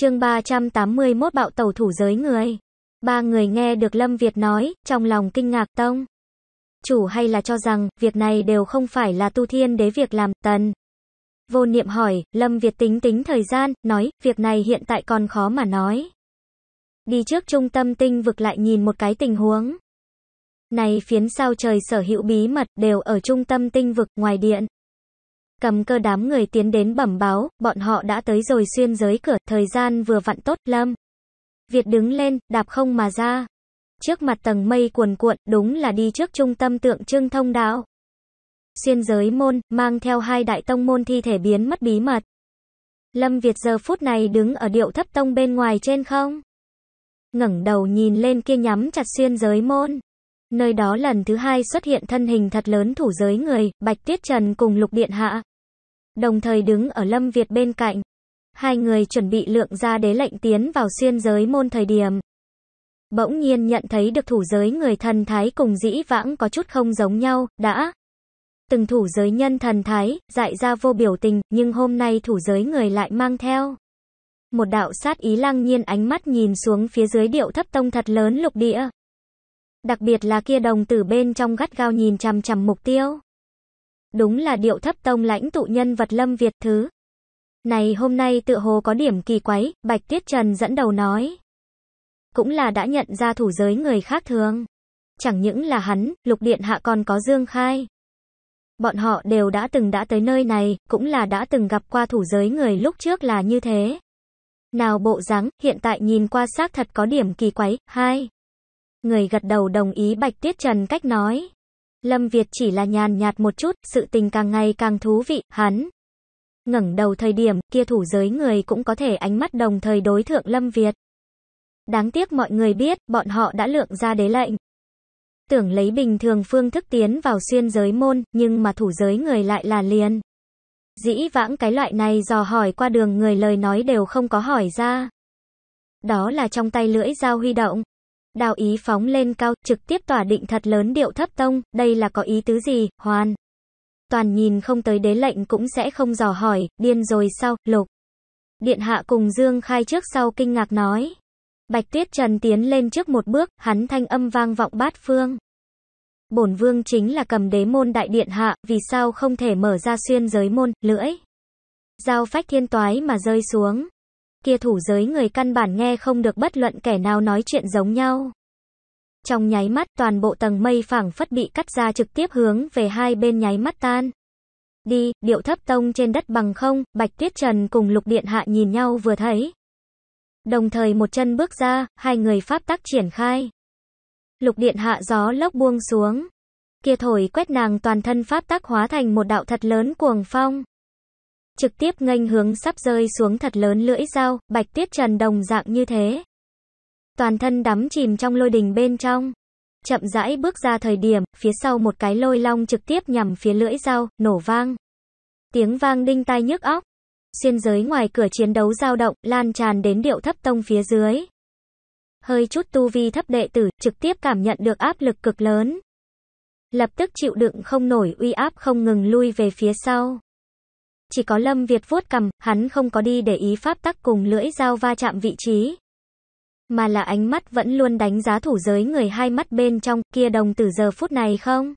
Chương 381 bạo tẩu thủ giới người. Ba người nghe được Lâm Việt nói, trong lòng kinh ngạc tông. Chủ hay là cho rằng, việc này đều không phải là tu thiên đế việc làm, tần. Vô niệm hỏi, Lâm Việt tính tính thời gian, nói, việc này hiện tại còn khó mà nói. Đi trước trung tâm tinh vực lại nhìn một cái tình huống. Này phiến sao trời sở hữu bí mật đều ở trung tâm tinh vực ngoài điện. Cầm cơ đám người tiến đến bẩm báo, bọn họ đã tới rồi xuyên giới cửa, thời gian vừa vặn tốt, Lâm. Việt đứng lên, đạp không mà ra. Trước mặt tầng mây cuồn cuộn, đúng là đi trước trung tâm tượng trưng thông đạo. Xuyên giới môn, mang theo hai đại tông môn thi thể biến mất bí mật. Lâm Việt giờ phút này đứng ở điệu thấp tông bên ngoài trên không. ngẩng đầu nhìn lên kia nhắm chặt xuyên giới môn. Nơi đó lần thứ hai xuất hiện thân hình thật lớn thủ giới người, Bạch Tiết Trần cùng Lục Điện Hạ đồng thời đứng ở Lâm Việt bên cạnh. Hai người chuẩn bị lượng ra đế lệnh tiến vào xuyên giới môn thời điểm. Bỗng nhiên nhận thấy được thủ giới người thần thái cùng dĩ vãng có chút không giống nhau, đã. Từng thủ giới nhân thần thái, dại ra vô biểu tình, nhưng hôm nay thủ giới người lại mang theo. Một đạo sát ý lăng nhiên ánh mắt nhìn xuống phía dưới điệu thấp tông thật lớn lục địa. Đặc biệt là kia đồng tử bên trong gắt gao nhìn chằm chằm mục tiêu. Đúng là điệu thấp tông lãnh tụ nhân vật Lâm Việt thứ. Này hôm nay tự hồ có điểm kỳ quái, Bạch Tiết Trần dẫn đầu nói. Cũng là đã nhận ra thủ giới người khác thường. Chẳng những là hắn, lục điện hạ còn có Dương Khai. Bọn họ đều đã từng đã tới nơi này, cũng là đã từng gặp qua thủ giới người lúc trước là như thế. Nào bộ dáng hiện tại nhìn qua xác thật có điểm kỳ quái, hai. Người gật đầu đồng ý Bạch Tiết Trần cách nói. Lâm Việt chỉ là nhàn nhạt một chút, sự tình càng ngày càng thú vị, hắn. ngẩng đầu thời điểm, kia thủ giới người cũng có thể ánh mắt đồng thời đối thượng Lâm Việt. Đáng tiếc mọi người biết, bọn họ đã lượng ra đế lệnh. Tưởng lấy bình thường phương thức tiến vào xuyên giới môn, nhưng mà thủ giới người lại là liền. Dĩ vãng cái loại này dò hỏi qua đường người lời nói đều không có hỏi ra. Đó là trong tay lưỡi dao huy động đào ý phóng lên cao, trực tiếp tỏa định thật lớn điệu thấp tông, đây là có ý tứ gì, hoàn. Toàn nhìn không tới đế lệnh cũng sẽ không dò hỏi, điên rồi sao, lục. Điện hạ cùng Dương Khai trước sau kinh ngạc nói. Bạch Tuyết Trần tiến lên trước một bước, hắn thanh âm vang vọng bát phương. Bổn vương chính là cầm đế môn đại điện hạ, vì sao không thể mở ra xuyên giới môn, lưỡi. Giao phách thiên toái mà rơi xuống kia thủ giới người căn bản nghe không được bất luận kẻ nào nói chuyện giống nhau. Trong nháy mắt toàn bộ tầng mây phẳng phất bị cắt ra trực tiếp hướng về hai bên nháy mắt tan. Đi, điệu thấp tông trên đất bằng không, Bạch Tuyết Trần cùng Lục Điện Hạ nhìn nhau vừa thấy. Đồng thời một chân bước ra, hai người pháp tác triển khai. Lục Điện Hạ gió lốc buông xuống. Kia thổi quét nàng toàn thân pháp tác hóa thành một đạo thật lớn cuồng phong trực tiếp nghênh hướng sắp rơi xuống thật lớn lưỡi dao, Bạch tiết Trần đồng dạng như thế. Toàn thân đắm chìm trong lôi đình bên trong. Chậm rãi bước ra thời điểm, phía sau một cái lôi long trực tiếp nhằm phía lưỡi dao, nổ vang. Tiếng vang đinh tai nhức óc. Xuyên giới ngoài cửa chiến đấu dao động, lan tràn đến điệu thấp tông phía dưới. Hơi chút tu vi thấp đệ tử, trực tiếp cảm nhận được áp lực cực lớn. Lập tức chịu đựng không nổi uy áp không ngừng lui về phía sau. Chỉ có Lâm Việt vuốt cầm, hắn không có đi để ý pháp tắc cùng lưỡi dao va chạm vị trí. Mà là ánh mắt vẫn luôn đánh giá thủ giới người hai mắt bên trong, kia đồng tử giờ phút này không?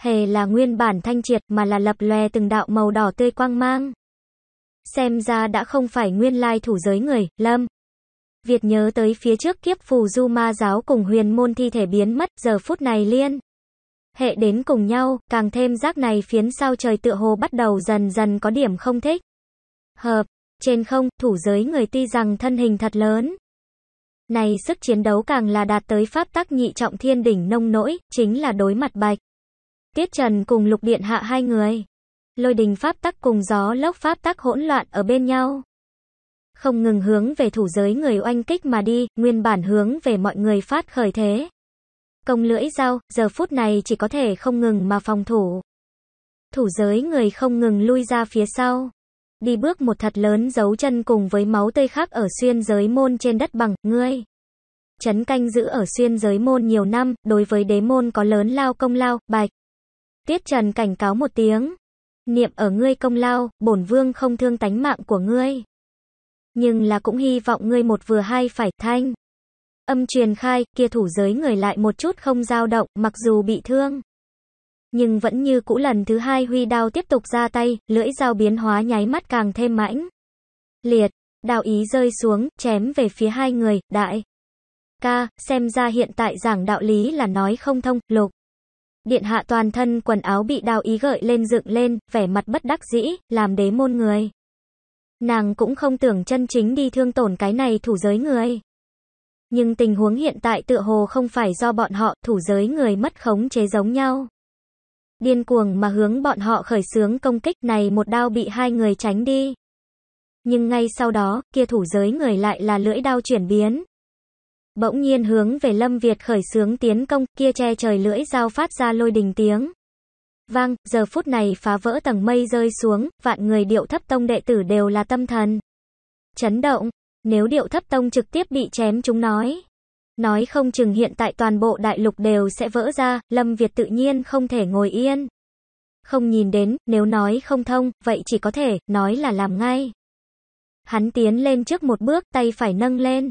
Hề là nguyên bản thanh triệt mà là lập lòe từng đạo màu đỏ tươi quang mang. Xem ra đã không phải nguyên lai thủ giới người, Lâm. Việt nhớ tới phía trước kiếp phù du ma giáo cùng huyền môn thi thể biến mất, giờ phút này liên hệ đến cùng nhau, càng thêm rác này phiến sao trời tựa hồ bắt đầu dần dần có điểm không thích. Hợp, trên không, thủ giới người tuy rằng thân hình thật lớn. Này sức chiến đấu càng là đạt tới pháp tắc nhị trọng thiên đỉnh nông nỗi, chính là đối mặt bạch. Tiết Trần cùng lục điện hạ hai người. Lôi đình pháp tắc cùng gió lốc pháp tắc hỗn loạn ở bên nhau. Không ngừng hướng về thủ giới người oanh kích mà đi, nguyên bản hướng về mọi người phát khởi thế. Công lưỡi dao, giờ phút này chỉ có thể không ngừng mà phòng thủ. Thủ giới người không ngừng lui ra phía sau. Đi bước một thật lớn giấu chân cùng với máu tươi khác ở xuyên giới môn trên đất bằng, ngươi. Chấn canh giữ ở xuyên giới môn nhiều năm, đối với đế môn có lớn lao công lao, bạch. Tiết Trần cảnh cáo một tiếng. Niệm ở ngươi công lao, bổn vương không thương tánh mạng của ngươi. Nhưng là cũng hy vọng ngươi một vừa hai phải thanh. Âm truyền khai, kia thủ giới người lại một chút không dao động, mặc dù bị thương. Nhưng vẫn như cũ lần thứ hai huy đao tiếp tục ra tay, lưỡi dao biến hóa nháy mắt càng thêm mãnh. Liệt, đao ý rơi xuống, chém về phía hai người, đại. Ca, xem ra hiện tại giảng đạo lý là nói không thông, lục. Điện hạ toàn thân quần áo bị đao ý gợi lên dựng lên, vẻ mặt bất đắc dĩ, làm đế môn người. Nàng cũng không tưởng chân chính đi thương tổn cái này thủ giới người. Nhưng tình huống hiện tại tựa hồ không phải do bọn họ, thủ giới người mất khống chế giống nhau. Điên cuồng mà hướng bọn họ khởi xướng công kích này một đao bị hai người tránh đi. Nhưng ngay sau đó, kia thủ giới người lại là lưỡi đao chuyển biến. Bỗng nhiên hướng về Lâm Việt khởi xướng tiến công, kia che trời lưỡi dao phát ra lôi đình tiếng. Vang, giờ phút này phá vỡ tầng mây rơi xuống, vạn người điệu thấp tông đệ tử đều là tâm thần. Chấn động, nếu điệu thấp tông trực tiếp bị chém chúng nói. Nói không chừng hiện tại toàn bộ đại lục đều sẽ vỡ ra, Lâm Việt tự nhiên không thể ngồi yên. Không nhìn đến, nếu nói không thông, vậy chỉ có thể, nói là làm ngay. Hắn tiến lên trước một bước, tay phải nâng lên.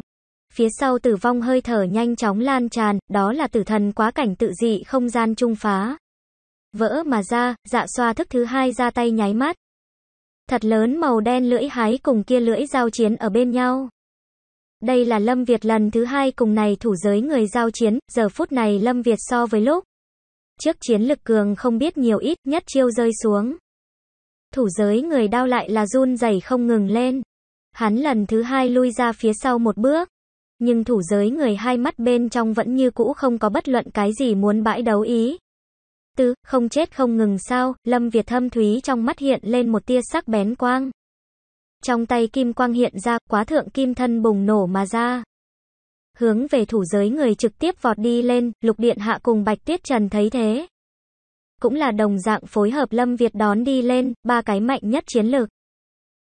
Phía sau tử vong hơi thở nhanh chóng lan tràn, đó là tử thần quá cảnh tự dị không gian trung phá. Vỡ mà ra, dạ xoa thức thứ hai ra tay nháy mắt, Thật lớn màu đen lưỡi hái cùng kia lưỡi giao chiến ở bên nhau. Đây là Lâm Việt lần thứ hai cùng này thủ giới người giao chiến, giờ phút này Lâm Việt so với lúc. Trước chiến lực cường không biết nhiều ít nhất chiêu rơi xuống. Thủ giới người đau lại là run dày không ngừng lên. Hắn lần thứ hai lui ra phía sau một bước. Nhưng thủ giới người hai mắt bên trong vẫn như cũ không có bất luận cái gì muốn bãi đấu ý tư, không chết không ngừng sao, Lâm Việt thâm thúy trong mắt hiện lên một tia sắc bén quang. Trong tay kim quang hiện ra, quá thượng kim thân bùng nổ mà ra. Hướng về thủ giới người trực tiếp vọt đi lên, lục điện hạ cùng Bạch Tuyết Trần thấy thế. Cũng là đồng dạng phối hợp Lâm Việt đón đi lên, ba cái mạnh nhất chiến lược.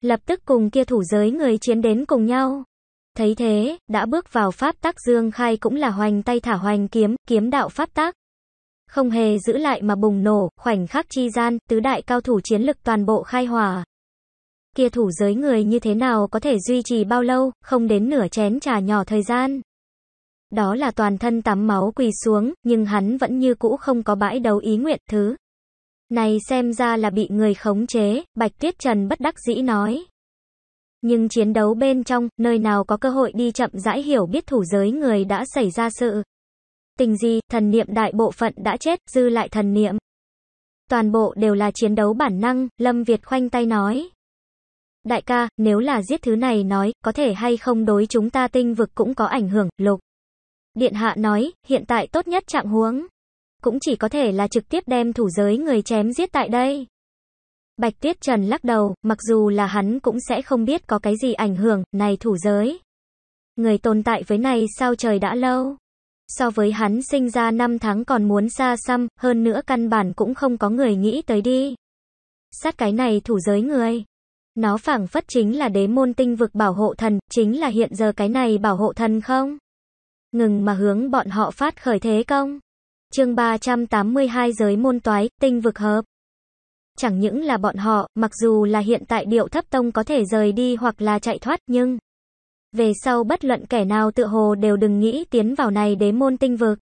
Lập tức cùng kia thủ giới người chiến đến cùng nhau. Thấy thế, đã bước vào pháp tác Dương Khai cũng là hoành tay thả hoành kiếm, kiếm đạo pháp tác. Không hề giữ lại mà bùng nổ, khoảnh khắc chi gian, tứ đại cao thủ chiến lực toàn bộ khai hỏa. Kia thủ giới người như thế nào có thể duy trì bao lâu, không đến nửa chén trà nhỏ thời gian. Đó là toàn thân tắm máu quỳ xuống, nhưng hắn vẫn như cũ không có bãi đấu ý nguyện thứ. Này xem ra là bị người khống chế, Bạch Tuyết Trần bất đắc dĩ nói. Nhưng chiến đấu bên trong, nơi nào có cơ hội đi chậm rãi hiểu biết thủ giới người đã xảy ra sự. Tình gì, thần niệm đại bộ phận đã chết, dư lại thần niệm. Toàn bộ đều là chiến đấu bản năng, Lâm Việt khoanh tay nói. Đại ca, nếu là giết thứ này nói, có thể hay không đối chúng ta tinh vực cũng có ảnh hưởng, lục. Điện hạ nói, hiện tại tốt nhất trạng huống. Cũng chỉ có thể là trực tiếp đem thủ giới người chém giết tại đây. Bạch Tiết Trần lắc đầu, mặc dù là hắn cũng sẽ không biết có cái gì ảnh hưởng, này thủ giới. Người tồn tại với này sao trời đã lâu. So với hắn sinh ra 5 tháng còn muốn xa xăm, hơn nữa căn bản cũng không có người nghĩ tới đi. Sát cái này thủ giới người. Nó phảng phất chính là đế môn tinh vực bảo hộ thần, chính là hiện giờ cái này bảo hộ thần không? Ngừng mà hướng bọn họ phát khởi thế công. chương 382 giới môn toái, tinh vực hợp. Chẳng những là bọn họ, mặc dù là hiện tại điệu thấp tông có thể rời đi hoặc là chạy thoát, nhưng về sau bất luận kẻ nào tự hồ đều đừng nghĩ tiến vào này đế môn tinh vực.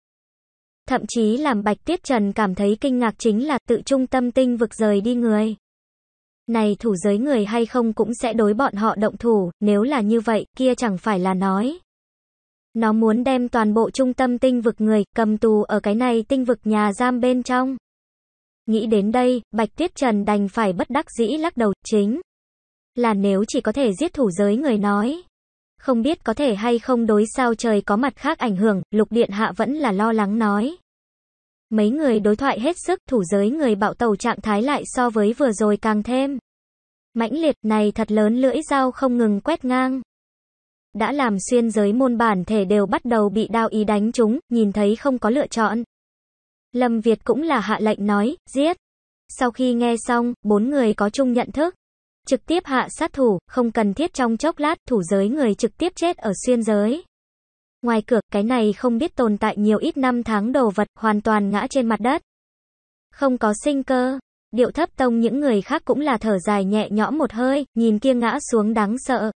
Thậm chí làm Bạch Tiết Trần cảm thấy kinh ngạc chính là tự trung tâm tinh vực rời đi người. Này thủ giới người hay không cũng sẽ đối bọn họ động thủ, nếu là như vậy, kia chẳng phải là nói. Nó muốn đem toàn bộ trung tâm tinh vực người, cầm tù ở cái này tinh vực nhà giam bên trong. Nghĩ đến đây, Bạch Tiết Trần đành phải bất đắc dĩ lắc đầu, chính là nếu chỉ có thể giết thủ giới người nói không biết có thể hay không đối sao trời có mặt khác ảnh hưởng, lục điện hạ vẫn là lo lắng nói. Mấy người đối thoại hết sức, thủ giới người bạo tàu trạng thái lại so với vừa rồi càng thêm. Mãnh liệt này thật lớn lưỡi dao không ngừng quét ngang. Đã làm xuyên giới môn bản thể đều bắt đầu bị đao ý đánh chúng, nhìn thấy không có lựa chọn. Lâm Việt cũng là hạ lệnh nói, giết. Sau khi nghe xong, bốn người có chung nhận thức. Trực tiếp hạ sát thủ, không cần thiết trong chốc lát, thủ giới người trực tiếp chết ở xuyên giới. Ngoài cửa, cái này không biết tồn tại nhiều ít năm tháng đồ vật, hoàn toàn ngã trên mặt đất. Không có sinh cơ. Điệu thấp tông những người khác cũng là thở dài nhẹ nhõm một hơi, nhìn kia ngã xuống đáng sợ.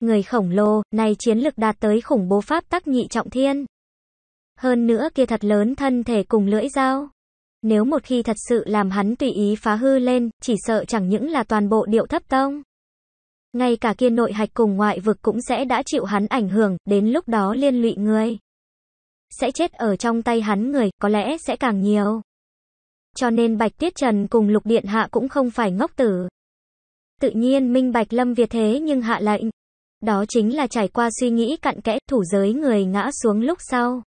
Người khổng lồ, này chiến lực đạt tới khủng bố pháp tắc nhị trọng thiên. Hơn nữa kia thật lớn thân thể cùng lưỡi dao. Nếu một khi thật sự làm hắn tùy ý phá hư lên, chỉ sợ chẳng những là toàn bộ điệu thấp tông. Ngay cả kiên nội hạch cùng ngoại vực cũng sẽ đã chịu hắn ảnh hưởng, đến lúc đó liên lụy người. Sẽ chết ở trong tay hắn người, có lẽ sẽ càng nhiều. Cho nên Bạch Tiết Trần cùng Lục Điện Hạ cũng không phải ngốc tử. Tự nhiên minh Bạch Lâm Việt thế nhưng hạ lệnh. Đó chính là trải qua suy nghĩ cặn kẽ thủ giới người ngã xuống lúc sau.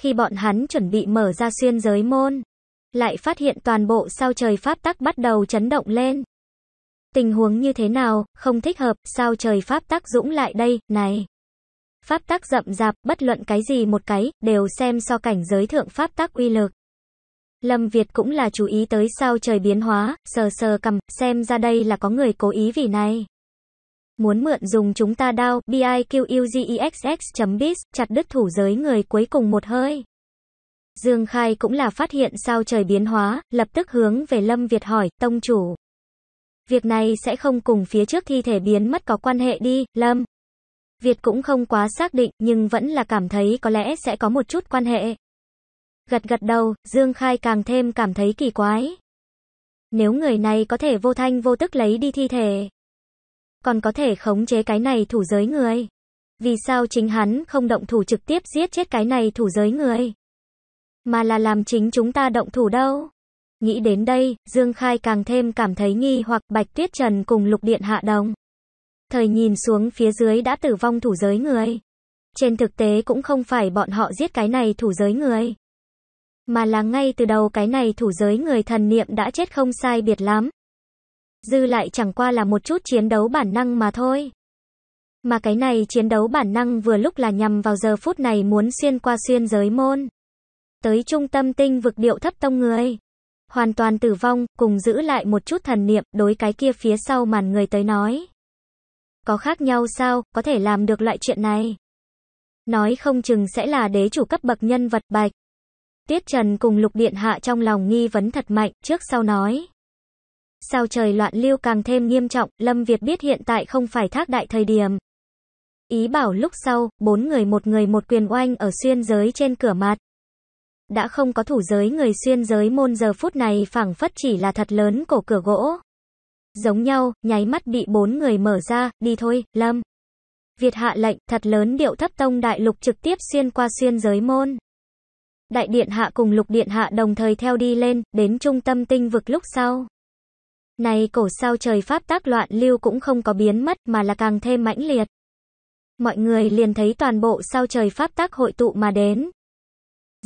Khi bọn hắn chuẩn bị mở ra xuyên giới môn, lại phát hiện toàn bộ sao trời pháp tắc bắt đầu chấn động lên. Tình huống như thế nào, không thích hợp, sao trời pháp tắc dũng lại đây, này. Pháp tắc rậm rạp, bất luận cái gì một cái, đều xem so cảnh giới thượng pháp tắc uy lực. Lâm Việt cũng là chú ý tới sao trời biến hóa, sờ sờ cầm, xem ra đây là có người cố ý vì này. Muốn mượn dùng chúng ta đao, biquzexx.biz, chặt đứt thủ giới người cuối cùng một hơi. Dương Khai cũng là phát hiện sao trời biến hóa, lập tức hướng về Lâm Việt hỏi, tông chủ. Việc này sẽ không cùng phía trước thi thể biến mất có quan hệ đi, Lâm. Việt cũng không quá xác định, nhưng vẫn là cảm thấy có lẽ sẽ có một chút quan hệ. Gật gật đầu, Dương Khai càng thêm cảm thấy kỳ quái. Nếu người này có thể vô thanh vô tức lấy đi thi thể, còn có thể khống chế cái này thủ giới người. Vì sao chính hắn không động thủ trực tiếp giết chết cái này thủ giới người? mà là làm chính chúng ta động thủ đâu. Nghĩ đến đây, Dương Khai càng thêm cảm thấy nghi hoặc Bạch Tuyết Trần cùng Lục Điện Hạ Đồng. Thời nhìn xuống phía dưới đã tử vong thủ giới người. Trên thực tế cũng không phải bọn họ giết cái này thủ giới người. Mà là ngay từ đầu cái này thủ giới người thần niệm đã chết không sai biệt lắm. Dư lại chẳng qua là một chút chiến đấu bản năng mà thôi. Mà cái này chiến đấu bản năng vừa lúc là nhằm vào giờ phút này muốn xuyên qua xuyên giới môn tới trung tâm tinh vực điệu thấp tông người. Hoàn toàn tử vong, cùng giữ lại một chút thần niệm đối cái kia phía sau màn người tới nói. Có khác nhau sao, có thể làm được loại chuyện này. Nói không chừng sẽ là đế chủ cấp bậc nhân vật bạch. Tiết Trần cùng Lục Điện Hạ trong lòng nghi vấn thật mạnh, trước sau nói. Sao trời loạn lưu càng thêm nghiêm trọng, Lâm Việt biết hiện tại không phải thác đại thời điểm. Ý bảo lúc sau, bốn người một người một quyền oanh ở xuyên giới trên cửa mặt đã không có thủ giới người xuyên giới môn giờ phút này phảng phất chỉ là thật lớn cổ cửa gỗ. Giống nhau, nháy mắt bị bốn người mở ra, đi thôi, Lâm. Việt hạ lệnh, thật lớn điệu thấp tông đại lục trực tiếp xuyên qua xuyên giới môn. Đại điện hạ cùng lục điện hạ đồng thời theo đi lên, đến trung tâm tinh vực lúc sau. Này cổ sao trời pháp tác loạn lưu cũng không có biến mất mà là càng thêm mãnh liệt. Mọi người liền thấy toàn bộ sao trời pháp tác hội tụ mà đến,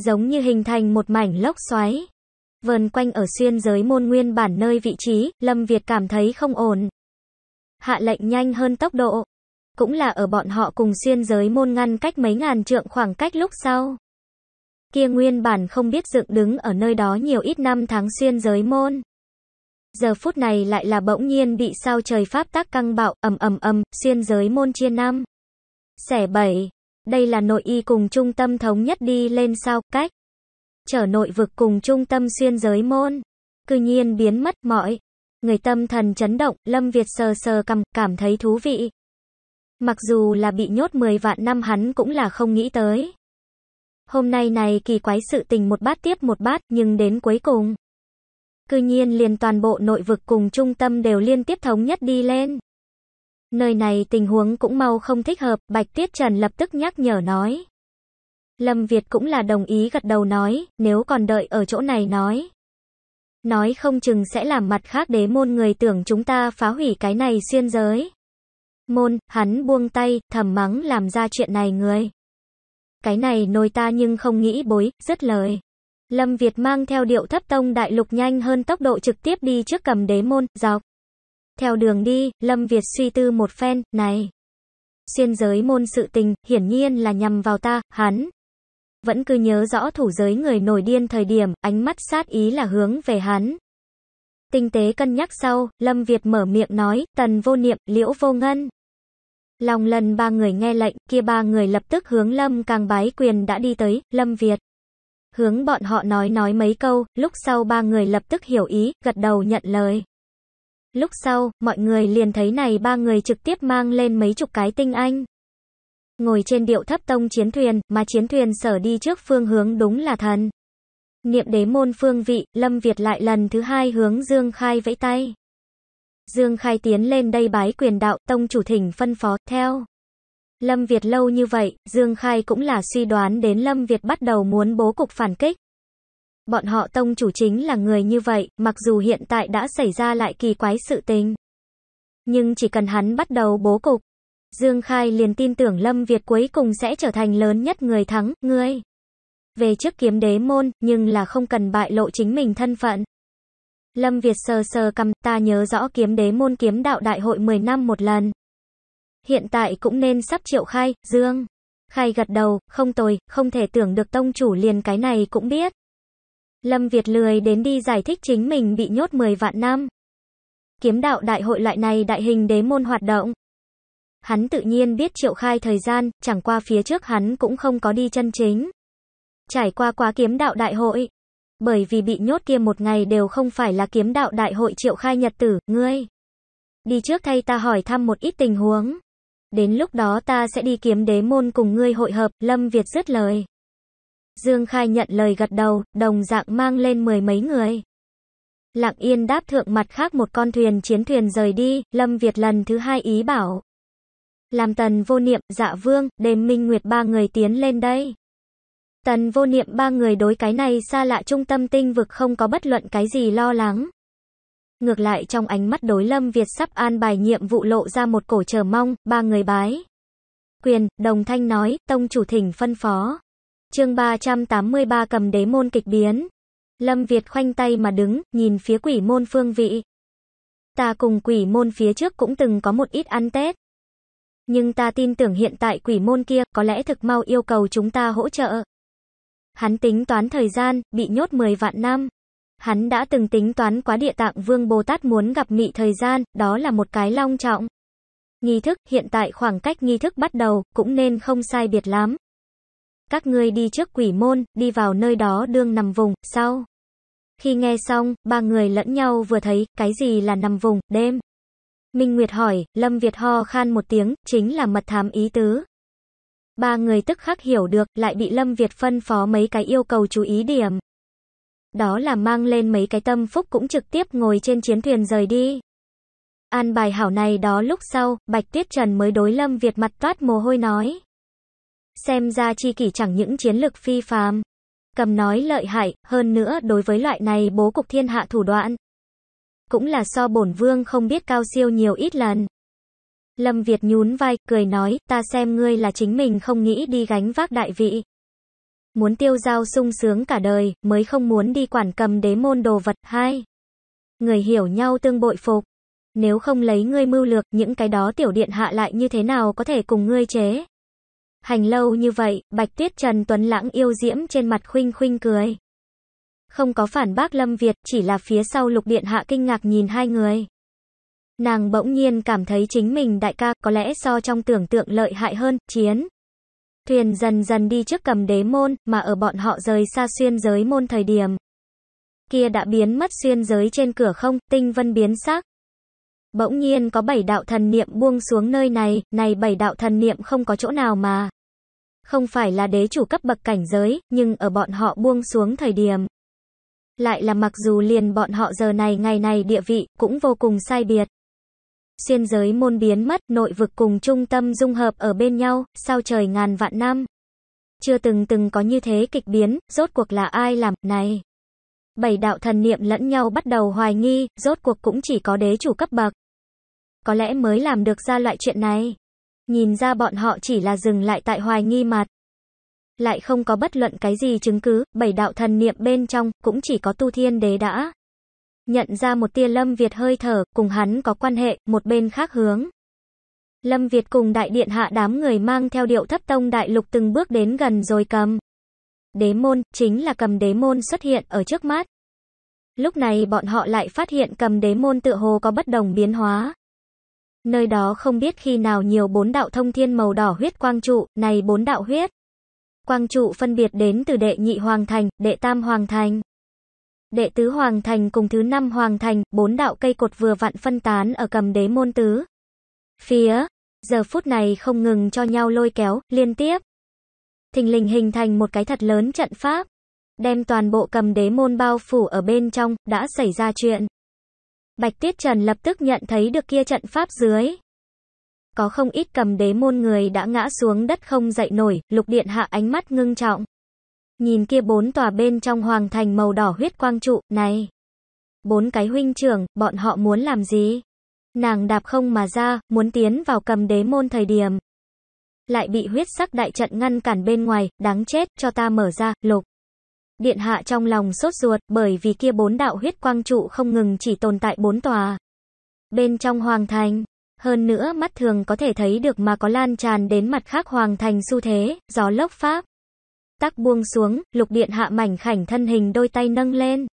giống như hình thành một mảnh lốc xoáy. Vờn quanh ở xuyên giới môn nguyên bản nơi vị trí, Lâm Việt cảm thấy không ổn. Hạ lệnh nhanh hơn tốc độ. Cũng là ở bọn họ cùng xuyên giới môn ngăn cách mấy ngàn trượng khoảng cách lúc sau. Kia nguyên bản không biết dựng đứng ở nơi đó nhiều ít năm tháng xuyên giới môn. Giờ phút này lại là bỗng nhiên bị sao trời pháp tác căng bạo, ầm ầm ầm, xuyên giới môn chia năm. Xẻ bảy, đây là nội y cùng trung tâm thống nhất đi lên sao cách. Trở nội vực cùng trung tâm xuyên giới môn. Cư nhiên biến mất mọi. Người tâm thần chấn động, Lâm Việt sờ sờ cầm, cảm thấy thú vị. Mặc dù là bị nhốt 10 vạn năm hắn cũng là không nghĩ tới. Hôm nay này kỳ quái sự tình một bát tiếp một bát, nhưng đến cuối cùng. Cư nhiên liền toàn bộ nội vực cùng trung tâm đều liên tiếp thống nhất đi lên. Nơi này tình huống cũng mau không thích hợp, Bạch Tiết Trần lập tức nhắc nhở nói. Lâm Việt cũng là đồng ý gật đầu nói, nếu còn đợi ở chỗ này nói. Nói không chừng sẽ làm mặt khác đế môn người tưởng chúng ta phá hủy cái này xuyên giới. Môn, hắn buông tay, thầm mắng làm ra chuyện này người. Cái này nồi ta nhưng không nghĩ bối, rất lời. Lâm Việt mang theo điệu thấp tông đại lục nhanh hơn tốc độ trực tiếp đi trước cầm đế môn, dọc. Theo đường đi, Lâm Việt suy tư một phen, này. Xuyên giới môn sự tình, hiển nhiên là nhằm vào ta, hắn. Vẫn cứ nhớ rõ thủ giới người nổi điên thời điểm, ánh mắt sát ý là hướng về hắn. Tinh tế cân nhắc sau, Lâm Việt mở miệng nói, tần vô niệm, liễu vô ngân. Lòng lần ba người nghe lệnh, kia ba người lập tức hướng Lâm càng bái quyền đã đi tới, Lâm Việt. Hướng bọn họ nói nói mấy câu, lúc sau ba người lập tức hiểu ý, gật đầu nhận lời. Lúc sau, mọi người liền thấy này ba người trực tiếp mang lên mấy chục cái tinh anh. Ngồi trên điệu thấp tông chiến thuyền, mà chiến thuyền sở đi trước phương hướng đúng là thần. Niệm đế môn phương vị, Lâm Việt lại lần thứ hai hướng Dương Khai vẫy tay. Dương Khai tiến lên đây bái quyền đạo, tông chủ thỉnh phân phó, theo. Lâm Việt lâu như vậy, Dương Khai cũng là suy đoán đến Lâm Việt bắt đầu muốn bố cục phản kích bọn họ tông chủ chính là người như vậy, mặc dù hiện tại đã xảy ra lại kỳ quái sự tình. Nhưng chỉ cần hắn bắt đầu bố cục, Dương Khai liền tin tưởng Lâm Việt cuối cùng sẽ trở thành lớn nhất người thắng, ngươi. Về trước kiếm đế môn, nhưng là không cần bại lộ chính mình thân phận. Lâm Việt sờ sờ cầm, ta nhớ rõ kiếm đế môn kiếm đạo đại hội 10 năm một lần. Hiện tại cũng nên sắp triệu khai, Dương. Khai gật đầu, không tồi, không thể tưởng được tông chủ liền cái này cũng biết. Lâm Việt lười đến đi giải thích chính mình bị nhốt 10 vạn năm. Kiếm đạo đại hội loại này đại hình đế môn hoạt động. Hắn tự nhiên biết triệu khai thời gian, chẳng qua phía trước hắn cũng không có đi chân chính. Trải qua quá kiếm đạo đại hội. Bởi vì bị nhốt kia một ngày đều không phải là kiếm đạo đại hội triệu khai nhật tử, ngươi. Đi trước thay ta hỏi thăm một ít tình huống. Đến lúc đó ta sẽ đi kiếm đế môn cùng ngươi hội hợp, Lâm Việt dứt lời. Dương Khai nhận lời gật đầu, đồng dạng mang lên mười mấy người. Lặng yên đáp thượng mặt khác một con thuyền chiến thuyền rời đi, Lâm Việt lần thứ hai ý bảo. Làm tần vô niệm, dạ vương, đêm minh nguyệt ba người tiến lên đây. Tần vô niệm ba người đối cái này xa lạ trung tâm tinh vực không có bất luận cái gì lo lắng. Ngược lại trong ánh mắt đối Lâm Việt sắp an bài nhiệm vụ lộ ra một cổ chờ mong, ba người bái. Quyền, đồng thanh nói, tông chủ thỉnh phân phó. Chương 383 cầm đế môn kịch biến. Lâm Việt khoanh tay mà đứng, nhìn phía quỷ môn phương vị. Ta cùng quỷ môn phía trước cũng từng có một ít ăn Tết. Nhưng ta tin tưởng hiện tại quỷ môn kia có lẽ thực mau yêu cầu chúng ta hỗ trợ. Hắn tính toán thời gian, bị nhốt 10 vạn năm. Hắn đã từng tính toán quá địa tạng vương Bồ Tát muốn gặp mị thời gian, đó là một cái long trọng. Nghi thức, hiện tại khoảng cách nghi thức bắt đầu, cũng nên không sai biệt lắm các ngươi đi trước quỷ môn, đi vào nơi đó đương nằm vùng, sau. Khi nghe xong, ba người lẫn nhau vừa thấy, cái gì là nằm vùng, đêm. Minh Nguyệt hỏi, Lâm Việt ho khan một tiếng, chính là mật thám ý tứ. Ba người tức khắc hiểu được, lại bị Lâm Việt phân phó mấy cái yêu cầu chú ý điểm. Đó là mang lên mấy cái tâm phúc cũng trực tiếp ngồi trên chiến thuyền rời đi. An bài hảo này đó lúc sau, Bạch Tuyết Trần mới đối Lâm Việt mặt toát mồ hôi nói xem ra chi kỷ chẳng những chiến lực phi phàm, cầm nói lợi hại, hơn nữa đối với loại này bố cục thiên hạ thủ đoạn. Cũng là so bổn vương không biết cao siêu nhiều ít lần. Lâm Việt nhún vai, cười nói, ta xem ngươi là chính mình không nghĩ đi gánh vác đại vị. Muốn tiêu giao sung sướng cả đời, mới không muốn đi quản cầm đế môn đồ vật. hai Người hiểu nhau tương bội phục. Nếu không lấy ngươi mưu lược, những cái đó tiểu điện hạ lại như thế nào có thể cùng ngươi chế. Hành lâu như vậy, Bạch Tuyết Trần Tuấn Lãng yêu diễm trên mặt khuynh khuynh cười. Không có phản bác Lâm Việt, chỉ là phía sau lục điện hạ kinh ngạc nhìn hai người. Nàng bỗng nhiên cảm thấy chính mình đại ca có lẽ so trong tưởng tượng lợi hại hơn, chiến. Thuyền dần dần đi trước cầm đế môn, mà ở bọn họ rời xa xuyên giới môn thời điểm. Kia đã biến mất xuyên giới trên cửa không, tinh vân biến sắc. Bỗng nhiên có bảy đạo thần niệm buông xuống nơi này, này bảy đạo thần niệm không có chỗ nào mà. Không phải là đế chủ cấp bậc cảnh giới, nhưng ở bọn họ buông xuống thời điểm. Lại là mặc dù liền bọn họ giờ này ngày này địa vị, cũng vô cùng sai biệt. Xuyên giới môn biến mất, nội vực cùng trung tâm dung hợp ở bên nhau, sao trời ngàn vạn năm. Chưa từng từng có như thế kịch biến, rốt cuộc là ai làm, này bảy đạo thần niệm lẫn nhau bắt đầu hoài nghi, rốt cuộc cũng chỉ có đế chủ cấp bậc. Có lẽ mới làm được ra loại chuyện này. Nhìn ra bọn họ chỉ là dừng lại tại hoài nghi mặt. Lại không có bất luận cái gì chứng cứ, bảy đạo thần niệm bên trong, cũng chỉ có tu thiên đế đã. Nhận ra một tia lâm Việt hơi thở, cùng hắn có quan hệ, một bên khác hướng. Lâm Việt cùng đại điện hạ đám người mang theo điệu thấp tông đại lục từng bước đến gần rồi cầm. Đế môn, chính là cầm đế môn xuất hiện ở trước mắt. Lúc này bọn họ lại phát hiện cầm đế môn tựa hồ có bất đồng biến hóa. Nơi đó không biết khi nào nhiều bốn đạo thông thiên màu đỏ huyết quang trụ, này bốn đạo huyết. Quang trụ phân biệt đến từ đệ nhị hoàng thành, đệ tam hoàng thành. Đệ tứ hoàng thành cùng thứ năm hoàng thành, bốn đạo cây cột vừa vặn phân tán ở cầm đế môn tứ. Phía, giờ phút này không ngừng cho nhau lôi kéo, liên tiếp. Thình lình hình thành một cái thật lớn trận pháp đem toàn bộ cầm đế môn bao phủ ở bên trong, đã xảy ra chuyện. Bạch Tiết Trần lập tức nhận thấy được kia trận pháp dưới. Có không ít cầm đế môn người đã ngã xuống đất không dậy nổi, lục điện hạ ánh mắt ngưng trọng. Nhìn kia bốn tòa bên trong hoàng thành màu đỏ huyết quang trụ, này. Bốn cái huynh trưởng, bọn họ muốn làm gì? Nàng đạp không mà ra, muốn tiến vào cầm đế môn thời điểm. Lại bị huyết sắc đại trận ngăn cản bên ngoài, đáng chết, cho ta mở ra, lục. Điện hạ trong lòng sốt ruột, bởi vì kia bốn đạo huyết quang trụ không ngừng chỉ tồn tại bốn tòa. Bên trong hoàng thành, hơn nữa mắt thường có thể thấy được mà có lan tràn đến mặt khác hoàng thành xu thế, gió lốc pháp. Tắc buông xuống, lục điện hạ mảnh khảnh thân hình đôi tay nâng lên.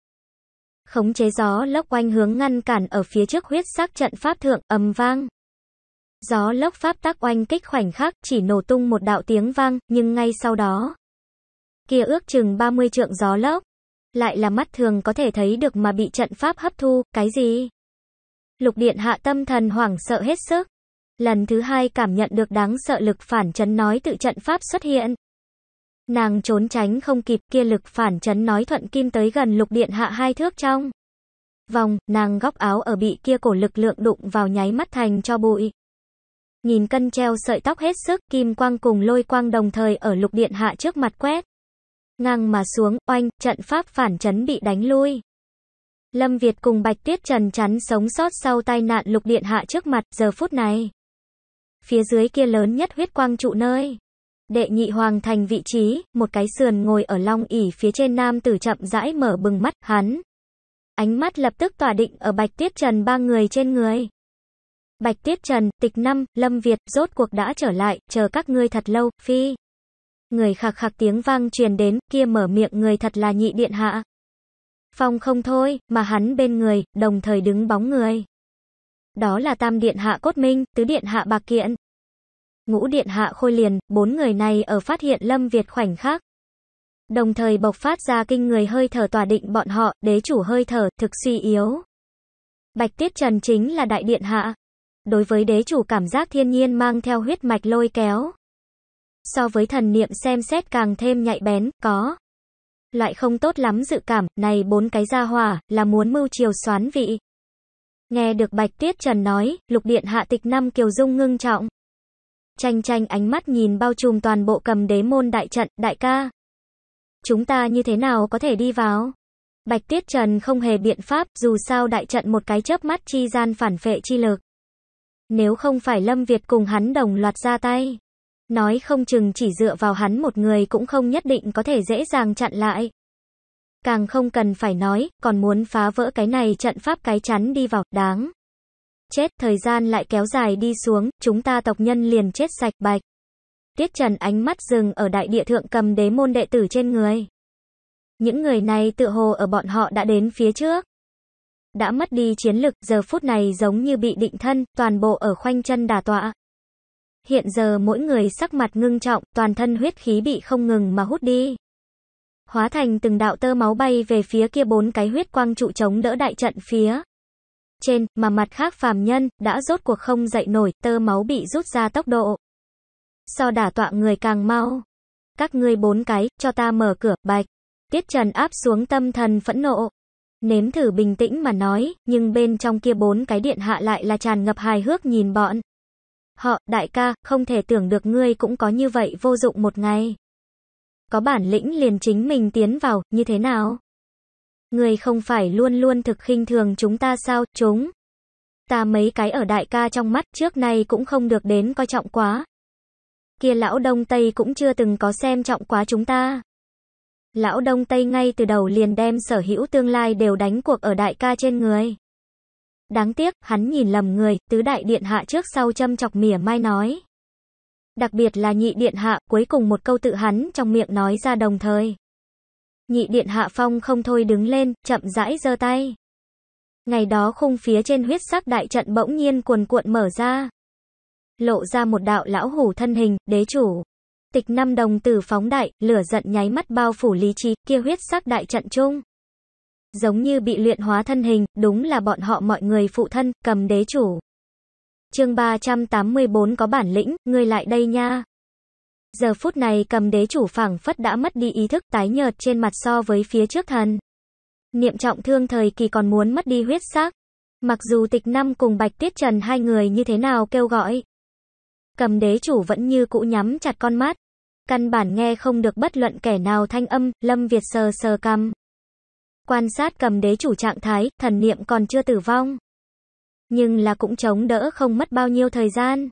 Khống chế gió lốc quanh hướng ngăn cản ở phía trước huyết sắc trận pháp thượng ầm vang. Gió lốc pháp tác oanh kích khoảnh khắc chỉ nổ tung một đạo tiếng vang, nhưng ngay sau đó, kia ước chừng 30 trượng gió lốc. Lại là mắt thường có thể thấy được mà bị trận pháp hấp thu, cái gì? Lục điện hạ tâm thần hoảng sợ hết sức. Lần thứ hai cảm nhận được đáng sợ lực phản chấn nói tự trận pháp xuất hiện. Nàng trốn tránh không kịp kia lực phản chấn nói thuận kim tới gần lục điện hạ hai thước trong. Vòng, nàng góc áo ở bị kia cổ lực lượng đụng vào nháy mắt thành cho bụi. Nhìn cân treo sợi tóc hết sức, kim quang cùng lôi quang đồng thời ở lục điện hạ trước mặt quét ngang mà xuống, oanh, trận pháp phản chấn bị đánh lui. Lâm Việt cùng Bạch Tuyết Trần chắn sống sót sau tai nạn lục điện hạ trước mặt giờ phút này. Phía dưới kia lớn nhất huyết quang trụ nơi. Đệ nhị hoàng thành vị trí, một cái sườn ngồi ở long ỉ phía trên nam tử chậm rãi mở bừng mắt hắn. Ánh mắt lập tức tỏa định ở Bạch Tuyết Trần ba người trên người. Bạch Tuyết Trần, tịch năm, Lâm Việt, rốt cuộc đã trở lại, chờ các ngươi thật lâu, phi người khạc khạc tiếng vang truyền đến, kia mở miệng người thật là nhị điện hạ. Phong không thôi, mà hắn bên người, đồng thời đứng bóng người. Đó là tam điện hạ cốt minh, tứ điện hạ bạc kiện. Ngũ điện hạ khôi liền, bốn người này ở phát hiện Lâm Việt khoảnh khắc. Đồng thời bộc phát ra kinh người hơi thở tỏa định bọn họ, đế chủ hơi thở, thực suy yếu. Bạch Tiết Trần chính là đại điện hạ. Đối với đế chủ cảm giác thiên nhiên mang theo huyết mạch lôi kéo so với thần niệm xem xét càng thêm nhạy bén, có. Loại không tốt lắm dự cảm, này bốn cái gia hỏa, là muốn mưu chiều xoán vị. Nghe được Bạch Tuyết Trần nói, lục điện hạ tịch năm Kiều Dung ngưng trọng. chanh chanh ánh mắt nhìn bao trùm toàn bộ cầm đế môn đại trận, đại ca. Chúng ta như thế nào có thể đi vào? Bạch Tuyết Trần không hề biện pháp, dù sao đại trận một cái chớp mắt chi gian phản phệ chi lực. Nếu không phải Lâm Việt cùng hắn đồng loạt ra tay, Nói không chừng chỉ dựa vào hắn một người cũng không nhất định có thể dễ dàng chặn lại. Càng không cần phải nói, còn muốn phá vỡ cái này trận pháp cái chắn đi vào, đáng. Chết, thời gian lại kéo dài đi xuống, chúng ta tộc nhân liền chết sạch bạch. Tiết Trần ánh mắt dừng ở đại địa thượng cầm đế môn đệ tử trên người. Những người này tự hồ ở bọn họ đã đến phía trước. Đã mất đi chiến lực, giờ phút này giống như bị định thân, toàn bộ ở khoanh chân đà tọa. Hiện giờ mỗi người sắc mặt ngưng trọng, toàn thân huyết khí bị không ngừng mà hút đi. Hóa thành từng đạo tơ máu bay về phía kia bốn cái huyết quang trụ chống đỡ đại trận phía. Trên, mà mặt khác phàm nhân, đã rốt cuộc không dậy nổi, tơ máu bị rút ra tốc độ. Sao đả tọa người càng mau. Các ngươi bốn cái, cho ta mở cửa, bạch. Tiết Trần áp xuống tâm thần phẫn nộ. Nếm thử bình tĩnh mà nói, nhưng bên trong kia bốn cái điện hạ lại là tràn ngập hài hước nhìn bọn. Họ, đại ca, không thể tưởng được ngươi cũng có như vậy vô dụng một ngày. Có bản lĩnh liền chính mình tiến vào, như thế nào? Ngươi không phải luôn luôn thực khinh thường chúng ta sao, chúng? Ta mấy cái ở đại ca trong mắt trước nay cũng không được đến coi trọng quá. Kia lão Đông Tây cũng chưa từng có xem trọng quá chúng ta. Lão Đông Tây ngay từ đầu liền đem sở hữu tương lai đều đánh cuộc ở đại ca trên người. Đáng tiếc, hắn nhìn lầm người, tứ đại điện hạ trước sau châm chọc mỉa mai nói. Đặc biệt là nhị điện hạ, cuối cùng một câu tự hắn trong miệng nói ra đồng thời. Nhị điện hạ phong không thôi đứng lên, chậm rãi giơ tay. Ngày đó khung phía trên huyết sắc đại trận bỗng nhiên cuồn cuộn mở ra. Lộ ra một đạo lão hủ thân hình, đế chủ. Tịch năm đồng tử phóng đại, lửa giận nháy mắt bao phủ lý trí, kia huyết sắc đại trận chung giống như bị luyện hóa thân hình, đúng là bọn họ mọi người phụ thân, cầm đế chủ. chương 384 có bản lĩnh, ngươi lại đây nha. Giờ phút này cầm đế chủ phảng phất đã mất đi ý thức tái nhợt trên mặt so với phía trước thần. Niệm trọng thương thời kỳ còn muốn mất đi huyết xác. Mặc dù tịch năm cùng Bạch Tiết Trần hai người như thế nào kêu gọi. Cầm đế chủ vẫn như cũ nhắm chặt con mắt. Căn bản nghe không được bất luận kẻ nào thanh âm, Lâm Việt sờ sờ cằm. Quan sát cầm đế chủ trạng thái, thần niệm còn chưa tử vong. Nhưng là cũng chống đỡ không mất bao nhiêu thời gian.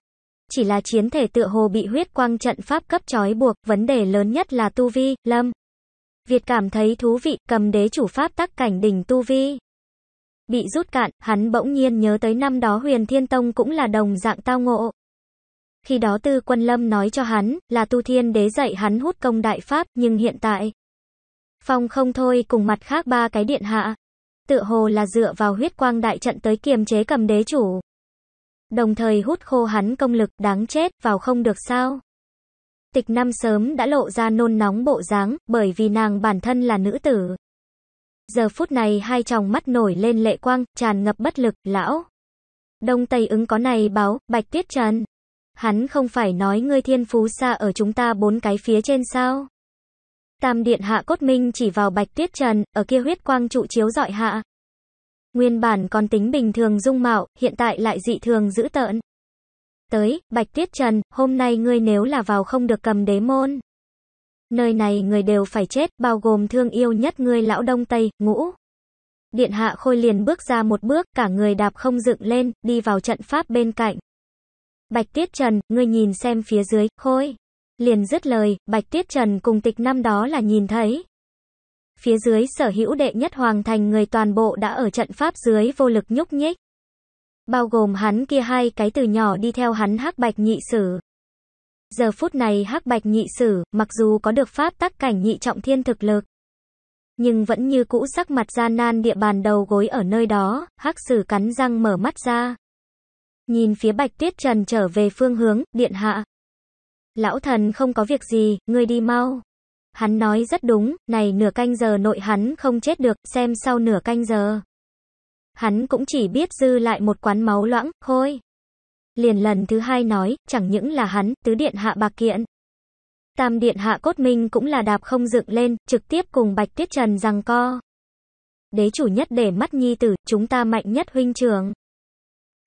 Chỉ là chiến thể tựa hồ bị huyết quang trận pháp cấp trói buộc, vấn đề lớn nhất là tu vi, lâm. Việt cảm thấy thú vị, cầm đế chủ pháp tắc cảnh đỉnh tu vi. Bị rút cạn, hắn bỗng nhiên nhớ tới năm đó huyền thiên tông cũng là đồng dạng tao ngộ. Khi đó tư quân lâm nói cho hắn, là tu thiên đế dạy hắn hút công đại pháp, nhưng hiện tại, Phong không thôi cùng mặt khác ba cái điện hạ. Tựa hồ là dựa vào huyết quang đại trận tới kiềm chế cầm đế chủ. Đồng thời hút khô hắn công lực đáng chết vào không được sao. Tịch năm sớm đã lộ ra nôn nóng bộ dáng bởi vì nàng bản thân là nữ tử. Giờ phút này hai chồng mắt nổi lên lệ quang, tràn ngập bất lực, lão. Đông Tây ứng có này báo, Bạch Tiết Trần. Hắn không phải nói ngươi thiên phú xa ở chúng ta bốn cái phía trên sao? Tam điện hạ cốt minh chỉ vào Bạch Tuyết Trần, ở kia huyết quang trụ chiếu dọi hạ. Nguyên bản còn tính bình thường dung mạo, hiện tại lại dị thường dữ tợn. Tới, Bạch Tuyết Trần, hôm nay ngươi nếu là vào không được cầm đế môn. Nơi này người đều phải chết, bao gồm thương yêu nhất ngươi lão đông tây, ngũ. Điện hạ khôi liền bước ra một bước, cả người đạp không dựng lên, đi vào trận pháp bên cạnh. Bạch Tuyết Trần, ngươi nhìn xem phía dưới, khôi. Liền dứt lời, Bạch Tiết Trần cùng tịch năm đó là nhìn thấy. Phía dưới sở hữu đệ nhất hoàng thành người toàn bộ đã ở trận pháp dưới vô lực nhúc nhích. Bao gồm hắn kia hai cái từ nhỏ đi theo hắn hắc bạch nhị sử. Giờ phút này hắc bạch nhị sử, mặc dù có được pháp tắc cảnh nhị trọng thiên thực lực. Nhưng vẫn như cũ sắc mặt gian nan địa bàn đầu gối ở nơi đó, hắc sử cắn răng mở mắt ra. Nhìn phía bạch tuyết trần trở về phương hướng, điện hạ, Lão thần không có việc gì, ngươi đi mau. Hắn nói rất đúng, này nửa canh giờ nội hắn không chết được, xem sau nửa canh giờ. Hắn cũng chỉ biết dư lại một quán máu loãng, khôi. Liền lần thứ hai nói, chẳng những là hắn, tứ điện hạ bạc kiện. Tam điện hạ cốt minh cũng là đạp không dựng lên, trực tiếp cùng Bạch Tuyết Trần rằng co. Đế chủ nhất để mắt nhi tử, chúng ta mạnh nhất huynh trưởng.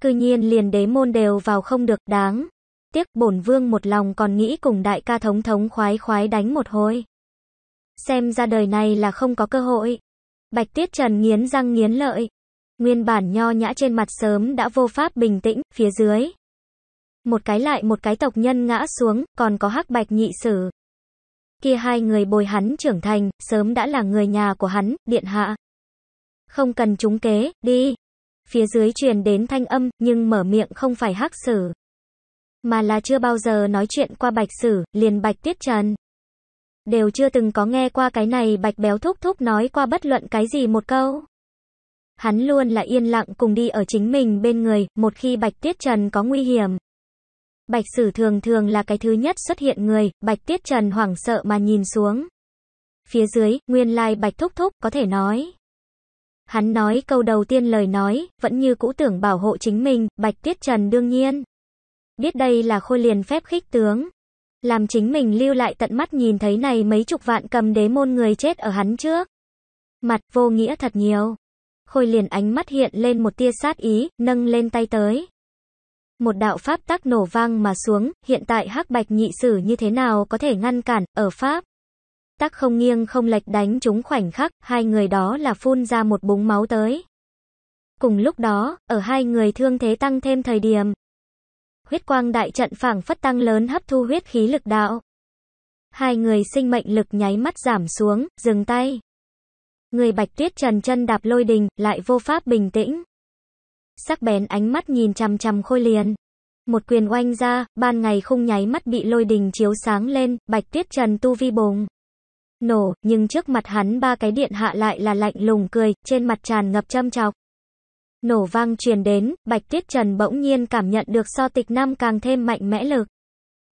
Cư nhiên liền đế môn đều vào không được, đáng. Tiếc bổn vương một lòng còn nghĩ cùng đại ca thống thống khoái khoái đánh một hồi. Xem ra đời này là không có cơ hội. Bạch Tiết Trần nghiến răng nghiến lợi. Nguyên bản nho nhã trên mặt sớm đã vô pháp bình tĩnh, phía dưới. Một cái lại một cái tộc nhân ngã xuống, còn có hắc bạch nhị sử. Kia hai người bồi hắn trưởng thành, sớm đã là người nhà của hắn, điện hạ. Không cần chúng kế, đi. Phía dưới truyền đến thanh âm, nhưng mở miệng không phải hắc sử mà là chưa bao giờ nói chuyện qua Bạch Sử, liền Bạch Tiết Trần. Đều chưa từng có nghe qua cái này Bạch Béo Thúc Thúc nói qua bất luận cái gì một câu. Hắn luôn là yên lặng cùng đi ở chính mình bên người, một khi Bạch Tiết Trần có nguy hiểm. Bạch Sử thường thường là cái thứ nhất xuất hiện người, Bạch Tiết Trần hoảng sợ mà nhìn xuống. Phía dưới, nguyên lai like Bạch Thúc Thúc có thể nói. Hắn nói câu đầu tiên lời nói, vẫn như cũ tưởng bảo hộ chính mình, Bạch Tiết Trần đương nhiên. Biết đây là khôi liền phép khích tướng. Làm chính mình lưu lại tận mắt nhìn thấy này mấy chục vạn cầm đế môn người chết ở hắn trước. Mặt vô nghĩa thật nhiều. Khôi liền ánh mắt hiện lên một tia sát ý, nâng lên tay tới. Một đạo pháp tắc nổ vang mà xuống, hiện tại hắc bạch nhị sử như thế nào có thể ngăn cản, ở Pháp. Tắc không nghiêng không lệch đánh chúng khoảnh khắc, hai người đó là phun ra một búng máu tới. Cùng lúc đó, ở hai người thương thế tăng thêm thời điểm, huyết quang đại trận phảng phất tăng lớn hấp thu huyết khí lực đạo. Hai người sinh mệnh lực nháy mắt giảm xuống, dừng tay. Người bạch tuyết trần chân đạp lôi đình, lại vô pháp bình tĩnh. Sắc bén ánh mắt nhìn chằm chằm khôi liền. Một quyền oanh ra, ban ngày không nháy mắt bị lôi đình chiếu sáng lên, bạch tuyết trần tu vi bùng. Nổ, nhưng trước mặt hắn ba cái điện hạ lại là lạnh lùng cười, trên mặt tràn ngập châm chọc. Nổ vang truyền đến, Bạch Tiết Trần bỗng nhiên cảm nhận được so tịch nam càng thêm mạnh mẽ lực.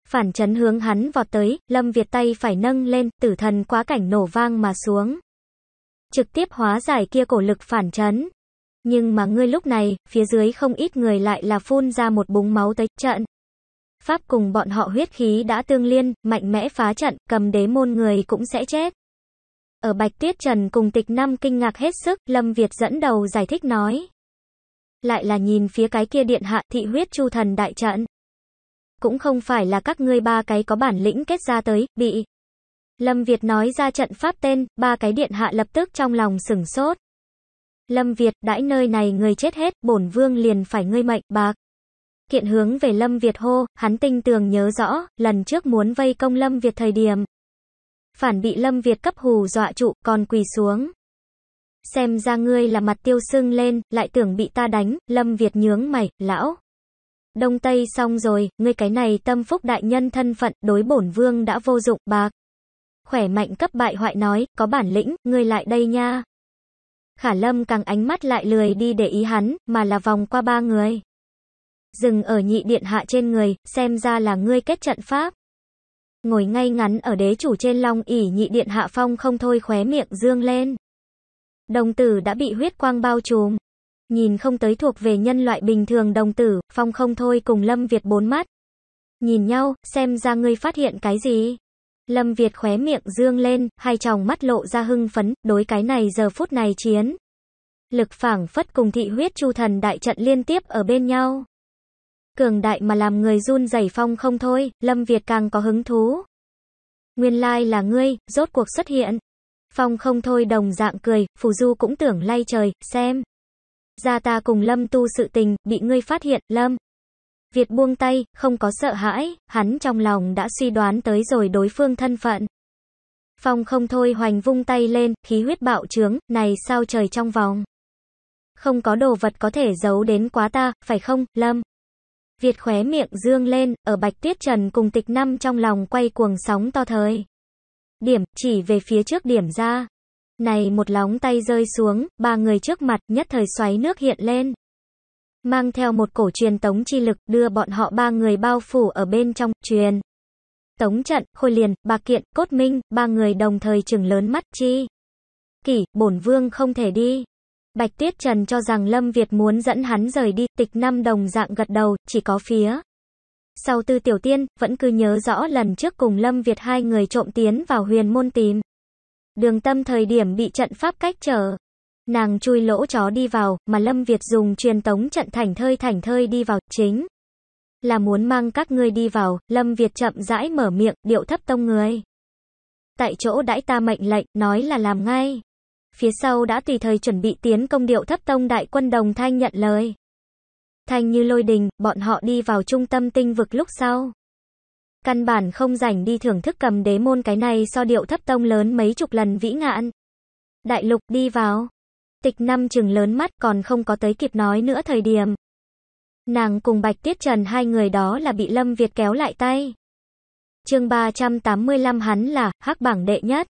Phản chấn hướng hắn vọt tới, Lâm Việt tay phải nâng lên, tử thần quá cảnh nổ vang mà xuống. Trực tiếp hóa giải kia cổ lực phản chấn. Nhưng mà ngươi lúc này, phía dưới không ít người lại là phun ra một búng máu tới trận. Pháp cùng bọn họ huyết khí đã tương liên, mạnh mẽ phá trận, cầm đế môn người cũng sẽ chết. Ở Bạch tiết Trần cùng tịch năm kinh ngạc hết sức, Lâm Việt dẫn đầu giải thích nói lại là nhìn phía cái kia điện hạ thị huyết chu thần đại trận. Cũng không phải là các ngươi ba cái có bản lĩnh kết ra tới, bị. Lâm Việt nói ra trận pháp tên, ba cái điện hạ lập tức trong lòng sửng sốt. Lâm Việt, đãi nơi này người chết hết, bổn vương liền phải ngươi mệnh, bạc. Kiện hướng về Lâm Việt hô, hắn tinh tường nhớ rõ, lần trước muốn vây công Lâm Việt thời điểm. Phản bị Lâm Việt cấp hù dọa trụ, còn quỳ xuống. Xem ra ngươi là mặt tiêu sưng lên, lại tưởng bị ta đánh, Lâm Việt nhướng mày, lão. Đông Tây xong rồi, ngươi cái này tâm phúc đại nhân thân phận, đối bổn vương đã vô dụng, bạc. Khỏe mạnh cấp bại hoại nói, có bản lĩnh, ngươi lại đây nha. Khả Lâm càng ánh mắt lại lười đi để ý hắn, mà là vòng qua ba người. Dừng ở nhị điện hạ trên người, xem ra là ngươi kết trận pháp. Ngồi ngay ngắn ở đế chủ trên long ỉ nhị điện hạ phong không thôi khóe miệng dương lên đồng tử đã bị huyết quang bao trùm. Nhìn không tới thuộc về nhân loại bình thường đồng tử, phong không thôi cùng Lâm Việt bốn mắt. Nhìn nhau, xem ra ngươi phát hiện cái gì. Lâm Việt khóe miệng dương lên, hai tròng mắt lộ ra hưng phấn, đối cái này giờ phút này chiến. Lực phảng phất cùng thị huyết chu thần đại trận liên tiếp ở bên nhau. Cường đại mà làm người run rẩy phong không thôi, Lâm Việt càng có hứng thú. Nguyên lai like là ngươi, rốt cuộc xuất hiện. Phong không thôi đồng dạng cười, Phù Du cũng tưởng lay trời, xem. Gia ta cùng Lâm tu sự tình, bị ngươi phát hiện, Lâm. Việt buông tay, không có sợ hãi, hắn trong lòng đã suy đoán tới rồi đối phương thân phận. Phong không thôi hoành vung tay lên, khí huyết bạo trướng, này sao trời trong vòng. Không có đồ vật có thể giấu đến quá ta, phải không, Lâm? Việt khóe miệng dương lên, ở Bạch Tuyết Trần cùng tịch năm trong lòng quay cuồng sóng to thời điểm, chỉ về phía trước điểm ra. Này một lóng tay rơi xuống, ba người trước mặt, nhất thời xoáy nước hiện lên. Mang theo một cổ truyền tống chi lực, đưa bọn họ ba người bao phủ ở bên trong, truyền. Tống trận, khôi liền, bà kiện, cốt minh, ba người đồng thời trừng lớn mắt chi. Kỷ, bổn vương không thể đi. Bạch tuyết Trần cho rằng Lâm Việt muốn dẫn hắn rời đi, tịch năm đồng dạng gật đầu, chỉ có phía. Sau tư tiểu tiên, vẫn cứ nhớ rõ lần trước cùng Lâm Việt hai người trộm tiến vào huyền môn tìm. Đường tâm thời điểm bị trận pháp cách trở. Nàng chui lỗ chó đi vào, mà Lâm Việt dùng truyền tống trận thảnh thơi thảnh thơi đi vào, chính. Là muốn mang các ngươi đi vào, Lâm Việt chậm rãi mở miệng, điệu thấp tông người. Tại chỗ đãi ta mệnh lệnh, nói là làm ngay. Phía sau đã tùy thời chuẩn bị tiến công điệu thấp tông đại quân đồng thanh nhận lời. Thanh như lôi đình, bọn họ đi vào trung tâm tinh vực lúc sau. Căn bản không rảnh đi thưởng thức cầm đế môn cái này so điệu thấp tông lớn mấy chục lần vĩ ngạn. Đại lục đi vào. Tịch năm chừng lớn mắt còn không có tới kịp nói nữa thời điểm. Nàng cùng Bạch Tiết Trần hai người đó là bị Lâm Việt kéo lại tay. chương 385 hắn là hắc bảng đệ nhất.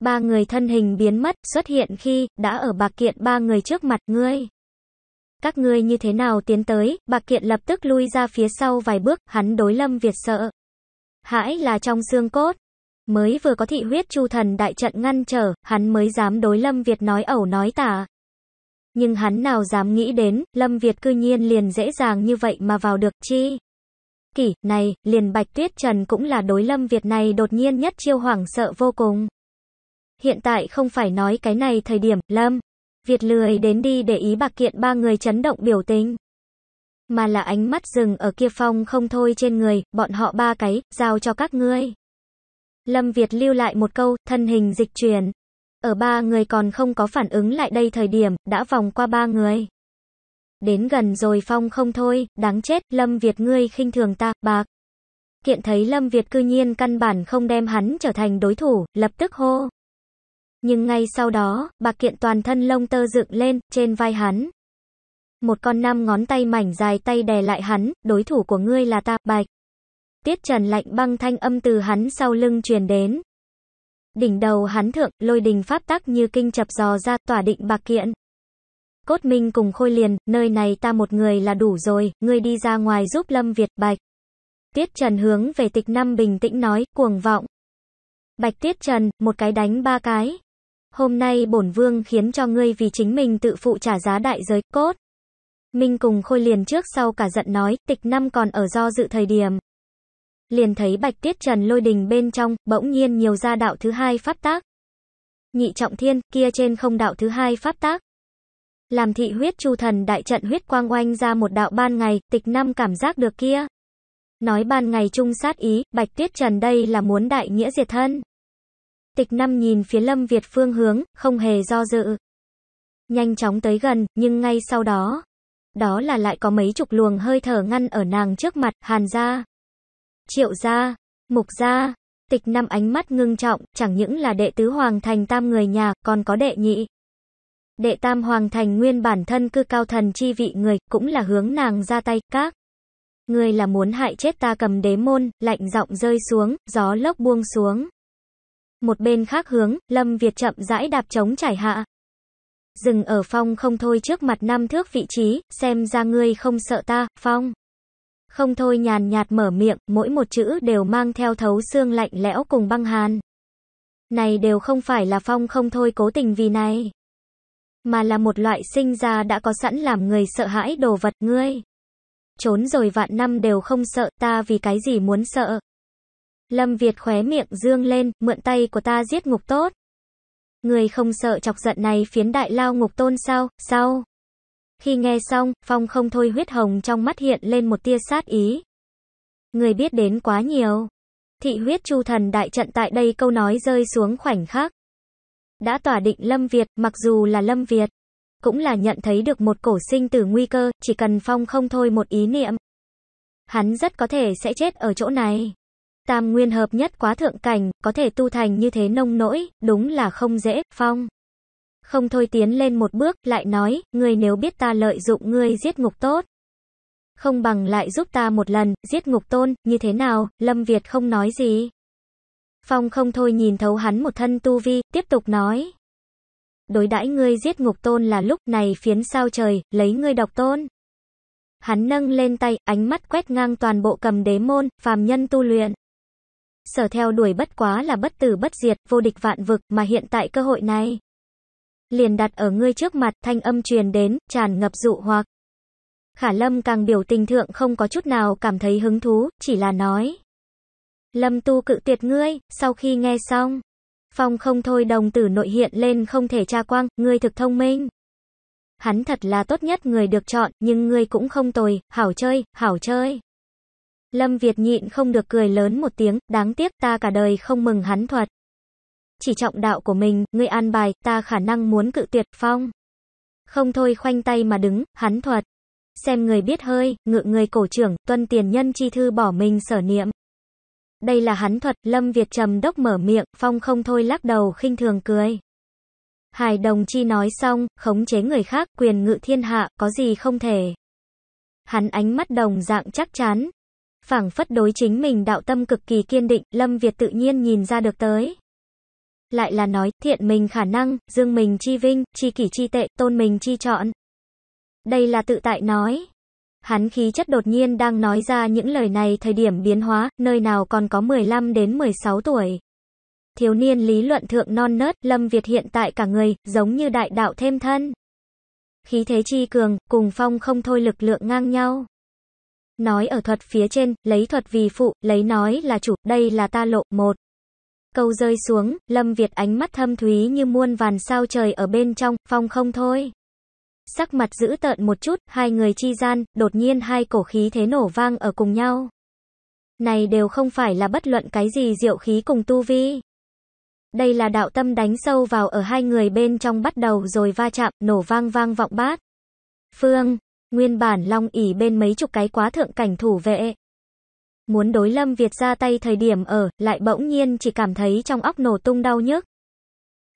Ba người thân hình biến mất xuất hiện khi đã ở bạc kiện ba người trước mặt ngươi. Các ngươi như thế nào tiến tới, Bạc Kiện lập tức lui ra phía sau vài bước, hắn đối Lâm Việt sợ. Hãi là trong xương cốt. Mới vừa có thị huyết chu thần đại trận ngăn trở, hắn mới dám đối Lâm Việt nói ẩu nói tả. Nhưng hắn nào dám nghĩ đến, Lâm Việt cư nhiên liền dễ dàng như vậy mà vào được chi. Kỷ, này, liền Bạch Tuyết Trần cũng là đối Lâm Việt này đột nhiên nhất chiêu hoảng sợ vô cùng. Hiện tại không phải nói cái này thời điểm, Lâm. Việt lười đến đi để ý bạc kiện ba người chấn động biểu tình. Mà là ánh mắt dừng ở kia phong không thôi trên người, bọn họ ba cái, giao cho các ngươi. Lâm Việt lưu lại một câu, thân hình dịch chuyển. Ở ba người còn không có phản ứng lại đây thời điểm, đã vòng qua ba người. Đến gần rồi phong không thôi, đáng chết, Lâm Việt ngươi khinh thường ta, bạc. Kiện thấy Lâm Việt cư nhiên căn bản không đem hắn trở thành đối thủ, lập tức hô. Nhưng ngay sau đó, bạc kiện toàn thân lông tơ dựng lên, trên vai hắn. Một con năm ngón tay mảnh dài tay đè lại hắn, đối thủ của ngươi là ta, bạch. Tiết trần lạnh băng thanh âm từ hắn sau lưng truyền đến. Đỉnh đầu hắn thượng, lôi đình pháp tắc như kinh chập giò ra, tỏa định bạc kiện. Cốt minh cùng khôi liền, nơi này ta một người là đủ rồi, ngươi đi ra ngoài giúp Lâm Việt, bạch. Tiết Trần hướng về tịch năm bình tĩnh nói, cuồng vọng. Bạch Tiết Trần, một cái đánh ba cái hôm nay bổn vương khiến cho ngươi vì chính mình tự phụ trả giá đại giới cốt. Minh cùng khôi liền trước sau cả giận nói, tịch năm còn ở do dự thời điểm. Liền thấy bạch tiết trần lôi đình bên trong, bỗng nhiên nhiều ra đạo thứ hai pháp tác. Nhị trọng thiên, kia trên không đạo thứ hai pháp tác. Làm thị huyết chu thần đại trận huyết quang oanh ra một đạo ban ngày, tịch năm cảm giác được kia. Nói ban ngày chung sát ý, bạch tiết trần đây là muốn đại nghĩa diệt thân. Tịch năm nhìn phía Lâm Việt phương hướng, không hề do dự. Nhanh chóng tới gần, nhưng ngay sau đó. Đó là lại có mấy chục luồng hơi thở ngăn ở nàng trước mặt, hàn gia, Triệu gia, mục gia, tịch năm ánh mắt ngưng trọng, chẳng những là đệ tứ hoàng thành tam người nhà, còn có đệ nhị. Đệ tam hoàng thành nguyên bản thân cư cao thần chi vị người, cũng là hướng nàng ra tay, các. Người là muốn hại chết ta cầm đế môn, lạnh giọng rơi xuống, gió lốc buông xuống. Một bên khác hướng, Lâm Việt chậm rãi đạp trống trải hạ. Dừng ở Phong không thôi trước mặt năm thước vị trí, xem ra ngươi không sợ ta, Phong. Không thôi nhàn nhạt mở miệng, mỗi một chữ đều mang theo thấu xương lạnh lẽo cùng băng hàn. Này đều không phải là Phong không thôi cố tình vì này. Mà là một loại sinh ra đã có sẵn làm người sợ hãi đồ vật ngươi. Trốn rồi vạn năm đều không sợ ta vì cái gì muốn sợ. Lâm Việt khóe miệng dương lên, mượn tay của ta giết ngục tốt. Người không sợ chọc giận này phiến đại lao ngục tôn sao, sao? Khi nghe xong, Phong không thôi huyết hồng trong mắt hiện lên một tia sát ý. Người biết đến quá nhiều. Thị huyết chu thần đại trận tại đây câu nói rơi xuống khoảnh khắc. Đã tỏa định Lâm Việt, mặc dù là Lâm Việt. Cũng là nhận thấy được một cổ sinh tử nguy cơ, chỉ cần Phong không thôi một ý niệm. Hắn rất có thể sẽ chết ở chỗ này tam nguyên hợp nhất quá thượng cảnh, có thể tu thành như thế nông nỗi, đúng là không dễ, phong. Không thôi tiến lên một bước, lại nói, ngươi nếu biết ta lợi dụng ngươi giết ngục tốt. Không bằng lại giúp ta một lần, giết ngục tôn, như thế nào, Lâm Việt không nói gì. Phong không thôi nhìn thấu hắn một thân tu vi, tiếp tục nói. Đối đãi ngươi giết ngục tôn là lúc này phiến sao trời, lấy ngươi độc tôn. Hắn nâng lên tay, ánh mắt quét ngang toàn bộ cầm đế môn, phàm nhân tu luyện sở theo đuổi bất quá là bất tử bất diệt, vô địch vạn vực, mà hiện tại cơ hội này. Liền đặt ở ngươi trước mặt, thanh âm truyền đến, tràn ngập dụ hoặc. Khả Lâm càng biểu tình thượng không có chút nào cảm thấy hứng thú, chỉ là nói. Lâm tu cự tuyệt ngươi, sau khi nghe xong. Phong không thôi đồng tử nội hiện lên không thể tra quang, ngươi thực thông minh. Hắn thật là tốt nhất người được chọn, nhưng ngươi cũng không tồi, hảo chơi, hảo chơi. Lâm Việt nhịn không được cười lớn một tiếng, đáng tiếc ta cả đời không mừng hắn thuật. Chỉ trọng đạo của mình, ngươi an bài, ta khả năng muốn cự tuyệt phong. Không thôi khoanh tay mà đứng, hắn thuật. Xem người biết hơi, ngự người cổ trưởng, tuân tiền nhân chi thư bỏ mình sở niệm. Đây là hắn thuật, Lâm Việt trầm đốc mở miệng, phong không thôi lắc đầu khinh thường cười. Hải đồng chi nói xong, khống chế người khác, quyền ngự thiên hạ, có gì không thể. Hắn ánh mắt đồng dạng chắc chắn, phảng phất đối chính mình đạo tâm cực kỳ kiên định, Lâm Việt tự nhiên nhìn ra được tới. Lại là nói, thiện mình khả năng, dương mình chi vinh, chi kỷ chi tệ, tôn mình chi chọn. Đây là tự tại nói. Hắn khí chất đột nhiên đang nói ra những lời này thời điểm biến hóa, nơi nào còn có 15 đến 16 tuổi. Thiếu niên lý luận thượng non nớt, Lâm Việt hiện tại cả người, giống như đại đạo thêm thân. Khí thế chi cường, cùng phong không thôi lực lượng ngang nhau. Nói ở thuật phía trên, lấy thuật vì phụ, lấy nói là chủ, đây là ta lộ, một. Câu rơi xuống, Lâm Việt ánh mắt thâm thúy như muôn vàn sao trời ở bên trong, phong không thôi. Sắc mặt giữ tợn một chút, hai người chi gian, đột nhiên hai cổ khí thế nổ vang ở cùng nhau. Này đều không phải là bất luận cái gì diệu khí cùng tu vi. Đây là đạo tâm đánh sâu vào ở hai người bên trong bắt đầu rồi va chạm, nổ vang vang vọng bát. Phương, Nguyên bản Long ỉ bên mấy chục cái quá thượng cảnh thủ vệ. Muốn đối Lâm Việt ra tay thời điểm ở, lại bỗng nhiên chỉ cảm thấy trong óc nổ tung đau nhức.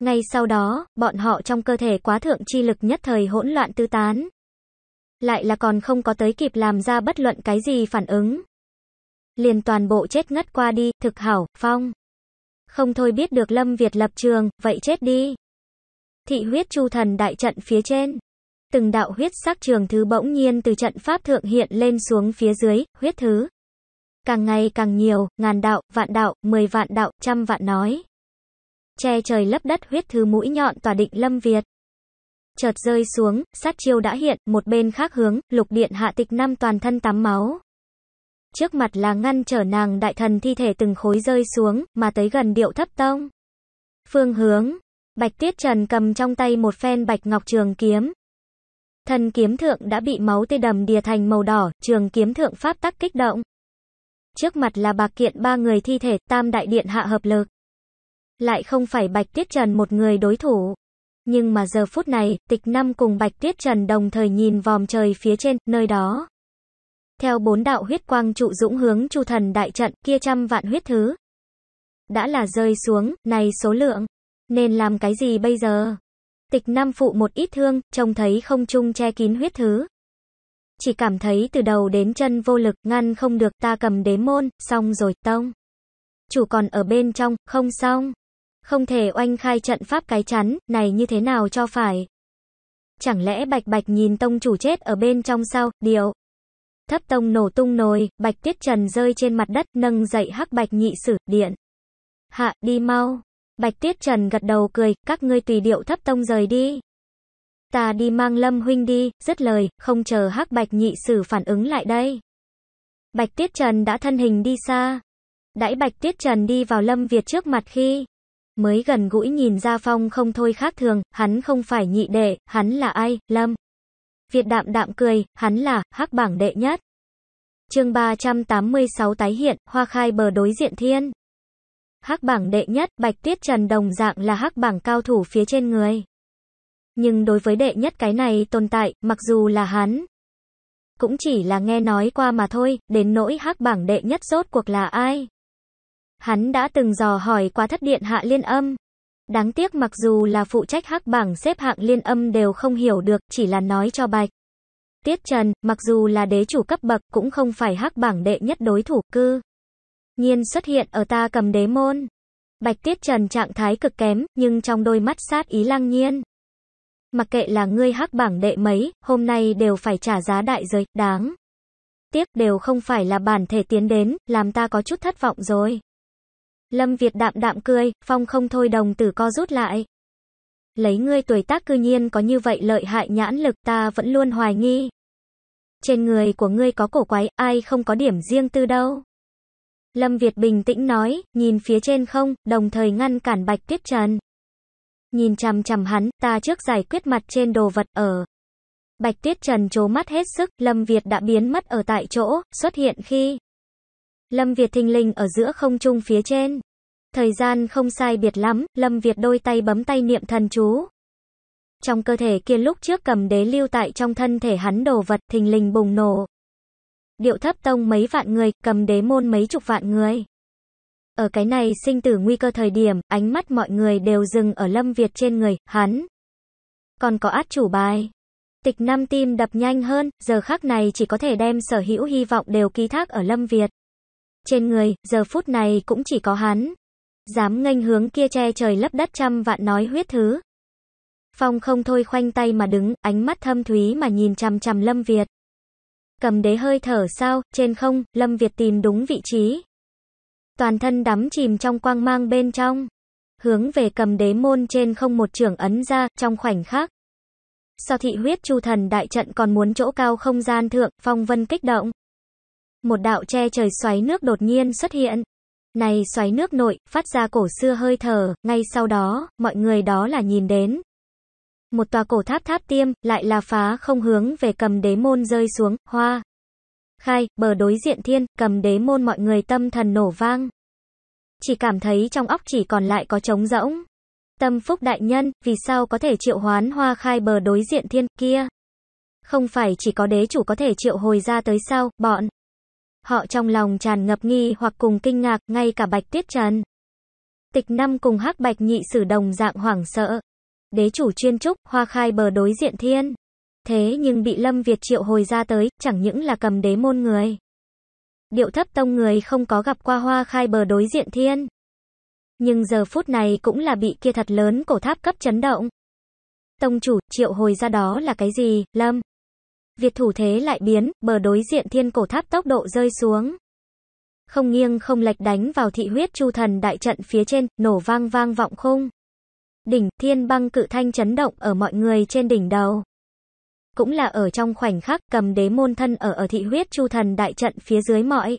Ngay sau đó, bọn họ trong cơ thể quá thượng chi lực nhất thời hỗn loạn tư tán. Lại là còn không có tới kịp làm ra bất luận cái gì phản ứng. Liền toàn bộ chết ngất qua đi, thực hảo, phong. Không thôi biết được Lâm Việt lập trường, vậy chết đi. Thị huyết chu thần đại trận phía trên từng đạo huyết sắc trường thứ bỗng nhiên từ trận pháp thượng hiện lên xuống phía dưới, huyết thứ. Càng ngày càng nhiều, ngàn đạo, vạn đạo, mười vạn đạo, trăm vạn nói. Che trời lấp đất huyết thứ mũi nhọn tỏa định lâm Việt. Chợt rơi xuống, sát chiêu đã hiện, một bên khác hướng, lục điện hạ tịch năm toàn thân tắm máu. Trước mặt là ngăn trở nàng đại thần thi thể từng khối rơi xuống, mà tới gần điệu thấp tông. Phương hướng, Bạch Tiết Trần cầm trong tay một phen bạch ngọc trường kiếm, Thần kiếm thượng đã bị máu tê đầm đìa thành màu đỏ, trường kiếm thượng pháp tắc kích động. Trước mặt là bạc kiện ba người thi thể, tam đại điện hạ hợp lực. Lại không phải Bạch tiết Trần một người đối thủ. Nhưng mà giờ phút này, tịch năm cùng Bạch tiết Trần đồng thời nhìn vòm trời phía trên, nơi đó. Theo bốn đạo huyết quang trụ dũng hướng chu thần đại trận, kia trăm vạn huyết thứ. Đã là rơi xuống, này số lượng. Nên làm cái gì bây giờ? Tịch Nam phụ một ít thương, trông thấy không trung che kín huyết thứ. Chỉ cảm thấy từ đầu đến chân vô lực, ngăn không được ta cầm đế môn, xong rồi, tông. Chủ còn ở bên trong, không xong. Không thể oanh khai trận pháp cái chắn, này như thế nào cho phải. Chẳng lẽ bạch bạch nhìn tông chủ chết ở bên trong sao, điều. Thấp tông nổ tung nồi, bạch tiết trần rơi trên mặt đất, nâng dậy hắc bạch nhị sử, điện. Hạ, đi mau. Bạch Tiết Trần gật đầu cười, các ngươi tùy điệu thấp tông rời đi. Ta đi mang Lâm huynh đi, dứt lời, không chờ Hắc Bạch nhị sử phản ứng lại đây. Bạch Tiết Trần đã thân hình đi xa. Đãi Bạch Tiết Trần đi vào Lâm Việt trước mặt khi mới gần gũi nhìn ra phong không thôi khác thường, hắn không phải nhị đệ, hắn là ai, Lâm. Việt đạm đạm cười, hắn là Hắc bảng đệ nhất. Chương 386 tái hiện, hoa khai bờ đối diện thiên hắc bảng đệ nhất, Bạch Tuyết Trần đồng dạng là hắc bảng cao thủ phía trên người. Nhưng đối với đệ nhất cái này tồn tại, mặc dù là hắn, cũng chỉ là nghe nói qua mà thôi, đến nỗi hắc bảng đệ nhất rốt cuộc là ai. Hắn đã từng dò hỏi qua thất điện hạ liên âm. Đáng tiếc mặc dù là phụ trách hắc bảng xếp hạng liên âm đều không hiểu được, chỉ là nói cho bạch. Tiết Trần, mặc dù là đế chủ cấp bậc cũng không phải hắc bảng đệ nhất đối thủ cư nhiên xuất hiện ở ta cầm đế môn. Bạch Tiết Trần trạng thái cực kém, nhưng trong đôi mắt sát ý lăng nhiên. Mặc kệ là ngươi hắc bảng đệ mấy, hôm nay đều phải trả giá đại giới, đáng. Tiếc đều không phải là bản thể tiến đến, làm ta có chút thất vọng rồi. Lâm Việt đạm đạm cười, phong không thôi đồng tử co rút lại. Lấy ngươi tuổi tác cư nhiên có như vậy lợi hại nhãn lực ta vẫn luôn hoài nghi. Trên người của ngươi có cổ quái, ai không có điểm riêng tư đâu. Lâm Việt bình tĩnh nói, nhìn phía trên không, đồng thời ngăn cản Bạch Tuyết Trần. Nhìn chằm chằm hắn, ta trước giải quyết mặt trên đồ vật ở. Bạch Tuyết Trần trố mắt hết sức, Lâm Việt đã biến mất ở tại chỗ, xuất hiện khi Lâm Việt thình Linh ở giữa không trung phía trên. Thời gian không sai biệt lắm, Lâm Việt đôi tay bấm tay niệm thần chú. Trong cơ thể kia lúc trước cầm đế lưu tại trong thân thể hắn đồ vật thình Linh bùng nổ điệu thấp tông mấy vạn người, cầm đế môn mấy chục vạn người. Ở cái này sinh tử nguy cơ thời điểm, ánh mắt mọi người đều dừng ở Lâm Việt trên người, hắn. Còn có át chủ bài. Tịch năm tim đập nhanh hơn, giờ khắc này chỉ có thể đem sở hữu hy vọng đều ký thác ở Lâm Việt. Trên người, giờ phút này cũng chỉ có hắn. Dám nghênh hướng kia che trời lấp đất trăm vạn nói huyết thứ. Phong không thôi khoanh tay mà đứng, ánh mắt thâm thúy mà nhìn chằm chằm Lâm Việt cầm đế hơi thở sao, trên không, Lâm Việt tìm đúng vị trí. Toàn thân đắm chìm trong quang mang bên trong. Hướng về cầm đế môn trên không một trưởng ấn ra, trong khoảnh khắc. Sau thị huyết chu thần đại trận còn muốn chỗ cao không gian thượng, phong vân kích động. Một đạo che trời xoáy nước đột nhiên xuất hiện. Này xoáy nước nội, phát ra cổ xưa hơi thở, ngay sau đó, mọi người đó là nhìn đến, một tòa cổ tháp tháp tiêm, lại là phá không hướng về cầm đế môn rơi xuống, hoa. Khai, bờ đối diện thiên, cầm đế môn mọi người tâm thần nổ vang. Chỉ cảm thấy trong óc chỉ còn lại có trống rỗng. Tâm phúc đại nhân, vì sao có thể triệu hoán hoa khai bờ đối diện thiên kia? Không phải chỉ có đế chủ có thể triệu hồi ra tới sao, bọn. Họ trong lòng tràn ngập nghi hoặc cùng kinh ngạc, ngay cả bạch tuyết trần. Tịch năm cùng hắc bạch nhị sử đồng dạng hoảng sợ, đế chủ chuyên trúc, hoa khai bờ đối diện thiên. Thế nhưng bị Lâm Việt triệu hồi ra tới, chẳng những là cầm đế môn người. Điệu thấp tông người không có gặp qua hoa khai bờ đối diện thiên. Nhưng giờ phút này cũng là bị kia thật lớn cổ tháp cấp chấn động. Tông chủ, triệu hồi ra đó là cái gì, Lâm? Việt thủ thế lại biến, bờ đối diện thiên cổ tháp tốc độ rơi xuống. Không nghiêng không lệch đánh vào thị huyết chu thần đại trận phía trên, nổ vang vang vọng khung. Đỉnh thiên băng cự thanh chấn động ở mọi người trên đỉnh đầu. Cũng là ở trong khoảnh khắc cầm đế môn thân ở ở thị huyết chu thần đại trận phía dưới mọi.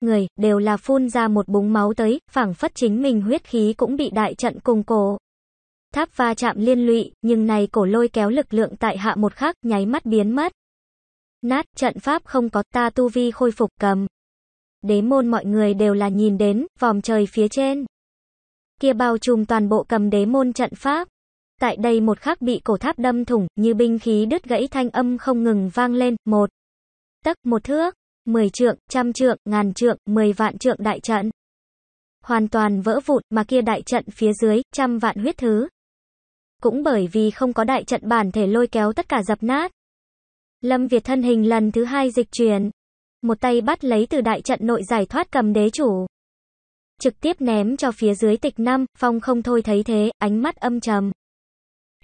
Người đều là phun ra một búng máu tới, phảng phất chính mình huyết khí cũng bị đại trận cùng cổ. Tháp va chạm liên lụy, nhưng này cổ lôi kéo lực lượng tại hạ một khắc nháy mắt biến mất. Nát, trận pháp không có ta tu vi khôi phục cầm. Đế môn mọi người đều là nhìn đến, vòm trời phía trên kia bao trùm toàn bộ cầm đế môn trận pháp. Tại đây một khắc bị cổ tháp đâm thủng, như binh khí đứt gãy thanh âm không ngừng vang lên, một tấc, một thước, mười trượng, trăm trượng, ngàn trượng, mười vạn trượng đại trận. Hoàn toàn vỡ vụn mà kia đại trận phía dưới, trăm vạn huyết thứ. Cũng bởi vì không có đại trận bản thể lôi kéo tất cả dập nát. Lâm Việt thân hình lần thứ hai dịch chuyển. Một tay bắt lấy từ đại trận nội giải thoát cầm đế chủ trực tiếp ném cho phía dưới tịch năm, Phong không thôi thấy thế, ánh mắt âm trầm.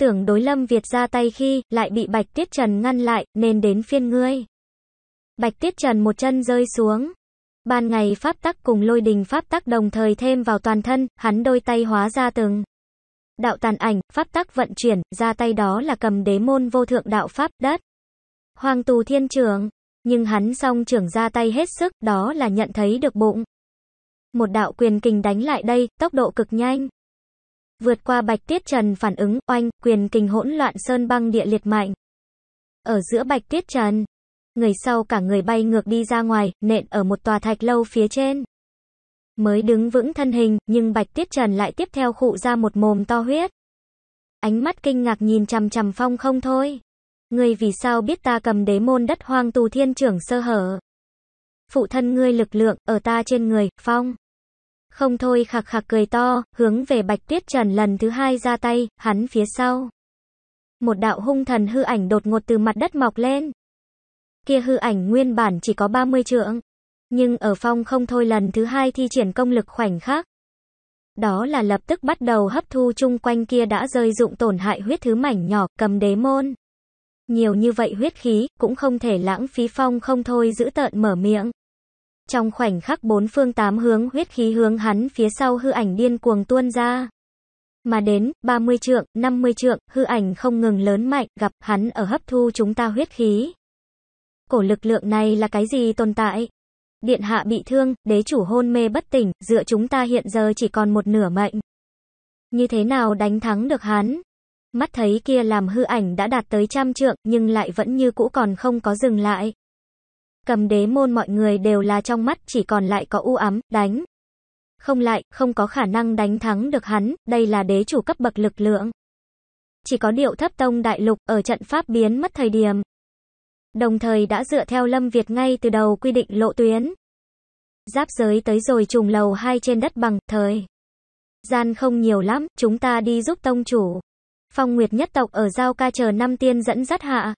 Tưởng đối lâm Việt ra tay khi, lại bị Bạch Tiết Trần ngăn lại, nên đến phiên ngươi. Bạch Tiết Trần một chân rơi xuống. Ban ngày pháp tắc cùng lôi đình pháp tắc đồng thời thêm vào toàn thân, hắn đôi tay hóa ra từng. Đạo tàn ảnh, pháp tắc vận chuyển, ra tay đó là cầm đế môn vô thượng đạo pháp đất. Hoàng tù thiên trưởng, nhưng hắn song trưởng ra tay hết sức, đó là nhận thấy được bụng một đạo quyền kình đánh lại đây, tốc độ cực nhanh. Vượt qua Bạch Tiết Trần phản ứng, oanh, quyền kình hỗn loạn sơn băng địa liệt mạnh. Ở giữa Bạch Tiết Trần, người sau cả người bay ngược đi ra ngoài, nện ở một tòa thạch lâu phía trên. Mới đứng vững thân hình, nhưng Bạch Tiết Trần lại tiếp theo khụ ra một mồm to huyết. Ánh mắt kinh ngạc nhìn chằm chằm phong không thôi. Ngươi vì sao biết ta cầm đế môn đất hoang tù thiên trưởng sơ hở? Phụ thân ngươi lực lượng, ở ta trên người, phong. Không thôi khạc khạc cười to, hướng về Bạch Tuyết Trần lần thứ hai ra tay, hắn phía sau. Một đạo hung thần hư ảnh đột ngột từ mặt đất mọc lên. Kia hư ảnh nguyên bản chỉ có 30 trượng. Nhưng ở phong không thôi lần thứ hai thi triển công lực khoảnh khắc. Đó là lập tức bắt đầu hấp thu chung quanh kia đã rơi dụng tổn hại huyết thứ mảnh nhỏ cầm đế môn. Nhiều như vậy huyết khí, cũng không thể lãng phí phong không thôi giữ tợn mở miệng. Trong khoảnh khắc bốn phương tám hướng huyết khí hướng hắn phía sau hư ảnh điên cuồng tuôn ra. Mà đến 30 trượng, 50 trượng, hư ảnh không ngừng lớn mạnh, gặp hắn ở hấp thu chúng ta huyết khí. Cổ lực lượng này là cái gì tồn tại? Điện hạ bị thương, đế chủ hôn mê bất tỉnh, dựa chúng ta hiện giờ chỉ còn một nửa mệnh. Như thế nào đánh thắng được hắn? Mắt thấy kia làm hư ảnh đã đạt tới trăm trượng, nhưng lại vẫn như cũ còn không có dừng lại. Cầm đế môn mọi người đều là trong mắt chỉ còn lại có u ám, đánh. Không lại, không có khả năng đánh thắng được hắn, đây là đế chủ cấp bậc lực lượng. Chỉ có điệu thấp tông đại lục ở trận pháp biến mất thời điểm. Đồng thời đã dựa theo Lâm Việt ngay từ đầu quy định lộ tuyến. Giáp giới tới rồi trùng lầu hai trên đất bằng, thời. Gian không nhiều lắm, chúng ta đi giúp tông chủ. Phong Nguyệt nhất tộc ở Giao Ca chờ năm tiên dẫn dắt hạ,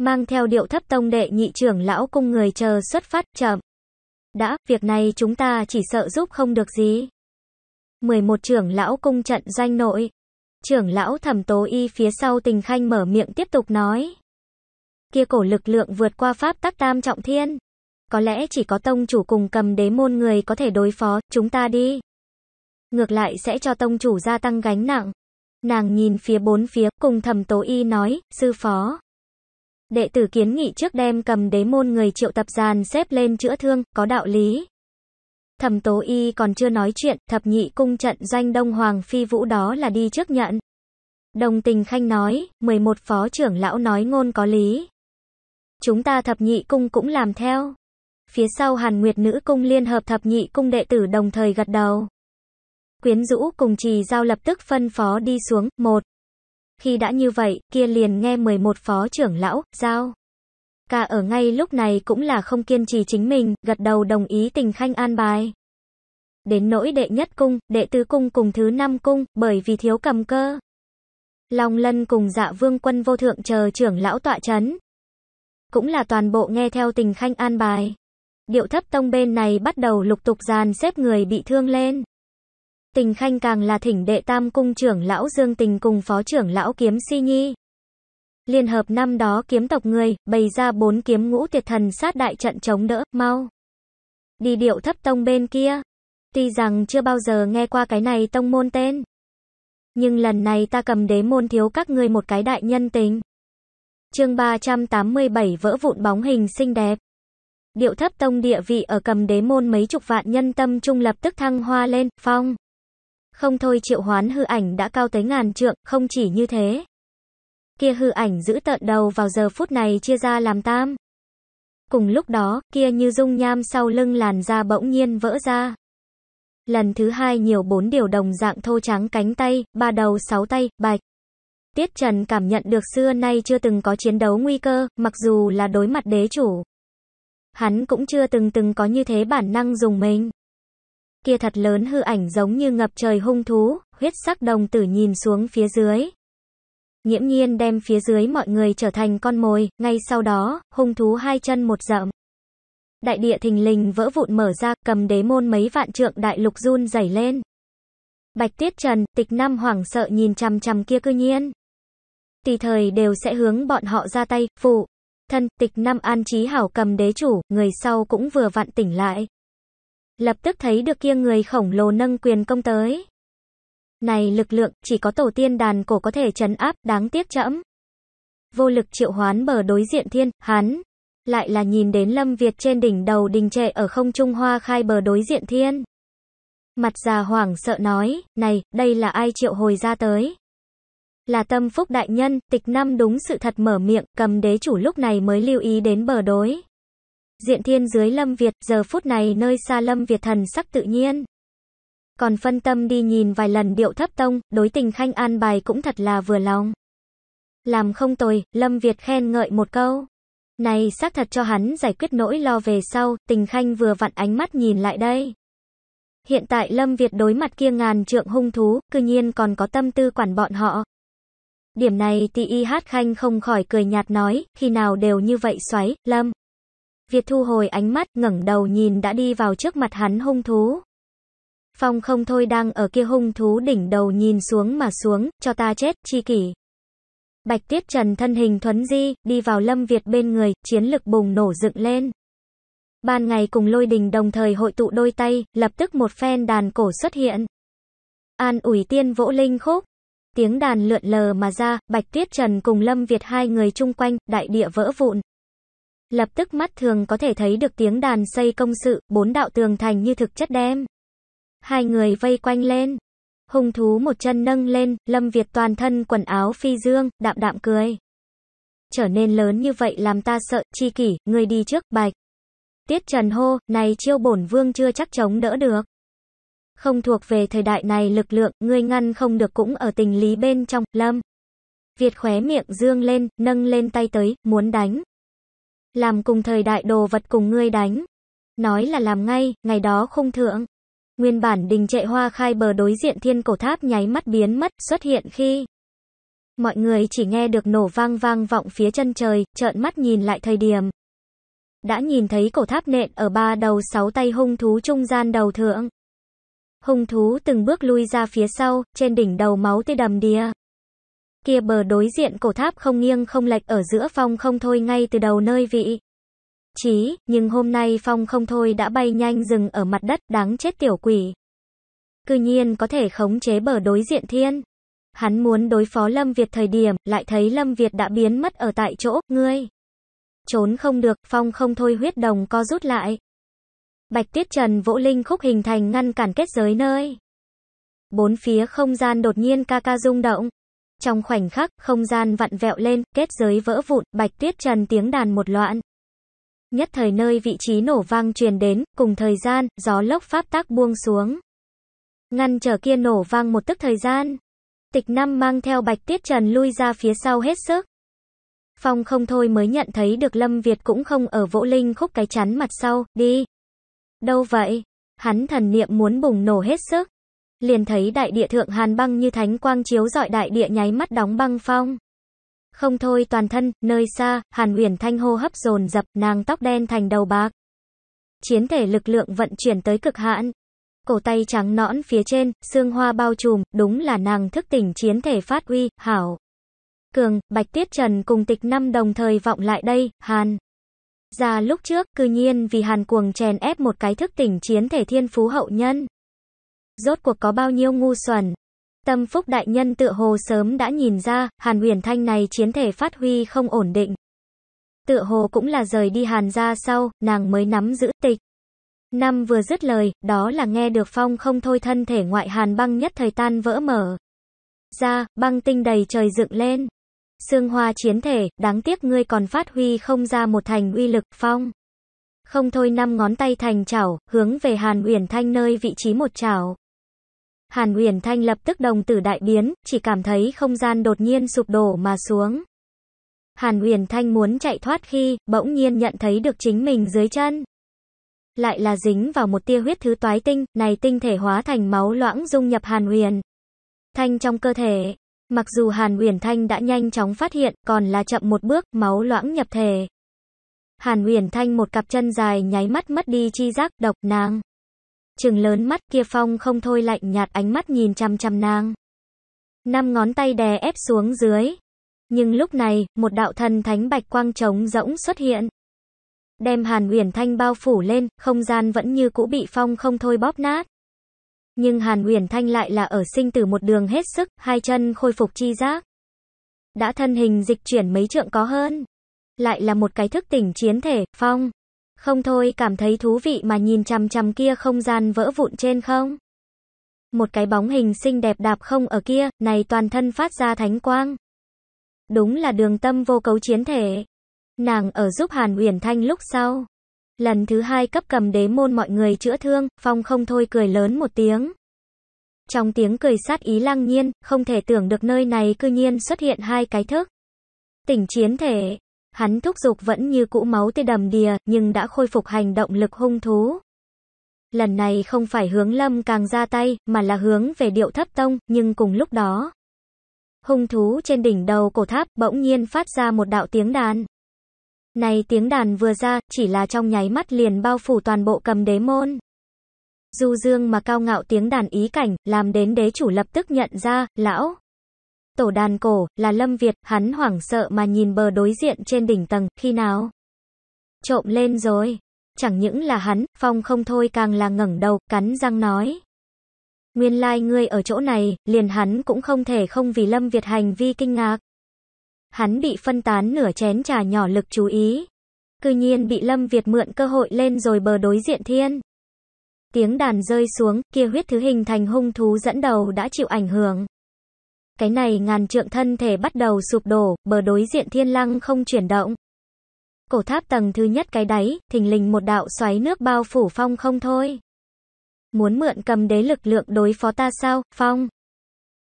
mang theo điệu thấp tông đệ nhị trưởng lão cung người chờ xuất phát chậm. Đã, việc này chúng ta chỉ sợ giúp không được gì. 11 trưởng lão cung trận doanh nội. Trưởng lão thẩm tố y phía sau tình khanh mở miệng tiếp tục nói. Kia cổ lực lượng vượt qua pháp tắc tam trọng thiên. Có lẽ chỉ có tông chủ cùng cầm đế môn người có thể đối phó, chúng ta đi. Ngược lại sẽ cho tông chủ gia tăng gánh nặng. Nàng nhìn phía bốn phía, cùng thầm tố y nói, sư phó. Đệ tử kiến nghị trước đem cầm đế môn người triệu tập giàn xếp lên chữa thương, có đạo lý. Thẩm Tố Y còn chưa nói chuyện, thập nhị cung trận danh Đông Hoàng Phi Vũ đó là đi trước nhận. Đồng tình khanh nói, 11 phó trưởng lão nói ngôn có lý. Chúng ta thập nhị cung cũng làm theo. Phía sau Hàn Nguyệt Nữ Cung liên hợp thập nhị cung đệ tử đồng thời gật đầu. Quyến rũ cùng trì giao lập tức phân phó đi xuống, một khi đã như vậy, kia liền nghe 11 phó trưởng lão, giao. Cả ở ngay lúc này cũng là không kiên trì chính mình, gật đầu đồng ý tình khanh an bài. Đến nỗi đệ nhất cung, đệ tứ cung cùng thứ năm cung, bởi vì thiếu cầm cơ. Long lân cùng dạ vương quân vô thượng chờ trưởng lão tọa chấn. Cũng là toàn bộ nghe theo tình khanh an bài. Điệu thấp tông bên này bắt đầu lục tục dàn xếp người bị thương lên. Tình Khanh càng là thỉnh đệ tam cung trưởng lão Dương Tình cùng phó trưởng lão kiếm Si Nhi. Liên hợp năm đó kiếm tộc người, bày ra bốn kiếm ngũ tuyệt thần sát đại trận chống đỡ, mau. Đi điệu thấp tông bên kia. Tuy rằng chưa bao giờ nghe qua cái này tông môn tên. Nhưng lần này ta cầm đế môn thiếu các ngươi một cái đại nhân tình. chương 387 vỡ vụn bóng hình xinh đẹp. Điệu thấp tông địa vị ở cầm đế môn mấy chục vạn nhân tâm trung lập tức thăng hoa lên, phong không thôi triệu hoán hư ảnh đã cao tới ngàn trượng, không chỉ như thế. Kia hư ảnh giữ tận đầu vào giờ phút này chia ra làm tam. Cùng lúc đó, kia như dung nham sau lưng làn da bỗng nhiên vỡ ra. Lần thứ hai nhiều bốn điều đồng dạng thô trắng cánh tay, ba đầu sáu tay, bạch. Tiết Trần cảm nhận được xưa nay chưa từng có chiến đấu nguy cơ, mặc dù là đối mặt đế chủ. Hắn cũng chưa từng từng có như thế bản năng dùng mình kia thật lớn hư ảnh giống như ngập trời hung thú, huyết sắc đồng tử nhìn xuống phía dưới. nhiễm nhiên đem phía dưới mọi người trở thành con mồi, ngay sau đó, hung thú hai chân một dậm. Đại địa thình lình vỡ vụn mở ra, cầm đế môn mấy vạn trượng đại lục run rẩy lên. Bạch Tiết Trần, tịch năm hoảng sợ nhìn chằm chằm kia cư nhiên. Tùy thời đều sẽ hướng bọn họ ra tay, phụ. Thân, tịch năm an trí hảo cầm đế chủ, người sau cũng vừa vặn tỉnh lại lập tức thấy được kia người khổng lồ nâng quyền công tới. Này lực lượng, chỉ có tổ tiên đàn cổ có thể trấn áp, đáng tiếc chẫm. Vô lực triệu hoán bờ đối diện thiên, hắn. Lại là nhìn đến Lâm Việt trên đỉnh đầu đình trệ ở không trung hoa khai bờ đối diện thiên. Mặt già hoảng sợ nói, này, đây là ai triệu hồi ra tới? Là tâm phúc đại nhân, tịch năm đúng sự thật mở miệng, cầm đế chủ lúc này mới lưu ý đến bờ đối diện thiên dưới Lâm Việt, giờ phút này nơi xa Lâm Việt thần sắc tự nhiên. Còn phân tâm đi nhìn vài lần điệu thấp tông, đối tình khanh an bài cũng thật là vừa lòng. Làm không tồi, Lâm Việt khen ngợi một câu. Này xác thật cho hắn giải quyết nỗi lo về sau, tình khanh vừa vặn ánh mắt nhìn lại đây. Hiện tại Lâm Việt đối mặt kia ngàn trượng hung thú, cư nhiên còn có tâm tư quản bọn họ. Điểm này tị y hát khanh không khỏi cười nhạt nói, khi nào đều như vậy xoáy, Lâm. Việt thu hồi ánh mắt, ngẩng đầu nhìn đã đi vào trước mặt hắn hung thú. Phong không thôi đang ở kia hung thú đỉnh đầu nhìn xuống mà xuống, cho ta chết, chi kỷ. Bạch Tiết Trần thân hình thuấn di, đi vào Lâm Việt bên người, chiến lực bùng nổ dựng lên. Ban ngày cùng lôi đình đồng thời hội tụ đôi tay, lập tức một phen đàn cổ xuất hiện. An ủi tiên vỗ linh khúc. Tiếng đàn lượn lờ mà ra, Bạch Tiết Trần cùng Lâm Việt hai người chung quanh, đại địa vỡ vụn. Lập tức mắt thường có thể thấy được tiếng đàn xây công sự, bốn đạo tường thành như thực chất đem. Hai người vây quanh lên. Hung thú một chân nâng lên, Lâm Việt toàn thân quần áo phi dương, đạm đạm cười. Trở nên lớn như vậy làm ta sợ, chi kỷ, người đi trước, bạch. Tiết Trần hô, này chiêu bổn vương chưa chắc chống đỡ được. Không thuộc về thời đại này lực lượng, ngươi ngăn không được cũng ở tình lý bên trong, Lâm. Việt khóe miệng dương lên, nâng lên tay tới, muốn đánh. Làm cùng thời đại đồ vật cùng ngươi đánh. Nói là làm ngay, ngày đó không thượng. Nguyên bản đình trệ hoa khai bờ đối diện thiên cổ tháp nháy mắt biến mất, xuất hiện khi mọi người chỉ nghe được nổ vang vang vọng phía chân trời, trợn mắt nhìn lại thời điểm. Đã nhìn thấy cổ tháp nện ở ba đầu sáu tay hung thú trung gian đầu thượng. Hung thú từng bước lui ra phía sau, trên đỉnh đầu máu tê đầm đìa. Kia bờ đối diện cổ tháp không nghiêng không lệch ở giữa phong không thôi ngay từ đầu nơi vị. Chí, nhưng hôm nay phong không thôi đã bay nhanh dừng ở mặt đất đáng chết tiểu quỷ. Cư nhiên có thể khống chế bờ đối diện thiên. Hắn muốn đối phó Lâm Việt thời điểm, lại thấy Lâm Việt đã biến mất ở tại chỗ, ngươi. Trốn không được, phong không thôi huyết đồng co rút lại. Bạch Tiết Trần vỗ linh khúc hình thành ngăn cản kết giới nơi. Bốn phía không gian đột nhiên ca ca rung động. Trong khoảnh khắc, không gian vặn vẹo lên, kết giới vỡ vụn, bạch tuyết trần tiếng đàn một loạn. Nhất thời nơi vị trí nổ vang truyền đến, cùng thời gian, gió lốc pháp tác buông xuống. Ngăn trở kia nổ vang một tức thời gian. Tịch năm mang theo bạch tuyết trần lui ra phía sau hết sức. Phong không thôi mới nhận thấy được Lâm Việt cũng không ở vỗ linh khúc cái chắn mặt sau, đi. Đâu vậy? Hắn thần niệm muốn bùng nổ hết sức liền thấy đại địa thượng hàn băng như thánh quang chiếu dọi đại địa nháy mắt đóng băng phong. Không thôi toàn thân, nơi xa, Hàn Uyển Thanh hô hấp dồn dập, nàng tóc đen thành đầu bạc. Chiến thể lực lượng vận chuyển tới cực hạn. Cổ tay trắng nõn phía trên, xương hoa bao trùm, đúng là nàng thức tỉnh chiến thể phát uy, hảo. Cường, Bạch Tiết Trần cùng tịch năm đồng thời vọng lại đây, Hàn. Ra lúc trước, cư nhiên vì Hàn cuồng chèn ép một cái thức tỉnh chiến thể thiên phú hậu nhân rốt cuộc có bao nhiêu ngu xuẩn. Tâm Phúc Đại Nhân tựa hồ sớm đã nhìn ra, Hàn Huyền Thanh này chiến thể phát huy không ổn định. Tựa hồ cũng là rời đi Hàn ra sau, nàng mới nắm giữ tịch. Năm vừa dứt lời, đó là nghe được phong không thôi thân thể ngoại Hàn băng nhất thời tan vỡ mở. Ra, băng tinh đầy trời dựng lên. Sương hoa chiến thể, đáng tiếc ngươi còn phát huy không ra một thành uy lực, phong. Không thôi năm ngón tay thành chảo, hướng về Hàn Uyển Thanh nơi vị trí một chảo. Hàn Uyển Thanh lập tức đồng tử đại biến, chỉ cảm thấy không gian đột nhiên sụp đổ mà xuống. Hàn Uyển Thanh muốn chạy thoát khi, bỗng nhiên nhận thấy được chính mình dưới chân. Lại là dính vào một tia huyết thứ toái tinh, này tinh thể hóa thành máu loãng dung nhập Hàn Uyển. Thanh trong cơ thể. Mặc dù Hàn Uyển Thanh đã nhanh chóng phát hiện, còn là chậm một bước, máu loãng nhập thể. Hàn Uyển Thanh một cặp chân dài nháy mắt mất đi chi giác, độc nàng trừng lớn mắt kia phong không thôi lạnh nhạt ánh mắt nhìn chăm chăm nàng. Năm ngón tay đè ép xuống dưới. Nhưng lúc này, một đạo thần thánh bạch quang trống rỗng xuất hiện. Đem Hàn Uyển Thanh bao phủ lên, không gian vẫn như cũ bị phong không thôi bóp nát. Nhưng Hàn Uyển Thanh lại là ở sinh tử một đường hết sức, hai chân khôi phục chi giác. Đã thân hình dịch chuyển mấy trượng có hơn. Lại là một cái thức tỉnh chiến thể, phong. Không thôi cảm thấy thú vị mà nhìn chằm chằm kia không gian vỡ vụn trên không? Một cái bóng hình xinh đẹp đạp không ở kia, này toàn thân phát ra thánh quang. Đúng là đường tâm vô cấu chiến thể. Nàng ở giúp Hàn Uyển Thanh lúc sau. Lần thứ hai cấp cầm đế môn mọi người chữa thương, Phong không thôi cười lớn một tiếng. Trong tiếng cười sát ý lăng nhiên, không thể tưởng được nơi này cư nhiên xuất hiện hai cái thức. Tỉnh chiến thể, Hắn thúc giục vẫn như cũ máu tê đầm đìa, nhưng đã khôi phục hành động lực hung thú. Lần này không phải hướng lâm càng ra tay, mà là hướng về điệu thấp tông, nhưng cùng lúc đó. Hung thú trên đỉnh đầu cổ tháp bỗng nhiên phát ra một đạo tiếng đàn. Này tiếng đàn vừa ra, chỉ là trong nháy mắt liền bao phủ toàn bộ cầm đế môn. Du dương mà cao ngạo tiếng đàn ý cảnh, làm đến đế chủ lập tức nhận ra, lão tổ đàn cổ, là Lâm Việt, hắn hoảng sợ mà nhìn bờ đối diện trên đỉnh tầng, khi nào? Trộm lên rồi. Chẳng những là hắn, Phong không thôi càng là ngẩng đầu, cắn răng nói. Nguyên lai like ngươi ở chỗ này, liền hắn cũng không thể không vì Lâm Việt hành vi kinh ngạc. Hắn bị phân tán nửa chén trà nhỏ lực chú ý. Cư nhiên bị Lâm Việt mượn cơ hội lên rồi bờ đối diện thiên. Tiếng đàn rơi xuống, kia huyết thứ hình thành hung thú dẫn đầu đã chịu ảnh hưởng. Cái này ngàn trượng thân thể bắt đầu sụp đổ, bờ đối diện thiên lăng không chuyển động. Cổ tháp tầng thứ nhất cái đáy, thình lình một đạo xoáy nước bao phủ phong không thôi. Muốn mượn cầm đế lực lượng đối phó ta sao, phong?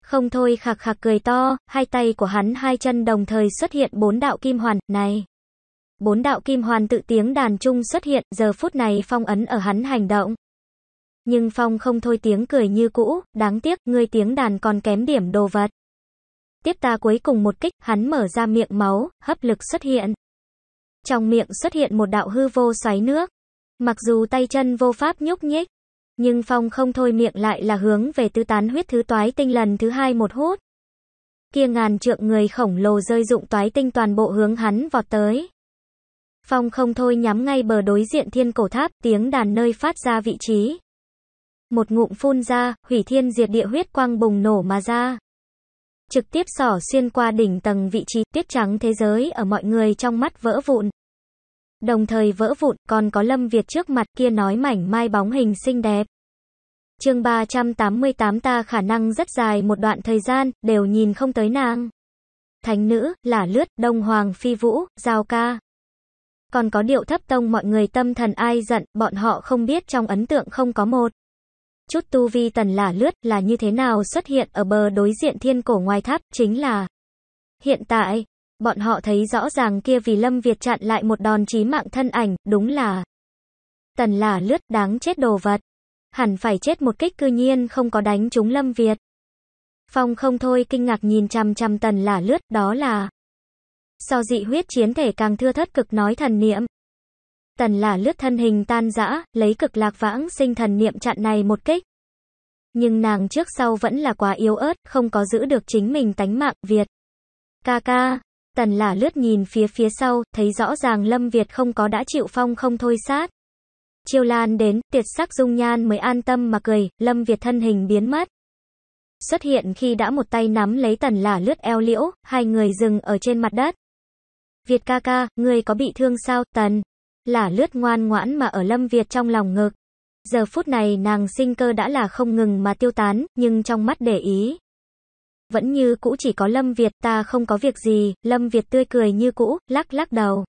Không thôi khạc khạc cười to, hai tay của hắn hai chân đồng thời xuất hiện bốn đạo kim hoàn, này. Bốn đạo kim hoàn tự tiếng đàn trung xuất hiện, giờ phút này phong ấn ở hắn hành động. Nhưng phong không thôi tiếng cười như cũ, đáng tiếc, người tiếng đàn còn kém điểm đồ vật tiếp ta cuối cùng một kích, hắn mở ra miệng máu, hấp lực xuất hiện. Trong miệng xuất hiện một đạo hư vô xoáy nước. Mặc dù tay chân vô pháp nhúc nhích, nhưng Phong không thôi miệng lại là hướng về tứ tán huyết thứ toái tinh lần thứ hai một hút. Kia ngàn trượng người khổng lồ rơi dụng toái tinh toàn bộ hướng hắn vọt tới. Phong không thôi nhắm ngay bờ đối diện thiên cổ tháp, tiếng đàn nơi phát ra vị trí. Một ngụm phun ra, hủy thiên diệt địa huyết quang bùng nổ mà ra trực tiếp sỏ xuyên qua đỉnh tầng vị trí tuyết trắng thế giới ở mọi người trong mắt vỡ vụn. Đồng thời vỡ vụn còn có Lâm Việt trước mặt kia nói mảnh mai bóng hình xinh đẹp. Chương 388 ta khả năng rất dài một đoạn thời gian đều nhìn không tới nàng. Thánh nữ, lả lướt, đông hoàng phi vũ, giao ca. Còn có điệu thấp tông mọi người tâm thần ai giận, bọn họ không biết trong ấn tượng không có một. Chút tu vi tần lả lướt là như thế nào xuất hiện ở bờ đối diện thiên cổ ngoài tháp chính là hiện tại, bọn họ thấy rõ ràng kia vì Lâm Việt chặn lại một đòn chí mạng thân ảnh, đúng là tần lả lướt đáng chết đồ vật. Hẳn phải chết một kích cư nhiên không có đánh trúng Lâm Việt. Phong không thôi kinh ngạc nhìn chằm chằm tần lả lướt, đó là So dị huyết chiến thể càng thưa thất cực nói thần niệm tần là lướt thân hình tan rã, lấy cực lạc vãng sinh thần niệm chặn này một kích. Nhưng nàng trước sau vẫn là quá yếu ớt, không có giữ được chính mình tánh mạng, Việt. Ca ca, tần là lướt nhìn phía phía sau, thấy rõ ràng Lâm Việt không có đã chịu phong không thôi sát. Chiêu lan đến, tiệt sắc dung nhan mới an tâm mà cười, Lâm Việt thân hình biến mất. Xuất hiện khi đã một tay nắm lấy tần là lướt eo liễu, hai người dừng ở trên mặt đất. Việt ca ca, người có bị thương sao, tần? là lướt ngoan ngoãn mà ở Lâm Việt trong lòng ngực. Giờ phút này nàng sinh cơ đã là không ngừng mà tiêu tán, nhưng trong mắt để ý. Vẫn như cũ chỉ có Lâm Việt ta không có việc gì, Lâm Việt tươi cười như cũ, lắc lắc đầu.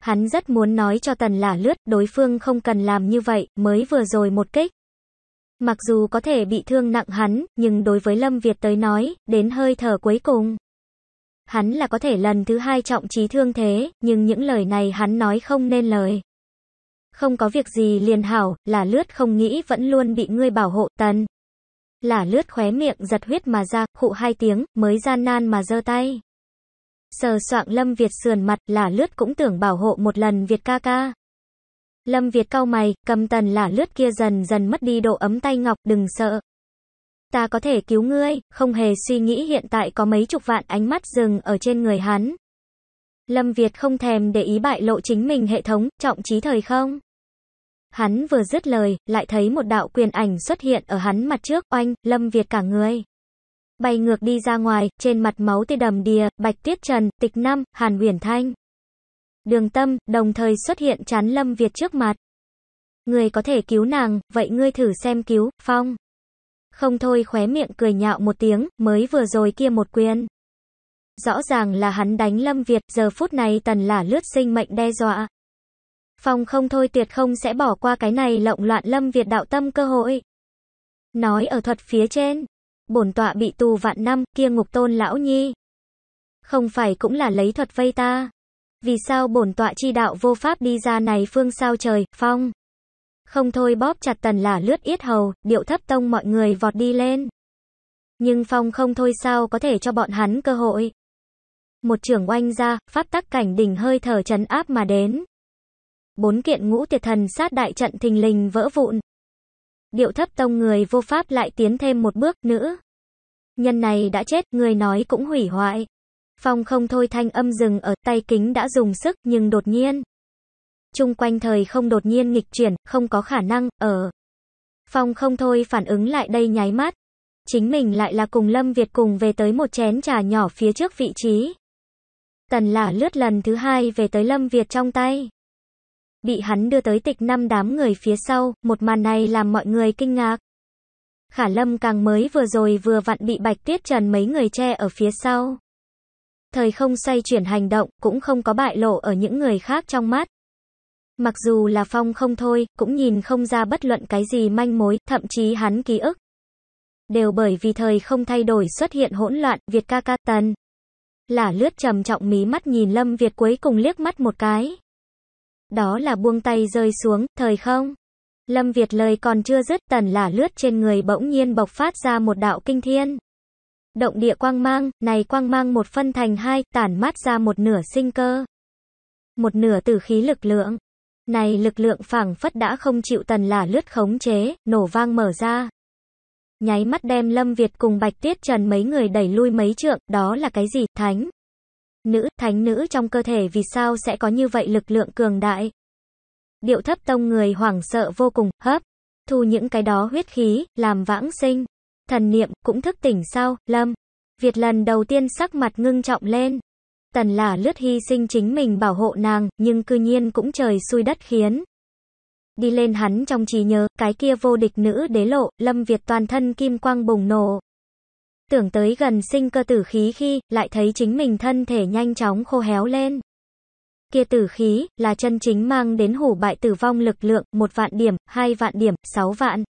Hắn rất muốn nói cho tần là lướt, đối phương không cần làm như vậy, mới vừa rồi một kích. Mặc dù có thể bị thương nặng hắn, nhưng đối với Lâm Việt tới nói, đến hơi thở cuối cùng hắn là có thể lần thứ hai trọng trí thương thế, nhưng những lời này hắn nói không nên lời. Không có việc gì liền hảo, là lướt không nghĩ vẫn luôn bị ngươi bảo hộ, tần. Là lướt khóe miệng giật huyết mà ra, khụ hai tiếng, mới gian nan mà giơ tay. Sờ soạng Lâm Việt sườn mặt, là lướt cũng tưởng bảo hộ một lần Việt ca ca. Lâm Việt cau mày, cầm tần là lướt kia dần dần mất đi độ ấm tay ngọc, đừng sợ, ta có thể cứu ngươi, không hề suy nghĩ hiện tại có mấy chục vạn ánh mắt dừng ở trên người hắn. Lâm Việt không thèm để ý bại lộ chính mình hệ thống, trọng trí thời không. Hắn vừa dứt lời, lại thấy một đạo quyền ảnh xuất hiện ở hắn mặt trước, oanh, Lâm Việt cả người. Bay ngược đi ra ngoài, trên mặt máu tê đầm đìa, Bạch Tuyết Trần, Tịch Năm, Hàn Huyền Thanh. Đường Tâm, đồng thời xuất hiện chắn Lâm Việt trước mặt. Người có thể cứu nàng, vậy ngươi thử xem cứu, Phong. Không thôi khóe miệng cười nhạo một tiếng, mới vừa rồi kia một quyền. Rõ ràng là hắn đánh Lâm Việt, giờ phút này tần là lướt sinh mệnh đe dọa. Phong không thôi tuyệt không sẽ bỏ qua cái này lộng loạn Lâm Việt đạo tâm cơ hội. Nói ở thuật phía trên, bổn tọa bị tù vạn năm, kia ngục tôn lão nhi. Không phải cũng là lấy thuật vây ta. Vì sao bổn tọa chi đạo vô pháp đi ra này phương sao trời, phong. Không thôi bóp chặt tần là lướt yết hầu, điệu thấp tông mọi người vọt đi lên. Nhưng Phong không thôi sao có thể cho bọn hắn cơ hội. Một trưởng oanh ra, pháp tắc cảnh đỉnh hơi thở chấn áp mà đến. Bốn kiện ngũ tiệt thần sát đại trận thình lình vỡ vụn. Điệu thấp tông người vô pháp lại tiến thêm một bước nữa. Nhân này đã chết, người nói cũng hủy hoại. Phong không thôi thanh âm dừng ở tay kính đã dùng sức nhưng đột nhiên chung quanh thời không đột nhiên nghịch chuyển, không có khả năng, ở. Phong không thôi phản ứng lại đây nháy mắt. Chính mình lại là cùng Lâm Việt cùng về tới một chén trà nhỏ phía trước vị trí. Tần lả lướt lần thứ hai về tới Lâm Việt trong tay. Bị hắn đưa tới tịch năm đám người phía sau, một màn này làm mọi người kinh ngạc. Khả Lâm càng mới vừa rồi vừa vặn bị Bạch Tuyết Trần mấy người che ở phía sau. Thời không xoay chuyển hành động, cũng không có bại lộ ở những người khác trong mắt. Mặc dù là Phong không thôi, cũng nhìn không ra bất luận cái gì manh mối, thậm chí hắn ký ức. Đều bởi vì thời không thay đổi xuất hiện hỗn loạn, Việt ca ca tần. là lướt trầm trọng mí mắt nhìn Lâm Việt cuối cùng liếc mắt một cái. Đó là buông tay rơi xuống, thời không. Lâm Việt lời còn chưa dứt tần là lướt trên người bỗng nhiên bộc phát ra một đạo kinh thiên. Động địa quang mang, này quang mang một phân thành hai, tản mát ra một nửa sinh cơ. Một nửa tử khí lực lượng, này lực lượng phảng phất đã không chịu tần là lướt khống chế, nổ vang mở ra. Nháy mắt đem Lâm Việt cùng Bạch Tiết Trần mấy người đẩy lui mấy trượng, đó là cái gì, thánh? Nữ, thánh nữ trong cơ thể vì sao sẽ có như vậy lực lượng cường đại? Điệu thấp tông người hoảng sợ vô cùng, hấp, thu những cái đó huyết khí, làm vãng sinh. Thần niệm, cũng thức tỉnh sao, Lâm? Việt lần đầu tiên sắc mặt ngưng trọng lên. Tần là lướt hy sinh chính mình bảo hộ nàng, nhưng cư nhiên cũng trời xui đất khiến. Đi lên hắn trong trí nhớ, cái kia vô địch nữ đế lộ, lâm Việt toàn thân kim quang bùng nổ. Tưởng tới gần sinh cơ tử khí khi, lại thấy chính mình thân thể nhanh chóng khô héo lên. Kia tử khí, là chân chính mang đến hủ bại tử vong lực lượng, một vạn điểm, hai vạn điểm, sáu vạn.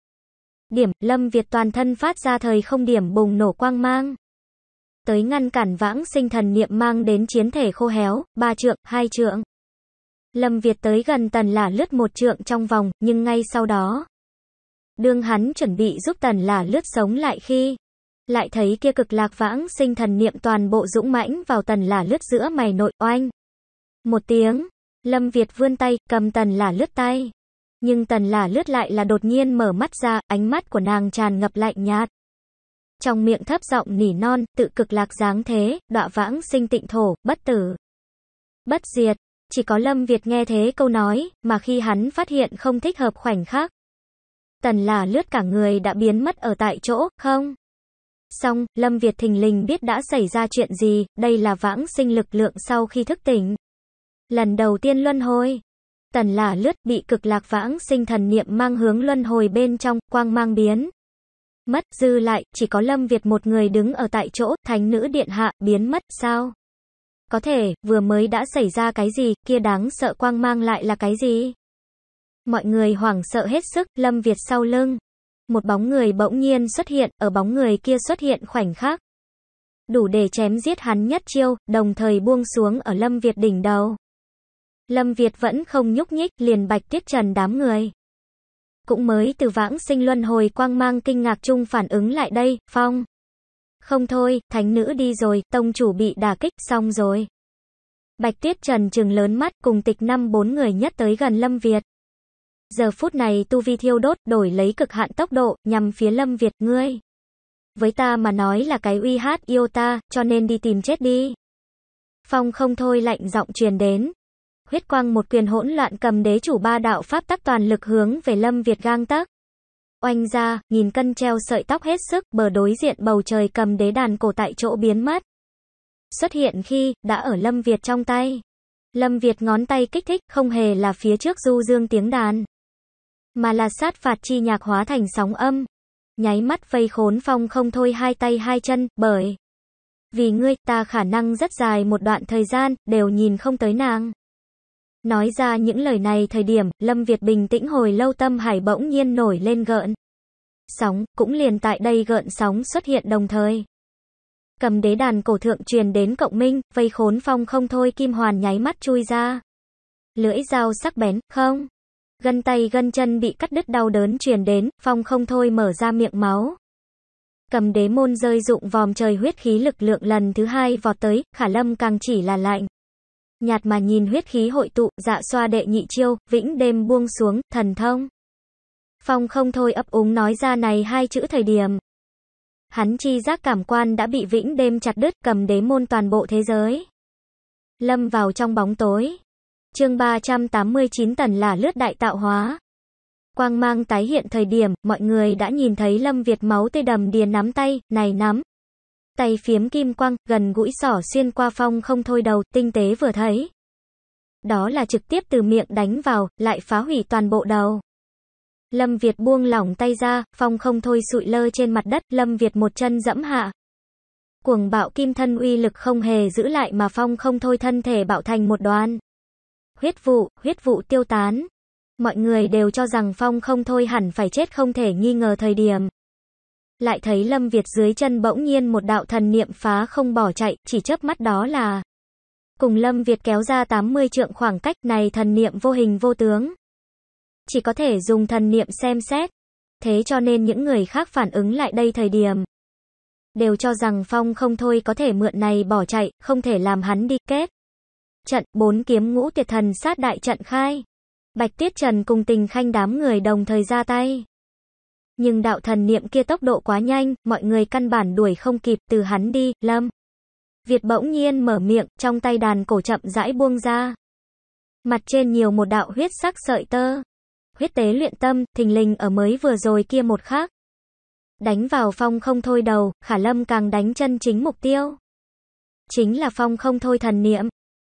Điểm, lâm Việt toàn thân phát ra thời không điểm bùng nổ quang mang tới ngăn cản vãng sinh thần niệm mang đến chiến thể khô héo, ba trượng, hai trượng. Lâm Việt tới gần tần là lướt một trượng trong vòng, nhưng ngay sau đó. Đương hắn chuẩn bị giúp tần là lướt sống lại khi. Lại thấy kia cực lạc vãng sinh thần niệm toàn bộ dũng mãnh vào tần là lướt giữa mày nội oanh. Một tiếng, Lâm Việt vươn tay, cầm tần là lướt tay. Nhưng tần là lướt lại là đột nhiên mở mắt ra, ánh mắt của nàng tràn ngập lạnh nhạt trong miệng thấp giọng nỉ non, tự cực lạc dáng thế, đọa vãng sinh tịnh thổ, bất tử, bất diệt. Chỉ có Lâm Việt nghe thế câu nói, mà khi hắn phát hiện không thích hợp khoảnh khắc. Tần là lướt cả người đã biến mất ở tại chỗ, không? Xong, Lâm Việt thình lình biết đã xảy ra chuyện gì, đây là vãng sinh lực lượng sau khi thức tỉnh. Lần đầu tiên luân hồi, tần là lướt bị cực lạc vãng sinh thần niệm mang hướng luân hồi bên trong, quang mang biến mất dư lại, chỉ có Lâm Việt một người đứng ở tại chỗ, thánh nữ điện hạ, biến mất, sao? Có thể, vừa mới đã xảy ra cái gì, kia đáng sợ quang mang lại là cái gì? Mọi người hoảng sợ hết sức, Lâm Việt sau lưng. Một bóng người bỗng nhiên xuất hiện, ở bóng người kia xuất hiện khoảnh khắc. Đủ để chém giết hắn nhất chiêu, đồng thời buông xuống ở Lâm Việt đỉnh đầu. Lâm Việt vẫn không nhúc nhích, liền bạch tiết trần đám người cũng mới từ vãng sinh luân hồi quang mang kinh ngạc chung phản ứng lại đây, Phong. Không thôi, thánh nữ đi rồi, tông chủ bị đả kích, xong rồi. Bạch Tuyết Trần trừng lớn mắt cùng tịch năm bốn người nhất tới gần Lâm Việt. Giờ phút này tu vi thiêu đốt, đổi lấy cực hạn tốc độ, nhằm phía Lâm Việt, ngươi. Với ta mà nói là cái uy hát yêu ta, cho nên đi tìm chết đi. Phong không thôi lạnh giọng truyền đến, Huyết quang một quyền hỗn loạn cầm đế chủ ba đạo pháp tắc toàn lực hướng về Lâm Việt gang tác. Oanh ra, nghìn cân treo sợi tóc hết sức, bờ đối diện bầu trời cầm đế đàn cổ tại chỗ biến mất. Xuất hiện khi, đã ở Lâm Việt trong tay. Lâm Việt ngón tay kích thích, không hề là phía trước du dương tiếng đàn. Mà là sát phạt chi nhạc hóa thành sóng âm. Nháy mắt vây khốn phong không thôi hai tay hai chân, bởi. Vì ngươi, ta khả năng rất dài một đoạn thời gian, đều nhìn không tới nàng. Nói ra những lời này thời điểm, Lâm Việt bình tĩnh hồi lâu tâm hải bỗng nhiên nổi lên gợn. Sóng, cũng liền tại đây gợn sóng xuất hiện đồng thời. Cầm đế đàn cổ thượng truyền đến cộng minh, vây khốn phong không thôi kim hoàn nháy mắt chui ra. Lưỡi dao sắc bén, không. Gân tay gân chân bị cắt đứt đau đớn truyền đến, phong không thôi mở ra miệng máu. Cầm đế môn rơi dụng vòm trời huyết khí lực lượng lần thứ hai vọt tới, khả lâm càng chỉ là lạnh nhạt mà nhìn huyết khí hội tụ, dạ xoa đệ nhị chiêu, vĩnh đêm buông xuống, thần thông. Phong không thôi ấp úng nói ra này hai chữ thời điểm. Hắn chi giác cảm quan đã bị vĩnh đêm chặt đứt cầm đế môn toàn bộ thế giới. Lâm vào trong bóng tối. chương 389 tần là lướt đại tạo hóa. Quang mang tái hiện thời điểm, mọi người đã nhìn thấy Lâm Việt máu tê đầm đìa nắm tay, này nắm, Tay phiếm kim quang, gần gũi sỏ xuyên qua phong không thôi đầu, tinh tế vừa thấy. Đó là trực tiếp từ miệng đánh vào, lại phá hủy toàn bộ đầu. Lâm Việt buông lỏng tay ra, phong không thôi sụi lơ trên mặt đất, Lâm Việt một chân dẫm hạ. Cuồng bạo kim thân uy lực không hề giữ lại mà phong không thôi thân thể bạo thành một đoàn. Huyết vụ, huyết vụ tiêu tán. Mọi người đều cho rằng phong không thôi hẳn phải chết không thể nghi ngờ thời điểm lại thấy Lâm Việt dưới chân bỗng nhiên một đạo thần niệm phá không bỏ chạy, chỉ chớp mắt đó là cùng Lâm Việt kéo ra 80 trượng khoảng cách này thần niệm vô hình vô tướng. Chỉ có thể dùng thần niệm xem xét. Thế cho nên những người khác phản ứng lại đây thời điểm. Đều cho rằng Phong không thôi có thể mượn này bỏ chạy, không thể làm hắn đi kết. Trận bốn kiếm ngũ tuyệt thần sát đại trận khai. Bạch Tiết Trần cùng tình khanh đám người đồng thời ra tay. Nhưng đạo thần niệm kia tốc độ quá nhanh, mọi người căn bản đuổi không kịp, từ hắn đi, Lâm. Việt bỗng nhiên mở miệng, trong tay đàn cổ chậm rãi buông ra. Mặt trên nhiều một đạo huyết sắc sợi tơ. Huyết tế luyện tâm, thình lình ở mới vừa rồi kia một khác. Đánh vào phong không thôi đầu, khả lâm càng đánh chân chính mục tiêu. Chính là phong không thôi thần niệm.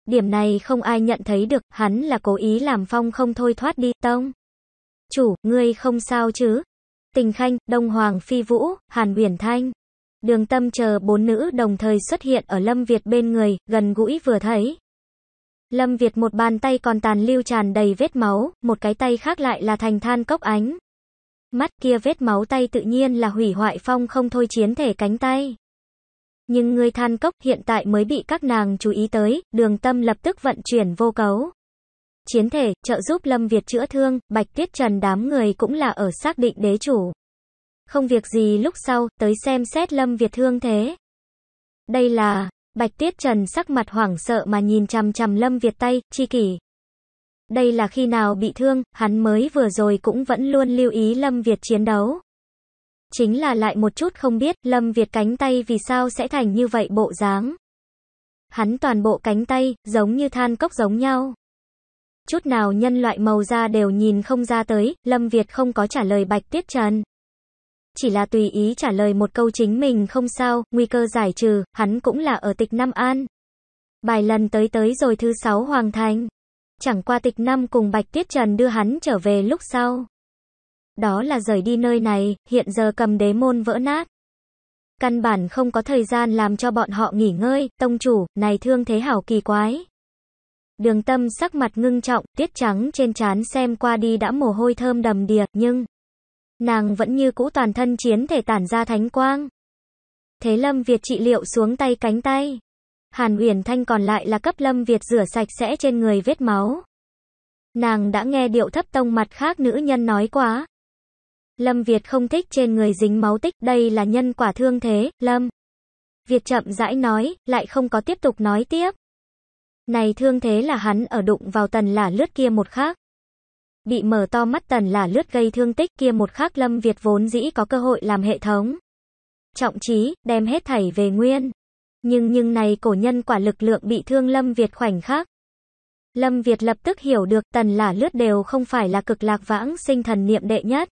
Điểm này không ai nhận thấy được, hắn là cố ý làm phong không thôi thoát đi, tông. Chủ, ngươi không sao chứ, Tình Khanh, Đông Hoàng Phi Vũ, Hàn Uyển Thanh. Đường tâm chờ bốn nữ đồng thời xuất hiện ở Lâm Việt bên người, gần gũi vừa thấy. Lâm Việt một bàn tay còn tàn lưu tràn đầy vết máu, một cái tay khác lại là thành than cốc ánh. Mắt kia vết máu tay tự nhiên là hủy hoại phong không thôi chiến thể cánh tay. Nhưng người than cốc hiện tại mới bị các nàng chú ý tới, đường tâm lập tức vận chuyển vô cấu chiến thể, trợ giúp Lâm Việt chữa thương, Bạch Tiết Trần đám người cũng là ở xác định đế chủ. Không việc gì lúc sau, tới xem xét Lâm Việt thương thế. Đây là, Bạch Tiết Trần sắc mặt hoảng sợ mà nhìn chằm chằm Lâm Việt tay, chi kỷ. Đây là khi nào bị thương, hắn mới vừa rồi cũng vẫn luôn lưu ý Lâm Việt chiến đấu. Chính là lại một chút không biết Lâm Việt cánh tay vì sao sẽ thành như vậy bộ dáng. Hắn toàn bộ cánh tay, giống như than cốc giống nhau chút nào nhân loại màu da đều nhìn không ra tới, Lâm Việt không có trả lời Bạch Tuyết Trần. Chỉ là tùy ý trả lời một câu chính mình không sao, nguy cơ giải trừ, hắn cũng là ở tịch Nam An. Bài lần tới tới rồi thứ sáu hoàng thành. Chẳng qua tịch năm cùng Bạch Tuyết Trần đưa hắn trở về lúc sau. Đó là rời đi nơi này, hiện giờ cầm đế môn vỡ nát. Căn bản không có thời gian làm cho bọn họ nghỉ ngơi, tông chủ, này thương thế hảo kỳ quái. Đường tâm sắc mặt ngưng trọng, tiết trắng trên trán xem qua đi đã mồ hôi thơm đầm đìa, nhưng nàng vẫn như cũ toàn thân chiến thể tản ra thánh quang. Thế Lâm Việt trị liệu xuống tay cánh tay. Hàn Uyển Thanh còn lại là cấp Lâm Việt rửa sạch sẽ trên người vết máu. Nàng đã nghe điệu thấp tông mặt khác nữ nhân nói quá. Lâm Việt không thích trên người dính máu tích, đây là nhân quả thương thế, Lâm. Việt chậm rãi nói, lại không có tiếp tục nói tiếp. Này thương thế là hắn ở đụng vào tần là lướt kia một khác. Bị mở to mắt tần là lướt gây thương tích kia một khác Lâm Việt vốn dĩ có cơ hội làm hệ thống. Trọng trí, đem hết thảy về nguyên. Nhưng nhưng này cổ nhân quả lực lượng bị thương Lâm Việt khoảnh khắc. Lâm Việt lập tức hiểu được tần là lướt đều không phải là cực lạc vãng sinh thần niệm đệ nhất.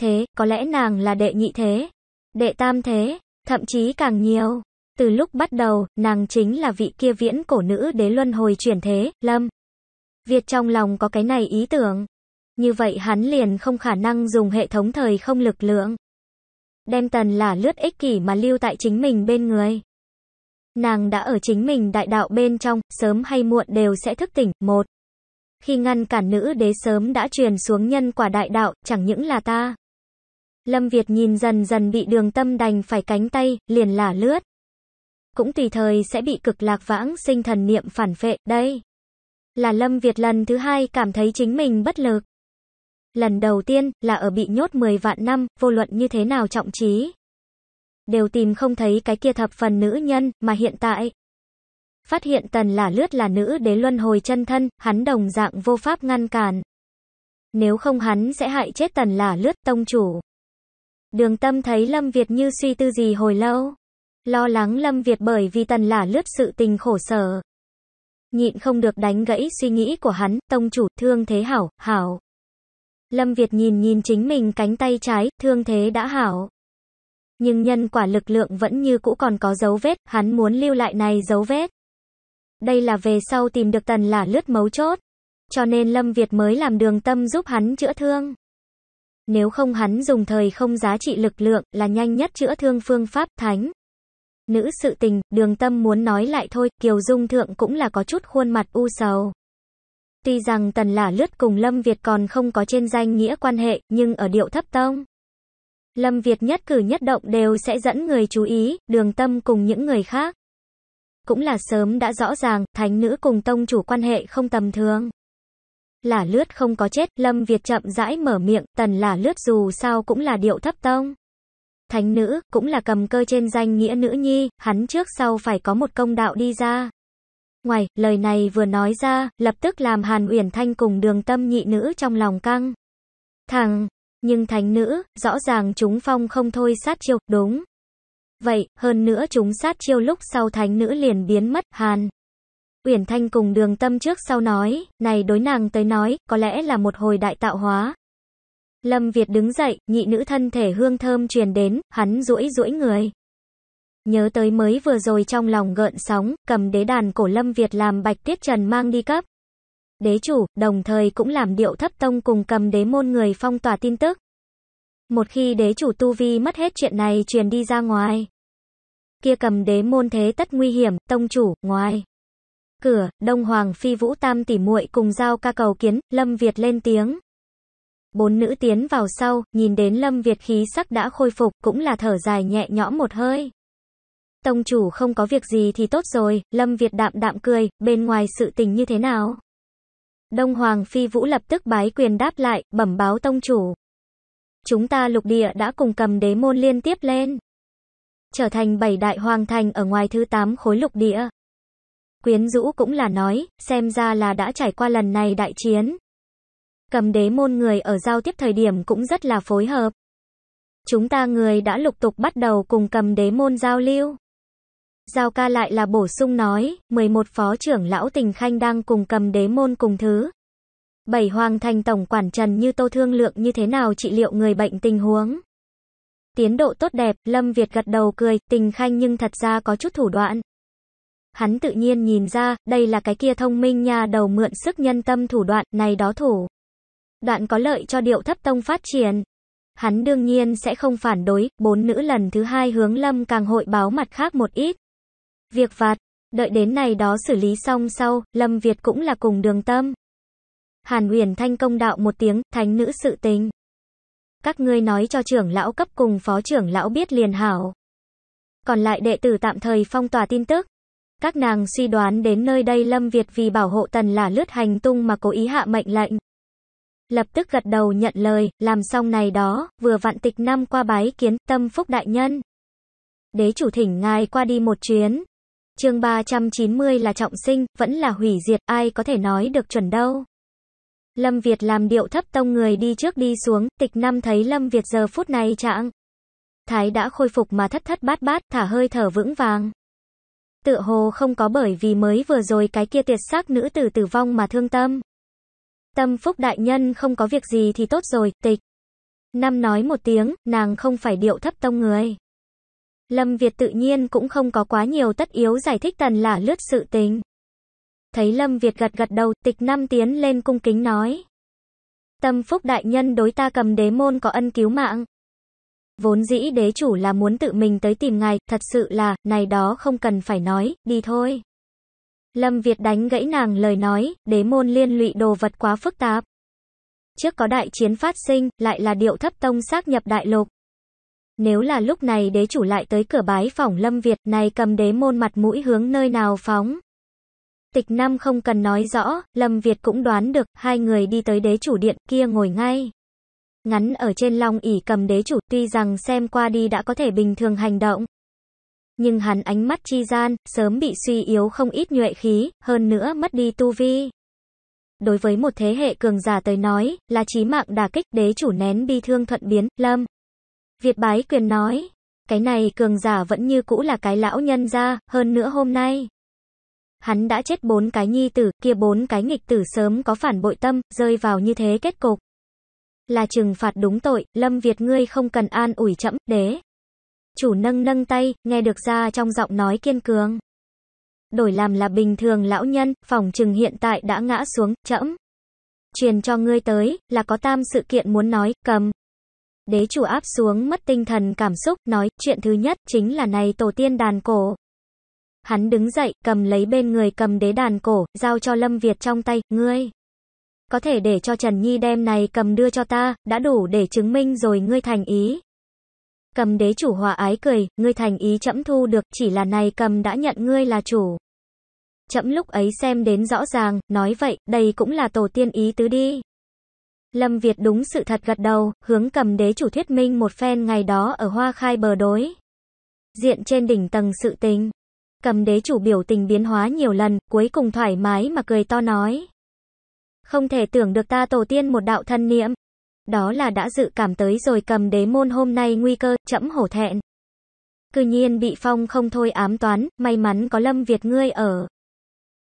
Thế, có lẽ nàng là đệ nhị thế, đệ tam thế, thậm chí càng nhiều. Từ lúc bắt đầu, nàng chính là vị kia viễn cổ nữ đế luân hồi chuyển thế, Lâm. Việt trong lòng có cái này ý tưởng. Như vậy hắn liền không khả năng dùng hệ thống thời không lực lượng. Đem tần là lướt ích kỷ mà lưu tại chính mình bên người. Nàng đã ở chính mình đại đạo bên trong, sớm hay muộn đều sẽ thức tỉnh. Một. Khi ngăn cản nữ đế sớm đã truyền xuống nhân quả đại đạo, chẳng những là ta. Lâm Việt nhìn dần dần bị đường tâm đành phải cánh tay, liền là lướt cũng tùy thời sẽ bị cực lạc vãng sinh thần niệm phản phệ, đây. Là Lâm Việt lần thứ hai cảm thấy chính mình bất lực. Lần đầu tiên là ở bị nhốt 10 vạn năm, vô luận như thế nào trọng trí. Đều tìm không thấy cái kia thập phần nữ nhân mà hiện tại. Phát hiện tần là lướt là nữ đế luân hồi chân thân, hắn đồng dạng vô pháp ngăn cản. Nếu không hắn sẽ hại chết tần là lướt tông chủ. Đường tâm thấy Lâm Việt như suy tư gì hồi lâu. Lo lắng Lâm Việt bởi vì tần lả lướt sự tình khổ sở. Nhịn không được đánh gãy suy nghĩ của hắn, tông chủ, thương thế hảo, hảo. Lâm Việt nhìn nhìn chính mình cánh tay trái, thương thế đã hảo. Nhưng nhân quả lực lượng vẫn như cũ còn có dấu vết, hắn muốn lưu lại này dấu vết. Đây là về sau tìm được tần là lướt mấu chốt. Cho nên Lâm Việt mới làm đường tâm giúp hắn chữa thương. Nếu không hắn dùng thời không giá trị lực lượng là nhanh nhất chữa thương phương pháp thánh. Nữ sự tình, đường tâm muốn nói lại thôi, Kiều Dung Thượng cũng là có chút khuôn mặt u sầu. Tuy rằng tần lả lướt cùng Lâm Việt còn không có trên danh nghĩa quan hệ, nhưng ở điệu thấp tông. Lâm Việt nhất cử nhất động đều sẽ dẫn người chú ý, đường tâm cùng những người khác. Cũng là sớm đã rõ ràng, thánh nữ cùng tông chủ quan hệ không tầm thường. Lả lướt không có chết, Lâm Việt chậm rãi mở miệng, tần lả lướt dù sao cũng là điệu thấp tông thánh nữ, cũng là cầm cơ trên danh nghĩa nữ nhi, hắn trước sau phải có một công đạo đi ra. Ngoài, lời này vừa nói ra, lập tức làm Hàn Uyển Thanh cùng đường tâm nhị nữ trong lòng căng. Thằng, nhưng thánh nữ, rõ ràng chúng phong không thôi sát chiêu, đúng. Vậy, hơn nữa chúng sát chiêu lúc sau thánh nữ liền biến mất, Hàn. Uyển Thanh cùng đường tâm trước sau nói, này đối nàng tới nói, có lẽ là một hồi đại tạo hóa, Lâm Việt đứng dậy, nhị nữ thân thể hương thơm truyền đến, hắn duỗi duỗi người. Nhớ tới mới vừa rồi trong lòng gợn sóng, cầm đế đàn cổ Lâm Việt làm bạch tiết trần mang đi cấp. Đế chủ, đồng thời cũng làm điệu thấp tông cùng cầm đế môn người phong tỏa tin tức. Một khi đế chủ tu vi mất hết chuyện này truyền đi ra ngoài. Kia cầm đế môn thế tất nguy hiểm, tông chủ, ngoài. Cửa, Đông Hoàng Phi Vũ Tam tỉ muội cùng giao ca cầu kiến, Lâm Việt lên tiếng. Bốn nữ tiến vào sau, nhìn đến Lâm Việt khí sắc đã khôi phục, cũng là thở dài nhẹ nhõm một hơi. Tông chủ không có việc gì thì tốt rồi, Lâm Việt đạm đạm cười, bên ngoài sự tình như thế nào? Đông Hoàng Phi Vũ lập tức bái quyền đáp lại, bẩm báo tông chủ. Chúng ta lục địa đã cùng cầm đế môn liên tiếp lên. Trở thành bảy đại hoàng thành ở ngoài thứ tám khối lục địa. Quyến Dũ cũng là nói, xem ra là đã trải qua lần này đại chiến, cầm đế môn người ở giao tiếp thời điểm cũng rất là phối hợp. Chúng ta người đã lục tục bắt đầu cùng cầm đế môn giao lưu. Giao ca lại là bổ sung nói, 11 phó trưởng lão tình khanh đang cùng cầm đế môn cùng thứ. Bảy hoàng thành tổng quản trần như tô thương lượng như thế nào trị liệu người bệnh tình huống. Tiến độ tốt đẹp, Lâm Việt gật đầu cười, tình khanh nhưng thật ra có chút thủ đoạn. Hắn tự nhiên nhìn ra, đây là cái kia thông minh nhà đầu mượn sức nhân tâm thủ đoạn, này đó thủ đoạn có lợi cho điệu thấp tông phát triển. Hắn đương nhiên sẽ không phản đối, bốn nữ lần thứ hai hướng lâm càng hội báo mặt khác một ít. Việc phạt, đợi đến này đó xử lý xong sau, Lâm Việt cũng là cùng đường tâm. Hàn Uyển Thanh công đạo một tiếng, thánh nữ sự tình. Các ngươi nói cho trưởng lão cấp cùng phó trưởng lão biết liền hảo. Còn lại đệ tử tạm thời phong tỏa tin tức. Các nàng suy đoán đến nơi đây Lâm Việt vì bảo hộ tần là lướt hành tung mà cố ý hạ mệnh lệnh lập tức gật đầu nhận lời, làm xong này đó, vừa vạn tịch năm qua bái kiến, tâm phúc đại nhân. Đế chủ thỉnh ngài qua đi một chuyến. chương 390 là trọng sinh, vẫn là hủy diệt, ai có thể nói được chuẩn đâu. Lâm Việt làm điệu thấp tông người đi trước đi xuống, tịch năm thấy Lâm Việt giờ phút này trạng. Thái đã khôi phục mà thất thất bát bát, thả hơi thở vững vàng. Tựa hồ không có bởi vì mới vừa rồi cái kia tuyệt sắc nữ tử tử vong mà thương tâm. Tâm Phúc đại nhân không có việc gì thì tốt rồi, tịch. Năm nói một tiếng, nàng không phải điệu thấp tông người. Lâm Việt tự nhiên cũng không có quá nhiều tất yếu giải thích tần là lướt sự tình. Thấy Lâm Việt gật gật đầu, tịch năm tiến lên cung kính nói. Tâm Phúc đại nhân đối ta cầm đế môn có ân cứu mạng. Vốn dĩ đế chủ là muốn tự mình tới tìm ngài, thật sự là, này đó không cần phải nói, đi thôi. Lâm Việt đánh gãy nàng lời nói, đế môn liên lụy đồ vật quá phức tạp. Trước có đại chiến phát sinh, lại là điệu thấp tông xác nhập đại lục. Nếu là lúc này đế chủ lại tới cửa bái phỏng Lâm Việt này cầm đế môn mặt mũi hướng nơi nào phóng. Tịch Năm không cần nói rõ, Lâm Việt cũng đoán được, hai người đi tới đế chủ điện kia ngồi ngay. Ngắn ở trên long ỉ cầm đế chủ tuy rằng xem qua đi đã có thể bình thường hành động nhưng hắn ánh mắt chi gian, sớm bị suy yếu không ít nhuệ khí, hơn nữa mất đi tu vi. Đối với một thế hệ cường giả tới nói, là chí mạng đả kích đế chủ nén bi thương thuận biến, lâm. Việt bái quyền nói, cái này cường giả vẫn như cũ là cái lão nhân ra, hơn nữa hôm nay. Hắn đã chết bốn cái nhi tử, kia bốn cái nghịch tử sớm có phản bội tâm, rơi vào như thế kết cục. Là trừng phạt đúng tội, Lâm Việt ngươi không cần an ủi chậm, đế. Chủ nâng nâng tay, nghe được ra trong giọng nói kiên cường. Đổi làm là bình thường lão nhân, phòng trừng hiện tại đã ngã xuống, chẫm. Truyền cho ngươi tới, là có tam sự kiện muốn nói, cầm. Đế chủ áp xuống mất tinh thần cảm xúc, nói, chuyện thứ nhất, chính là này tổ tiên đàn cổ. Hắn đứng dậy, cầm lấy bên người cầm đế đàn cổ, giao cho Lâm Việt trong tay, ngươi. Có thể để cho Trần Nhi đem này cầm đưa cho ta, đã đủ để chứng minh rồi ngươi thành ý. Cầm đế chủ hòa ái cười, ngươi thành ý chậm thu được, chỉ là này cầm đã nhận ngươi là chủ. Chậm lúc ấy xem đến rõ ràng, nói vậy, đây cũng là tổ tiên ý tứ đi. Lâm Việt đúng sự thật gật đầu, hướng cầm đế chủ thuyết minh một phen ngày đó ở hoa khai bờ đối. Diện trên đỉnh tầng sự tình. Cầm đế chủ biểu tình biến hóa nhiều lần, cuối cùng thoải mái mà cười to nói. Không thể tưởng được ta tổ tiên một đạo thân niệm, đó là đã dự cảm tới rồi cầm đế môn hôm nay nguy cơ, chậm hổ thẹn. Cư nhiên bị Phong không thôi ám toán, may mắn có Lâm Việt ngươi ở.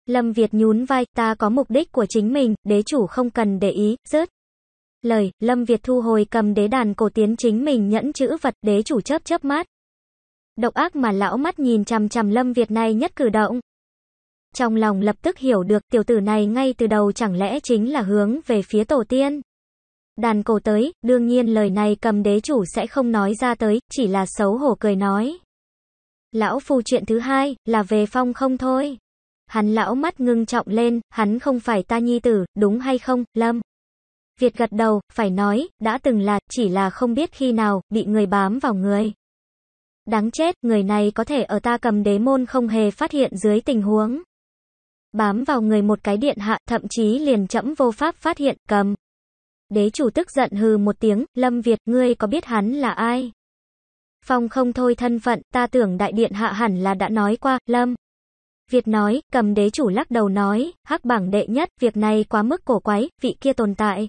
Lâm Việt nhún vai, ta có mục đích của chính mình, đế chủ không cần để ý, rớt. Lời, Lâm Việt thu hồi cầm đế đàn cổ tiến chính mình nhẫn chữ vật, đế chủ chớp chớp mắt. Độc ác mà lão mắt nhìn chằm chằm Lâm Việt này nhất cử động. Trong lòng lập tức hiểu được tiểu tử này ngay từ đầu chẳng lẽ chính là hướng về phía tổ tiên. Đàn cổ tới, đương nhiên lời này cầm đế chủ sẽ không nói ra tới, chỉ là xấu hổ cười nói. Lão phu chuyện thứ hai, là về phong không thôi. Hắn lão mắt ngưng trọng lên, hắn không phải ta nhi tử, đúng hay không, Lâm? Việt gật đầu, phải nói, đã từng là, chỉ là không biết khi nào, bị người bám vào người. Đáng chết, người này có thể ở ta cầm đế môn không hề phát hiện dưới tình huống. Bám vào người một cái điện hạ, thậm chí liền chậm vô pháp phát hiện, cầm. Đế chủ tức giận hừ một tiếng, Lâm Việt, ngươi có biết hắn là ai? Phong không thôi thân phận, ta tưởng đại điện hạ hẳn là đã nói qua, Lâm. Việt nói, cầm đế chủ lắc đầu nói, hắc bảng đệ nhất, việc này quá mức cổ quái, vị kia tồn tại.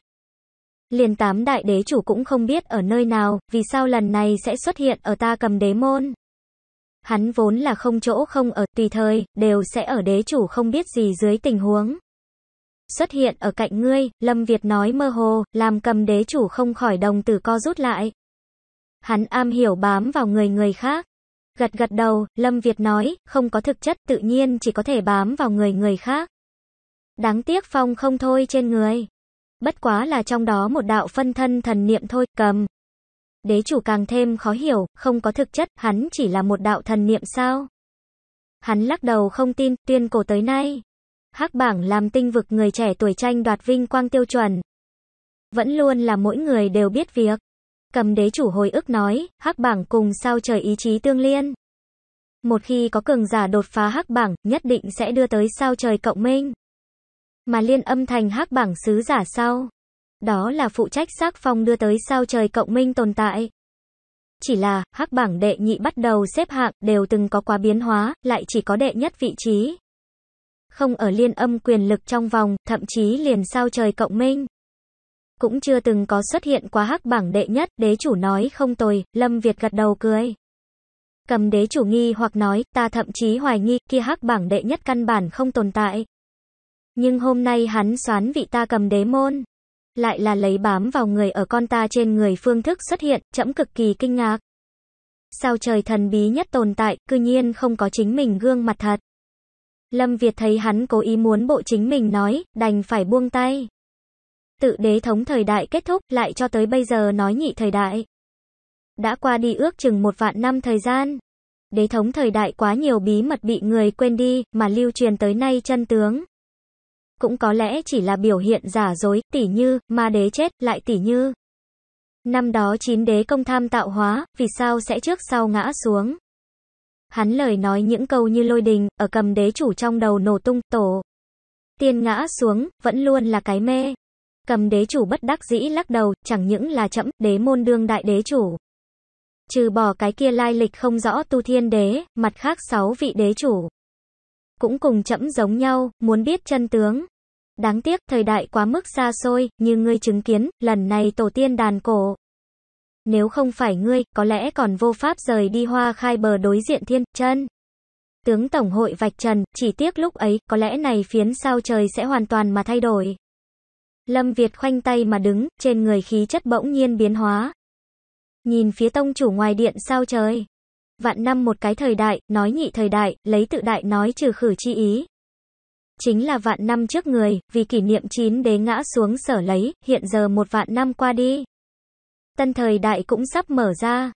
Liền tám đại đế chủ cũng không biết ở nơi nào, vì sao lần này sẽ xuất hiện ở ta cầm đế môn. Hắn vốn là không chỗ không ở, tùy thời, đều sẽ ở đế chủ không biết gì dưới tình huống xuất hiện ở cạnh ngươi, Lâm Việt nói mơ hồ, làm cầm đế chủ không khỏi đồng tử co rút lại. Hắn am hiểu bám vào người người khác. Gật gật đầu, Lâm Việt nói, không có thực chất tự nhiên chỉ có thể bám vào người người khác. Đáng tiếc phong không thôi trên người. Bất quá là trong đó một đạo phân thân thần niệm thôi, cầm. Đế chủ càng thêm khó hiểu, không có thực chất, hắn chỉ là một đạo thần niệm sao? Hắn lắc đầu không tin, tuyên cổ tới nay, Hắc bảng làm tinh vực người trẻ tuổi tranh đoạt vinh quang tiêu chuẩn. Vẫn luôn là mỗi người đều biết việc. Cầm đế chủ hồi ức nói, hắc bảng cùng sao trời ý chí tương liên. Một khi có cường giả đột phá hắc bảng, nhất định sẽ đưa tới sao trời cộng minh. Mà liên âm thành hắc bảng sứ giả sau. Đó là phụ trách xác phong đưa tới sao trời cộng minh tồn tại. Chỉ là, hắc bảng đệ nhị bắt đầu xếp hạng đều từng có quá biến hóa, lại chỉ có đệ nhất vị trí không ở liên âm quyền lực trong vòng, thậm chí liền sao trời cộng minh. Cũng chưa từng có xuất hiện quá hắc bảng đệ nhất, đế chủ nói không tồi, Lâm Việt gật đầu cười. Cầm đế chủ nghi hoặc nói, ta thậm chí hoài nghi, kia hắc bảng đệ nhất căn bản không tồn tại. Nhưng hôm nay hắn xoán vị ta cầm đế môn. Lại là lấy bám vào người ở con ta trên người phương thức xuất hiện, chậm cực kỳ kinh ngạc. Sao trời thần bí nhất tồn tại, cư nhiên không có chính mình gương mặt thật. Lâm Việt thấy hắn cố ý muốn bộ chính mình nói, đành phải buông tay. Tự đế thống thời đại kết thúc, lại cho tới bây giờ nói nhị thời đại. Đã qua đi ước chừng một vạn năm thời gian. Đế thống thời đại quá nhiều bí mật bị người quên đi, mà lưu truyền tới nay chân tướng. Cũng có lẽ chỉ là biểu hiện giả dối, tỉ như, mà đế chết, lại tỉ như. Năm đó chín đế công tham tạo hóa, vì sao sẽ trước sau ngã xuống? Hắn lời nói những câu như lôi đình, ở cầm đế chủ trong đầu nổ tung, tổ. Tiên ngã xuống, vẫn luôn là cái mê. Cầm đế chủ bất đắc dĩ lắc đầu, chẳng những là chậm, đế môn đương đại đế chủ. Trừ bỏ cái kia lai lịch không rõ tu thiên đế, mặt khác sáu vị đế chủ. Cũng cùng chậm giống nhau, muốn biết chân tướng. Đáng tiếc, thời đại quá mức xa xôi, như ngươi chứng kiến, lần này tổ tiên đàn cổ, nếu không phải ngươi, có lẽ còn vô pháp rời đi hoa khai bờ đối diện thiên chân. Tướng Tổng hội vạch trần, chỉ tiếc lúc ấy, có lẽ này phiến sao trời sẽ hoàn toàn mà thay đổi. Lâm Việt khoanh tay mà đứng, trên người khí chất bỗng nhiên biến hóa. Nhìn phía tông chủ ngoài điện sao trời. Vạn năm một cái thời đại, nói nhị thời đại, lấy tự đại nói trừ khử chi ý. Chính là vạn năm trước người, vì kỷ niệm chín đế ngã xuống sở lấy, hiện giờ một vạn năm qua đi. Tân thời đại cũng sắp mở ra.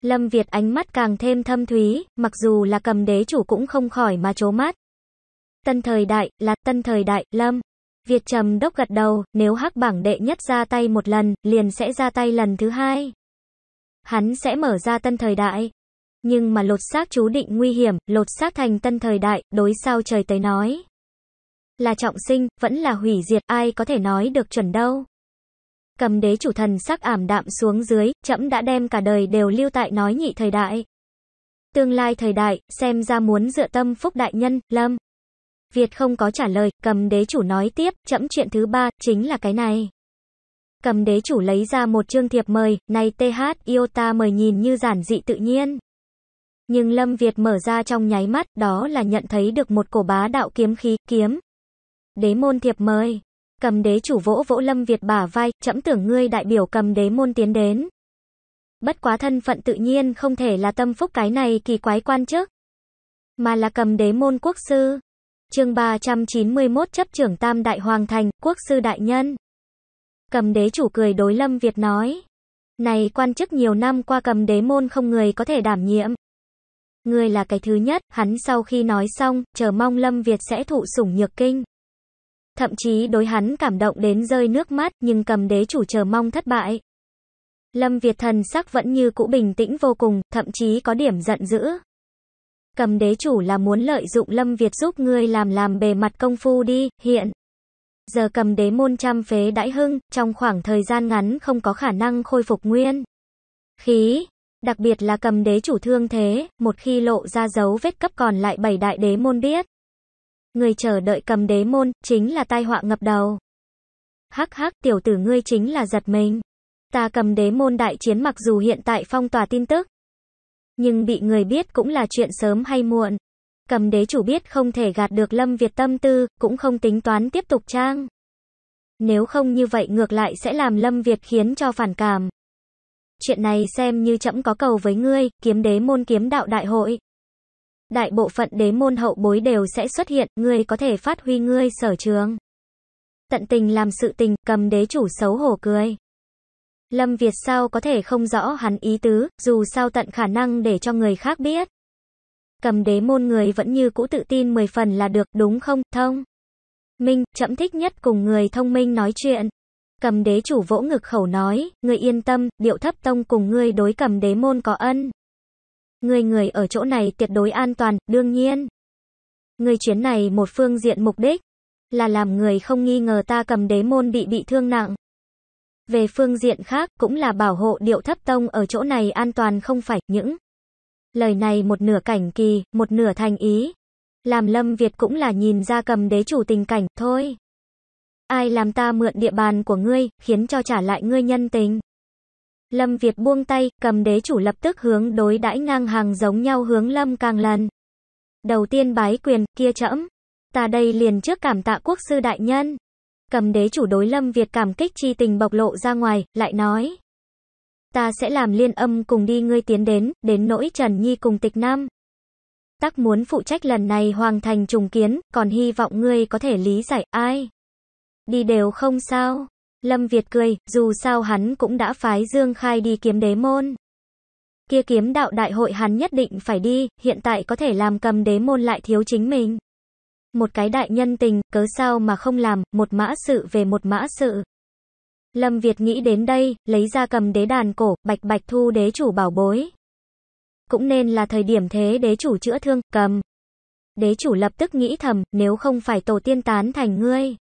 Lâm Việt ánh mắt càng thêm thâm thúy, mặc dù là cầm đế chủ cũng không khỏi mà chố mắt. Tân thời đại, là tân thời đại, Lâm. Việt trầm đốc gật đầu, nếu hắc bảng đệ nhất ra tay một lần, liền sẽ ra tay lần thứ hai. Hắn sẽ mở ra tân thời đại. Nhưng mà lột xác chú định nguy hiểm, lột xác thành tân thời đại, đối sao trời tới nói. Là trọng sinh, vẫn là hủy diệt, ai có thể nói được chuẩn đâu cầm đế chủ thần sắc ảm đạm xuống dưới, chậm đã đem cả đời đều lưu tại nói nhị thời đại. Tương lai thời đại, xem ra muốn dựa tâm phúc đại nhân, lâm. Việt không có trả lời, cầm đế chủ nói tiếp, chậm chuyện thứ ba, chính là cái này. Cầm đế chủ lấy ra một chương thiệp mời, này TH Iota mời nhìn như giản dị tự nhiên. Nhưng Lâm Việt mở ra trong nháy mắt, đó là nhận thấy được một cổ bá đạo kiếm khí, kiếm. Đế môn thiệp mời cầm đế chủ vỗ vỗ Lâm Việt bả vai, chậm tưởng ngươi đại biểu cầm đế môn tiến đến. Bất quá thân phận tự nhiên không thể là tâm phúc cái này kỳ quái quan chức, mà là cầm đế môn quốc sư. Chương 391 chấp trưởng Tam Đại Hoàng Thành, quốc sư đại nhân. Cầm đế chủ cười đối Lâm Việt nói. Này quan chức nhiều năm qua cầm đế môn không người có thể đảm nhiệm. Người là cái thứ nhất, hắn sau khi nói xong, chờ mong Lâm Việt sẽ thụ sủng nhược kinh. Thậm chí đối hắn cảm động đến rơi nước mắt nhưng cầm đế chủ chờ mong thất bại. Lâm Việt thần sắc vẫn như cũ bình tĩnh vô cùng, thậm chí có điểm giận dữ. Cầm đế chủ là muốn lợi dụng Lâm Việt giúp ngươi làm làm bề mặt công phu đi, hiện. Giờ cầm đế môn trăm phế đãi hưng, trong khoảng thời gian ngắn không có khả năng khôi phục nguyên. Khí, đặc biệt là cầm đế chủ thương thế, một khi lộ ra dấu vết cấp còn lại bảy đại đế môn biết. Người chờ đợi cầm đế môn, chính là tai họa ngập đầu. Hắc hắc, tiểu tử ngươi chính là giật mình. Ta cầm đế môn đại chiến mặc dù hiện tại phong tỏa tin tức. Nhưng bị người biết cũng là chuyện sớm hay muộn. Cầm đế chủ biết không thể gạt được Lâm Việt tâm tư, cũng không tính toán tiếp tục trang. Nếu không như vậy ngược lại sẽ làm Lâm Việt khiến cho phản cảm. Chuyện này xem như chậm có cầu với ngươi, kiếm đế môn kiếm đạo đại hội đại bộ phận đế môn hậu bối đều sẽ xuất hiện, ngươi có thể phát huy ngươi sở trường. Tận tình làm sự tình, cầm đế chủ xấu hổ cười. Lâm Việt sao có thể không rõ hắn ý tứ, dù sao tận khả năng để cho người khác biết. Cầm đế môn người vẫn như cũ tự tin 10 phần là được, đúng không, thông? Minh, chậm thích nhất cùng người thông minh nói chuyện. Cầm đế chủ vỗ ngực khẩu nói, người yên tâm, điệu thấp tông cùng ngươi đối cầm đế môn có ân. Người người ở chỗ này tuyệt đối an toàn, đương nhiên. Người chuyến này một phương diện mục đích là làm người không nghi ngờ ta cầm đế môn bị bị thương nặng. Về phương diện khác cũng là bảo hộ điệu thấp tông ở chỗ này an toàn không phải những. Lời này một nửa cảnh kỳ, một nửa thành ý. Làm Lâm Việt cũng là nhìn ra cầm đế chủ tình cảnh, thôi. Ai làm ta mượn địa bàn của ngươi, khiến cho trả lại ngươi nhân tình. Lâm Việt buông tay, cầm đế chủ lập tức hướng đối đãi ngang hàng giống nhau hướng Lâm càng lần. Đầu tiên bái quyền, kia trẫm. Ta đây liền trước cảm tạ quốc sư đại nhân. Cầm đế chủ đối Lâm Việt cảm kích chi tình bộc lộ ra ngoài, lại nói. Ta sẽ làm liên âm cùng đi ngươi tiến đến, đến nỗi Trần Nhi cùng tịch nam. Tắc muốn phụ trách lần này hoàng thành trùng kiến, còn hy vọng ngươi có thể lý giải ai. Đi đều không sao. Lâm Việt cười, dù sao hắn cũng đã phái Dương Khai đi kiếm đế môn. Kia kiếm đạo đại hội hắn nhất định phải đi, hiện tại có thể làm cầm đế môn lại thiếu chính mình. Một cái đại nhân tình, cớ sao mà không làm, một mã sự về một mã sự. Lâm Việt nghĩ đến đây, lấy ra cầm đế đàn cổ, bạch bạch thu đế chủ bảo bối. Cũng nên là thời điểm thế đế chủ chữa thương, cầm. Đế chủ lập tức nghĩ thầm, nếu không phải tổ tiên tán thành ngươi.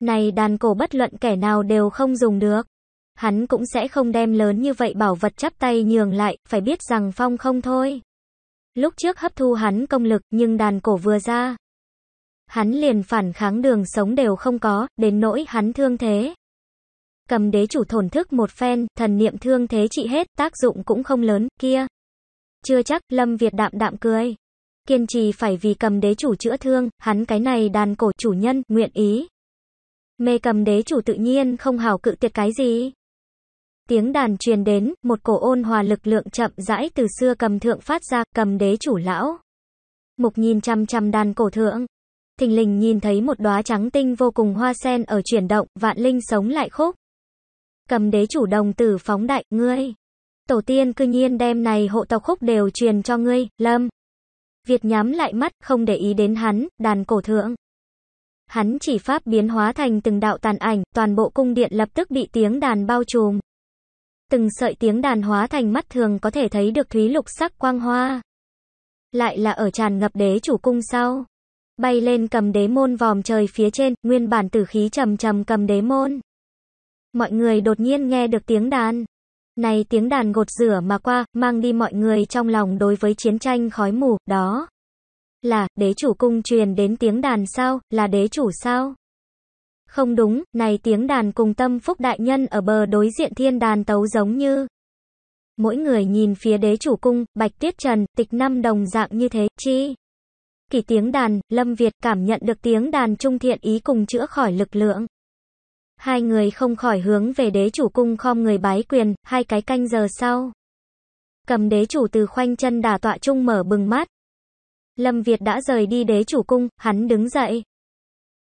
Này đàn cổ bất luận kẻ nào đều không dùng được. Hắn cũng sẽ không đem lớn như vậy bảo vật chắp tay nhường lại, phải biết rằng phong không thôi. Lúc trước hấp thu hắn công lực nhưng đàn cổ vừa ra. Hắn liền phản kháng đường sống đều không có, đến nỗi hắn thương thế. Cầm đế chủ thổn thức một phen, thần niệm thương thế trị hết, tác dụng cũng không lớn, kia. Chưa chắc, Lâm Việt đạm đạm cười. Kiên trì phải vì cầm đế chủ chữa thương, hắn cái này đàn cổ chủ nhân, nguyện ý. Mê cầm đế chủ tự nhiên không hào cự tuyệt cái gì. Tiếng đàn truyền đến, một cổ ôn hòa lực lượng chậm rãi từ xưa cầm thượng phát ra, cầm đế chủ lão. Mục nhìn chăm chăm đàn cổ thượng. Thình lình nhìn thấy một đóa trắng tinh vô cùng hoa sen ở chuyển động, vạn linh sống lại khúc. Cầm đế chủ đồng tử phóng đại, ngươi. Tổ tiên cư nhiên đem này hộ tộc khúc đều truyền cho ngươi, lâm. Việt nhắm lại mắt, không để ý đến hắn, đàn cổ thượng. Hắn chỉ pháp biến hóa thành từng đạo tàn ảnh, toàn bộ cung điện lập tức bị tiếng đàn bao trùm. Từng sợi tiếng đàn hóa thành mắt thường có thể thấy được thúy lục sắc quang hoa. Lại là ở tràn ngập đế chủ cung sau. Bay lên cầm đế môn vòm trời phía trên, nguyên bản tử khí trầm trầm cầm đế môn. Mọi người đột nhiên nghe được tiếng đàn. Này tiếng đàn gột rửa mà qua, mang đi mọi người trong lòng đối với chiến tranh khói mù, đó. Là, đế chủ cung truyền đến tiếng đàn sao, là đế chủ sao? Không đúng, này tiếng đàn cùng tâm phúc đại nhân ở bờ đối diện thiên đàn tấu giống như. Mỗi người nhìn phía đế chủ cung, bạch tiết trần, tịch năm đồng dạng như thế, chi? Kỳ tiếng đàn, Lâm Việt cảm nhận được tiếng đàn trung thiện ý cùng chữa khỏi lực lượng. Hai người không khỏi hướng về đế chủ cung khom người bái quyền, hai cái canh giờ sau. Cầm đế chủ từ khoanh chân đà tọa trung mở bừng mát, Lâm Việt đã rời đi đế chủ cung, hắn đứng dậy.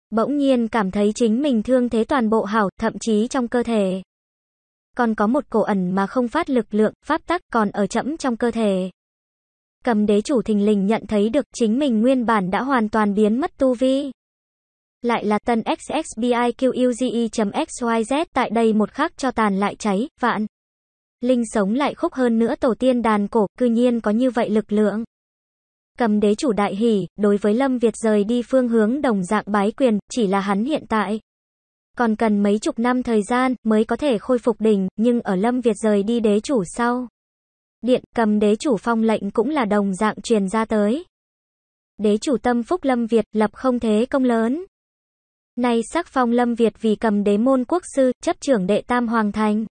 Bỗng nhiên cảm thấy chính mình thương thế toàn bộ hảo, thậm chí trong cơ thể. Còn có một cổ ẩn mà không phát lực lượng, pháp tắc còn ở chậm trong cơ thể. Cầm đế chủ thình lình nhận thấy được chính mình nguyên bản đã hoàn toàn biến mất tu vi. Lại là tân xxbiquze.xyz tại đây một khắc cho tàn lại cháy, vạn. Linh sống lại khúc hơn nữa tổ tiên đàn cổ, cư nhiên có như vậy lực lượng. Cầm đế chủ đại hỉ, đối với Lâm Việt rời đi phương hướng đồng dạng bái quyền, chỉ là hắn hiện tại. Còn cần mấy chục năm thời gian mới có thể khôi phục đỉnh, nhưng ở Lâm Việt rời đi đế chủ sau. Điện cầm đế chủ phong lệnh cũng là đồng dạng truyền ra tới. Đế chủ tâm phúc Lâm Việt lập không thế công lớn. Nay sắc phong Lâm Việt vì cầm đế môn quốc sư, chấp trưởng đệ tam hoàng thành.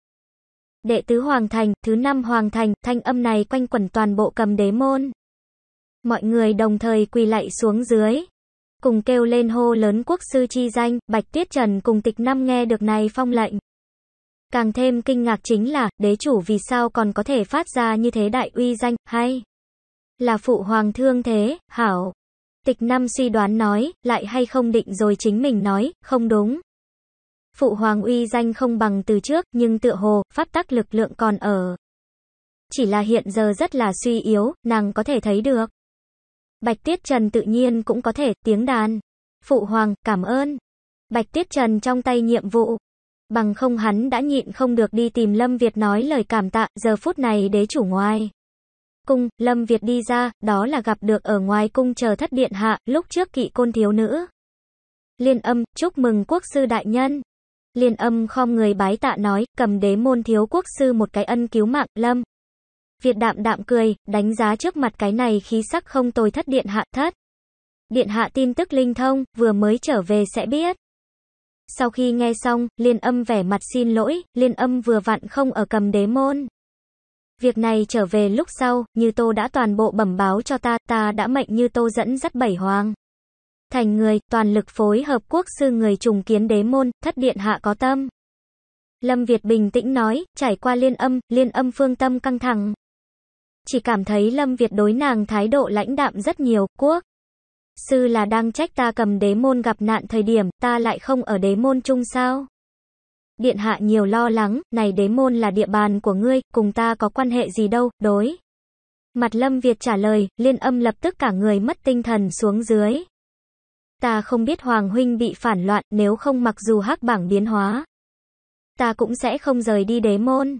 Đệ tứ hoàng thành, thứ năm hoàng thành, thanh âm này quanh quẩn toàn bộ cầm đế môn. Mọi người đồng thời quỳ lạy xuống dưới. Cùng kêu lên hô lớn quốc sư chi danh, Bạch Tiết Trần cùng tịch năm nghe được này phong lệnh. Càng thêm kinh ngạc chính là, đế chủ vì sao còn có thể phát ra như thế đại uy danh, hay là phụ hoàng thương thế, hảo. Tịch năm suy đoán nói, lại hay không định rồi chính mình nói, không đúng. Phụ hoàng uy danh không bằng từ trước, nhưng tựa hồ, pháp tắc lực lượng còn ở. Chỉ là hiện giờ rất là suy yếu, nàng có thể thấy được. Bạch Tiết Trần tự nhiên cũng có thể, tiếng đàn. Phụ hoàng, cảm ơn. Bạch Tiết Trần trong tay nhiệm vụ. Bằng không hắn đã nhịn không được đi tìm Lâm Việt nói lời cảm tạ, giờ phút này đế chủ ngoài. Cung, Lâm Việt đi ra, đó là gặp được ở ngoài cung chờ thất điện hạ, lúc trước kỵ côn thiếu nữ. Liên âm, chúc mừng quốc sư đại nhân. Liên âm khom người bái tạ nói, cầm đế môn thiếu quốc sư một cái ân cứu mạng, Lâm. Việt đạm đạm cười, đánh giá trước mặt cái này khí sắc không tồi thất điện hạ thất. Điện hạ tin tức linh thông, vừa mới trở về sẽ biết. Sau khi nghe xong, liên âm vẻ mặt xin lỗi, liên âm vừa vặn không ở cầm đế môn. Việc này trở về lúc sau, như tô đã toàn bộ bẩm báo cho ta, ta đã mệnh như tô dẫn dắt bảy hoàng. Thành người, toàn lực phối hợp quốc sư người trùng kiến đế môn, thất điện hạ có tâm. Lâm Việt bình tĩnh nói, trải qua liên âm, liên âm phương tâm căng thẳng chỉ cảm thấy Lâm Việt đối nàng thái độ lãnh đạm rất nhiều, quốc. Sư là đang trách ta cầm đế môn gặp nạn thời điểm, ta lại không ở đế môn chung sao? Điện hạ nhiều lo lắng, này đế môn là địa bàn của ngươi, cùng ta có quan hệ gì đâu, đối. Mặt Lâm Việt trả lời, liên âm lập tức cả người mất tinh thần xuống dưới. Ta không biết Hoàng Huynh bị phản loạn, nếu không mặc dù hắc bảng biến hóa. Ta cũng sẽ không rời đi đế môn.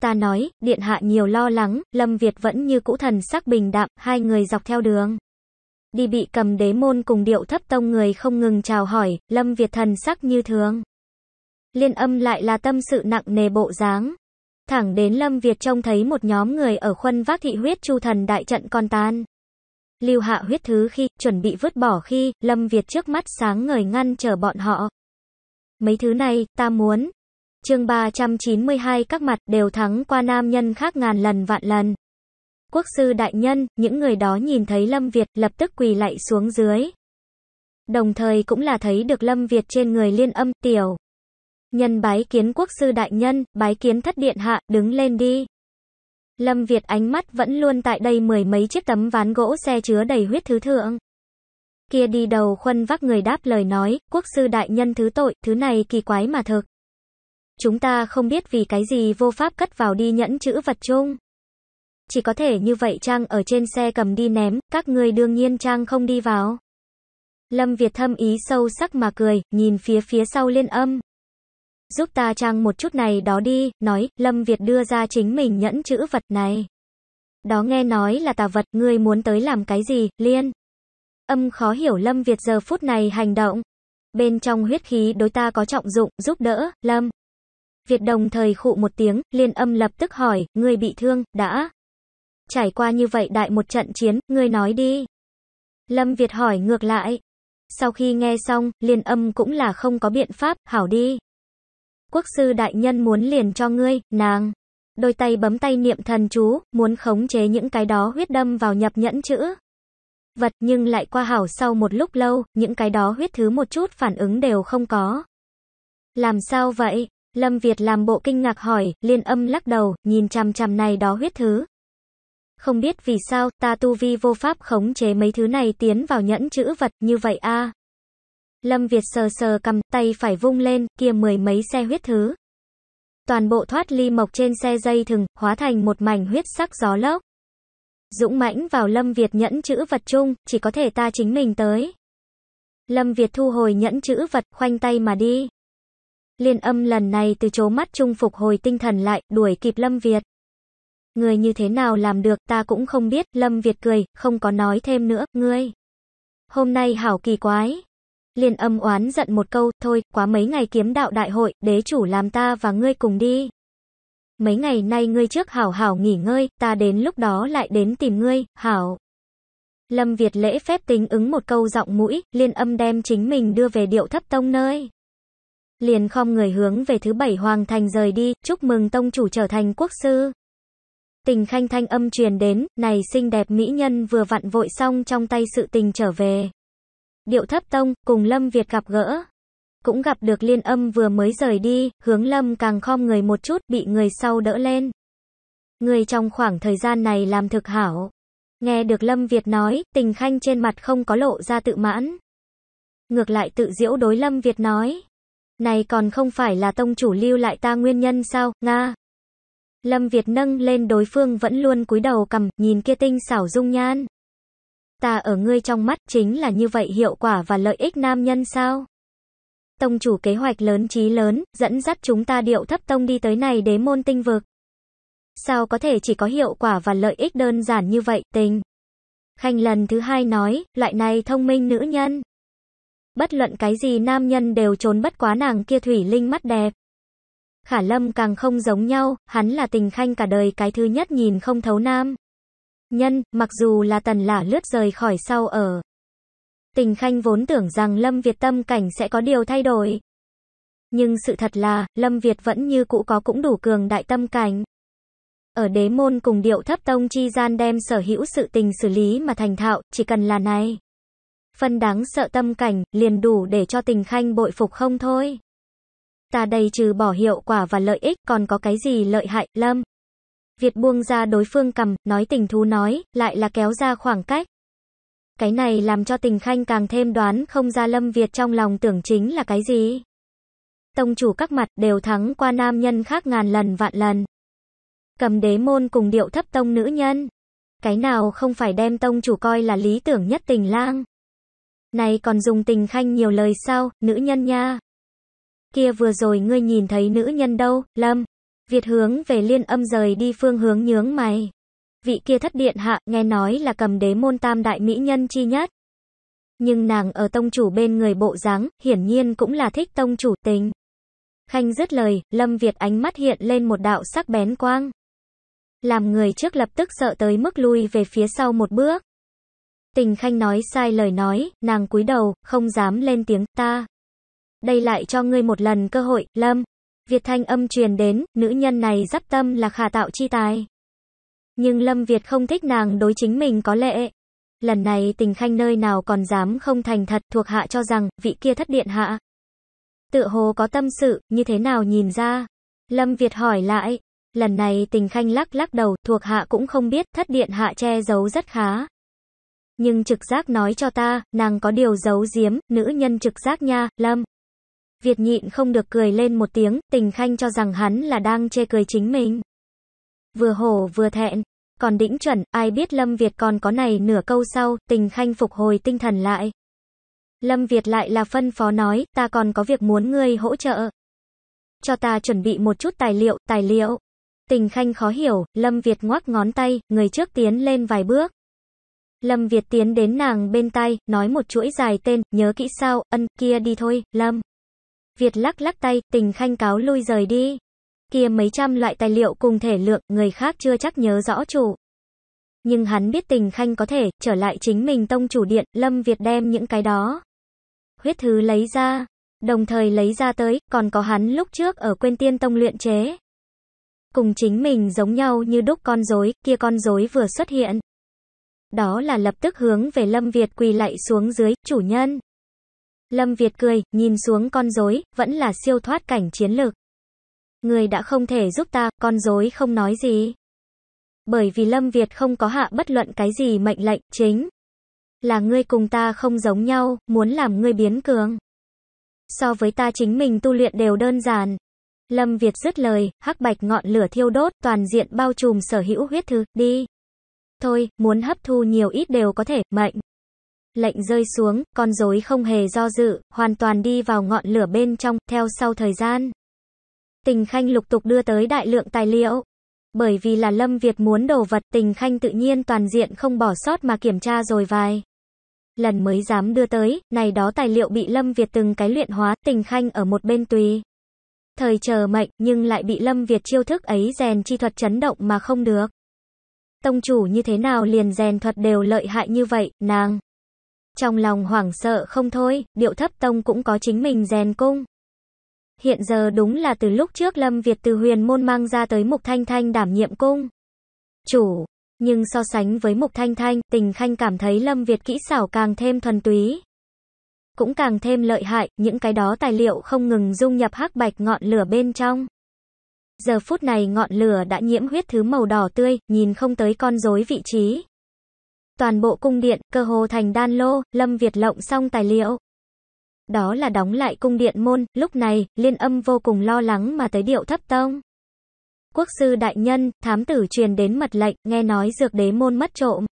Ta nói, điện hạ nhiều lo lắng, Lâm Việt vẫn như cũ thần sắc bình đạm, hai người dọc theo đường. Đi bị cầm đế môn cùng điệu thấp tông người không ngừng chào hỏi, Lâm Việt thần sắc như thường. Liên âm lại là tâm sự nặng nề bộ dáng. Thẳng đến Lâm Việt trông thấy một nhóm người ở khuân vác thị huyết chu thần đại trận con tan. Lưu hạ huyết thứ khi, chuẩn bị vứt bỏ khi, Lâm Việt trước mắt sáng người ngăn trở bọn họ. Mấy thứ này, ta muốn, Chương 392 các mặt đều thắng qua nam nhân khác ngàn lần vạn lần. Quốc sư đại nhân, những người đó nhìn thấy Lâm Việt lập tức quỳ lạy xuống dưới. Đồng thời cũng là thấy được Lâm Việt trên người liên âm tiểu. Nhân bái kiến quốc sư đại nhân, bái kiến thất điện hạ, đứng lên đi. Lâm Việt ánh mắt vẫn luôn tại đây mười mấy chiếc tấm ván gỗ xe chứa đầy huyết thứ thượng. Kia đi đầu khuân vác người đáp lời nói, quốc sư đại nhân thứ tội, thứ này kỳ quái mà thực. Chúng ta không biết vì cái gì vô pháp cất vào đi nhẫn chữ vật chung. Chỉ có thể như vậy Trang ở trên xe cầm đi ném, các ngươi đương nhiên Trang không đi vào. Lâm Việt thâm ý sâu sắc mà cười, nhìn phía phía sau liên âm. Giúp ta Trang một chút này đó đi, nói, Lâm Việt đưa ra chính mình nhẫn chữ vật này. Đó nghe nói là tà vật, ngươi muốn tới làm cái gì, liên. Âm khó hiểu Lâm Việt giờ phút này hành động. Bên trong huyết khí đối ta có trọng dụng, giúp đỡ, Lâm. Việt đồng thời khụ một tiếng, liên âm lập tức hỏi, người bị thương, đã. Trải qua như vậy đại một trận chiến, người nói đi. Lâm Việt hỏi ngược lại. Sau khi nghe xong, liên âm cũng là không có biện pháp, hảo đi. Quốc sư đại nhân muốn liền cho ngươi, nàng. Đôi tay bấm tay niệm thần chú, muốn khống chế những cái đó huyết đâm vào nhập nhẫn chữ. Vật nhưng lại qua hảo sau một lúc lâu, những cái đó huyết thứ một chút phản ứng đều không có. Làm sao vậy? Lâm Việt làm bộ kinh ngạc hỏi, liên âm lắc đầu, nhìn chằm chằm này đó huyết thứ. Không biết vì sao, ta tu vi vô pháp khống chế mấy thứ này tiến vào nhẫn chữ vật như vậy a. Lâm Việt sờ sờ cầm tay phải vung lên, kia mười mấy xe huyết thứ. Toàn bộ thoát ly mộc trên xe dây thừng, hóa thành một mảnh huyết sắc gió lốc. Dũng mãnh vào Lâm Việt nhẫn chữ vật chung, chỉ có thể ta chính mình tới. Lâm Việt thu hồi nhẫn chữ vật, khoanh tay mà đi. Liên âm lần này từ chố mắt chung phục hồi tinh thần lại, đuổi kịp Lâm Việt. Người như thế nào làm được ta cũng không biết, Lâm Việt cười, không có nói thêm nữa, ngươi. Hôm nay hảo kỳ quái. Liên âm oán giận một câu, thôi, quá mấy ngày kiếm đạo đại hội, đế chủ làm ta và ngươi cùng đi. Mấy ngày nay ngươi trước hảo hảo nghỉ ngơi, ta đến lúc đó lại đến tìm ngươi, hảo. Lâm Việt lễ phép tính ứng một câu giọng mũi, liên âm đem chính mình đưa về điệu thấp tông nơi liền khom người hướng về thứ bảy hoàng thành rời đi, chúc mừng tông chủ trở thành quốc sư. Tình khanh thanh âm truyền đến, này xinh đẹp mỹ nhân vừa vặn vội xong trong tay sự tình trở về. Điệu thấp tông, cùng Lâm Việt gặp gỡ. Cũng gặp được liên âm vừa mới rời đi, hướng Lâm càng khom người một chút, bị người sau đỡ lên. Người trong khoảng thời gian này làm thực hảo. Nghe được Lâm Việt nói, tình khanh trên mặt không có lộ ra tự mãn. Ngược lại tự diễu đối Lâm Việt nói. Này còn không phải là tông chủ lưu lại ta nguyên nhân sao, Nga. Lâm Việt nâng lên đối phương vẫn luôn cúi đầu cầm, nhìn kia tinh xảo dung nhan. Ta ở ngươi trong mắt chính là như vậy hiệu quả và lợi ích nam nhân sao? Tông chủ kế hoạch lớn trí lớn, dẫn dắt chúng ta điệu thấp tông đi tới này đế môn tinh vực. Sao có thể chỉ có hiệu quả và lợi ích đơn giản như vậy, tình? Khanh lần thứ hai nói, loại này thông minh nữ nhân bất luận cái gì nam nhân đều trốn bất quá nàng kia thủy linh mắt đẹp. Khả Lâm càng không giống nhau, hắn là tình khanh cả đời cái thứ nhất nhìn không thấu nam. Nhân, mặc dù là tần lả lướt rời khỏi sau ở. Tình khanh vốn tưởng rằng Lâm Việt tâm cảnh sẽ có điều thay đổi. Nhưng sự thật là, Lâm Việt vẫn như cũ có cũng đủ cường đại tâm cảnh. Ở đế môn cùng điệu thấp tông chi gian đem sở hữu sự tình xử lý mà thành thạo, chỉ cần là này. Phần đáng sợ tâm cảnh, liền đủ để cho tình khanh bội phục không thôi. Ta đây trừ bỏ hiệu quả và lợi ích, còn có cái gì lợi hại, lâm. Việt buông ra đối phương cầm, nói tình thú nói, lại là kéo ra khoảng cách. Cái này làm cho tình khanh càng thêm đoán không ra lâm Việt trong lòng tưởng chính là cái gì. Tông chủ các mặt đều thắng qua nam nhân khác ngàn lần vạn lần. Cầm đế môn cùng điệu thấp tông nữ nhân. Cái nào không phải đem tông chủ coi là lý tưởng nhất tình lang. Này còn dùng tình khanh nhiều lời sao, nữ nhân nha. Kia vừa rồi ngươi nhìn thấy nữ nhân đâu, Lâm. Việt hướng về liên âm rời đi phương hướng nhướng mày. Vị kia thất điện hạ, nghe nói là cầm đế môn tam đại mỹ nhân chi nhất. Nhưng nàng ở tông chủ bên người bộ dáng hiển nhiên cũng là thích tông chủ tình. Khanh dứt lời, Lâm Việt ánh mắt hiện lên một đạo sắc bén quang. Làm người trước lập tức sợ tới mức lui về phía sau một bước. Tình khanh nói sai lời nói, nàng cúi đầu, không dám lên tiếng, ta. Đây lại cho ngươi một lần cơ hội, lâm. Việt thanh âm truyền đến, nữ nhân này dắp tâm là khả tạo chi tài. Nhưng Lâm Việt không thích nàng đối chính mình có lệ. Lần này tình khanh nơi nào còn dám không thành thật thuộc hạ cho rằng, vị kia thất điện hạ. Tựa hồ có tâm sự, như thế nào nhìn ra? Lâm Việt hỏi lại. Lần này tình khanh lắc lắc đầu, thuộc hạ cũng không biết, thất điện hạ che giấu rất khá nhưng trực giác nói cho ta, nàng có điều giấu giếm, nữ nhân trực giác nha, Lâm. Việt nhịn không được cười lên một tiếng, tình khanh cho rằng hắn là đang chê cười chính mình. Vừa hổ vừa thẹn, còn đĩnh chuẩn, ai biết Lâm Việt còn có này nửa câu sau, tình khanh phục hồi tinh thần lại. Lâm Việt lại là phân phó nói, ta còn có việc muốn ngươi hỗ trợ. Cho ta chuẩn bị một chút tài liệu, tài liệu. Tình khanh khó hiểu, Lâm Việt ngoắc ngón tay, người trước tiến lên vài bước. Lâm Việt tiến đến nàng bên tay, nói một chuỗi dài tên, nhớ kỹ sao, ân, kia đi thôi, Lâm. Việt lắc lắc tay, tình khanh cáo lui rời đi. Kia mấy trăm loại tài liệu cùng thể lượng, người khác chưa chắc nhớ rõ chủ. Nhưng hắn biết tình khanh có thể, trở lại chính mình tông chủ điện, Lâm Việt đem những cái đó. Huyết thứ lấy ra, đồng thời lấy ra tới, còn có hắn lúc trước ở quên tiên tông luyện chế. Cùng chính mình giống nhau như đúc con rối, kia con rối vừa xuất hiện. Đó là lập tức hướng về Lâm Việt quỳ lạy xuống dưới, chủ nhân. Lâm Việt cười, nhìn xuống con rối, vẫn là siêu thoát cảnh chiến lược. Người đã không thể giúp ta, con rối không nói gì. Bởi vì Lâm Việt không có hạ bất luận cái gì mệnh lệnh, chính là ngươi cùng ta không giống nhau, muốn làm ngươi biến cường. So với ta chính mình tu luyện đều đơn giản. Lâm Việt dứt lời, hắc bạch ngọn lửa thiêu đốt, toàn diện bao trùm sở hữu huyết thư, đi. Thôi, muốn hấp thu nhiều ít đều có thể, mệnh. Lệnh rơi xuống, con rối không hề do dự, hoàn toàn đi vào ngọn lửa bên trong, theo sau thời gian. Tình Khanh lục tục đưa tới đại lượng tài liệu. Bởi vì là Lâm Việt muốn đồ vật, Tình Khanh tự nhiên toàn diện không bỏ sót mà kiểm tra rồi vài. Lần mới dám đưa tới, này đó tài liệu bị Lâm Việt từng cái luyện hóa, Tình Khanh ở một bên tùy. Thời chờ mệnh, nhưng lại bị Lâm Việt chiêu thức ấy rèn chi thuật chấn động mà không được. Tông chủ như thế nào liền rèn thuật đều lợi hại như vậy, nàng. Trong lòng hoảng sợ không thôi, điệu thấp tông cũng có chính mình rèn cung. Hiện giờ đúng là từ lúc trước Lâm Việt từ huyền môn mang ra tới Mục Thanh Thanh đảm nhiệm cung. Chủ, nhưng so sánh với Mục Thanh Thanh, tình Khanh cảm thấy Lâm Việt kỹ xảo càng thêm thuần túy. Cũng càng thêm lợi hại, những cái đó tài liệu không ngừng dung nhập hắc bạch ngọn lửa bên trong. Giờ phút này ngọn lửa đã nhiễm huyết thứ màu đỏ tươi, nhìn không tới con rối vị trí. Toàn bộ cung điện, cơ hồ thành đan lô, Lâm Việt lộng xong tài liệu. Đó là đóng lại cung điện môn, lúc này, liên âm vô cùng lo lắng mà tới điệu thấp tông. Quốc sư đại nhân, thám tử truyền đến mật lệnh, nghe nói dược đế môn mất trộm.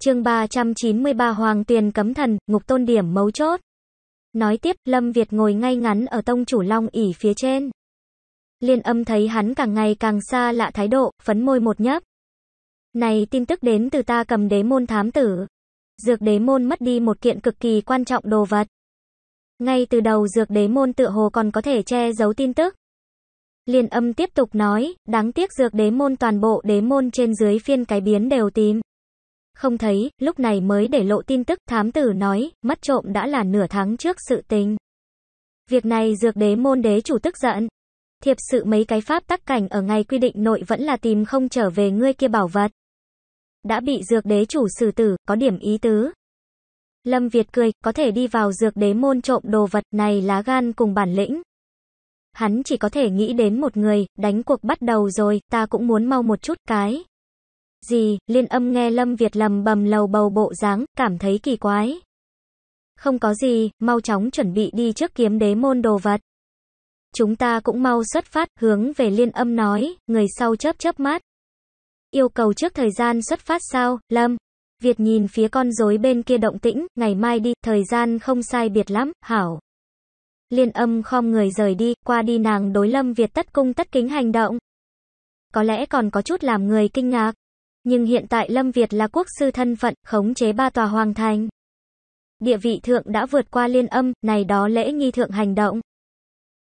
chương 393 Hoàng tiền cấm thần, ngục tôn điểm mấu chốt. Nói tiếp, Lâm Việt ngồi ngay ngắn ở tông chủ long ỉ phía trên. Liên âm thấy hắn càng ngày càng xa lạ thái độ, phấn môi một nhấp. Này tin tức đến từ ta cầm đế môn thám tử. Dược đế môn mất đi một kiện cực kỳ quan trọng đồ vật. Ngay từ đầu dược đế môn tựa hồ còn có thể che giấu tin tức. Liên âm tiếp tục nói, đáng tiếc dược đế môn toàn bộ đế môn trên dưới phiên cái biến đều tìm. Không thấy, lúc này mới để lộ tin tức, thám tử nói, mất trộm đã là nửa tháng trước sự tình. Việc này dược đế môn đế chủ tức giận, thiệp sự mấy cái pháp tắc cảnh ở ngày quy định nội vẫn là tìm không trở về ngươi kia bảo vật. Đã bị dược đế chủ xử tử, có điểm ý tứ. Lâm Việt cười, có thể đi vào dược đế môn trộm đồ vật này lá gan cùng bản lĩnh. Hắn chỉ có thể nghĩ đến một người, đánh cuộc bắt đầu rồi, ta cũng muốn mau một chút cái. Gì, liên âm nghe Lâm Việt lầm bầm lầu bầu bộ dáng, cảm thấy kỳ quái. Không có gì, mau chóng chuẩn bị đi trước kiếm đế môn đồ vật. Chúng ta cũng mau xuất phát, hướng về liên âm nói, người sau chớp chớp mắt. Yêu cầu trước thời gian xuất phát sao, Lâm? Việt nhìn phía con rối bên kia động tĩnh, ngày mai đi, thời gian không sai biệt lắm, hảo. Liên âm khom người rời đi, qua đi nàng đối Lâm Việt tất cung tất kính hành động. Có lẽ còn có chút làm người kinh ngạc. Nhưng hiện tại Lâm Việt là quốc sư thân phận, khống chế ba tòa hoàng thành. Địa vị thượng đã vượt qua liên âm, này đó lễ nghi thượng hành động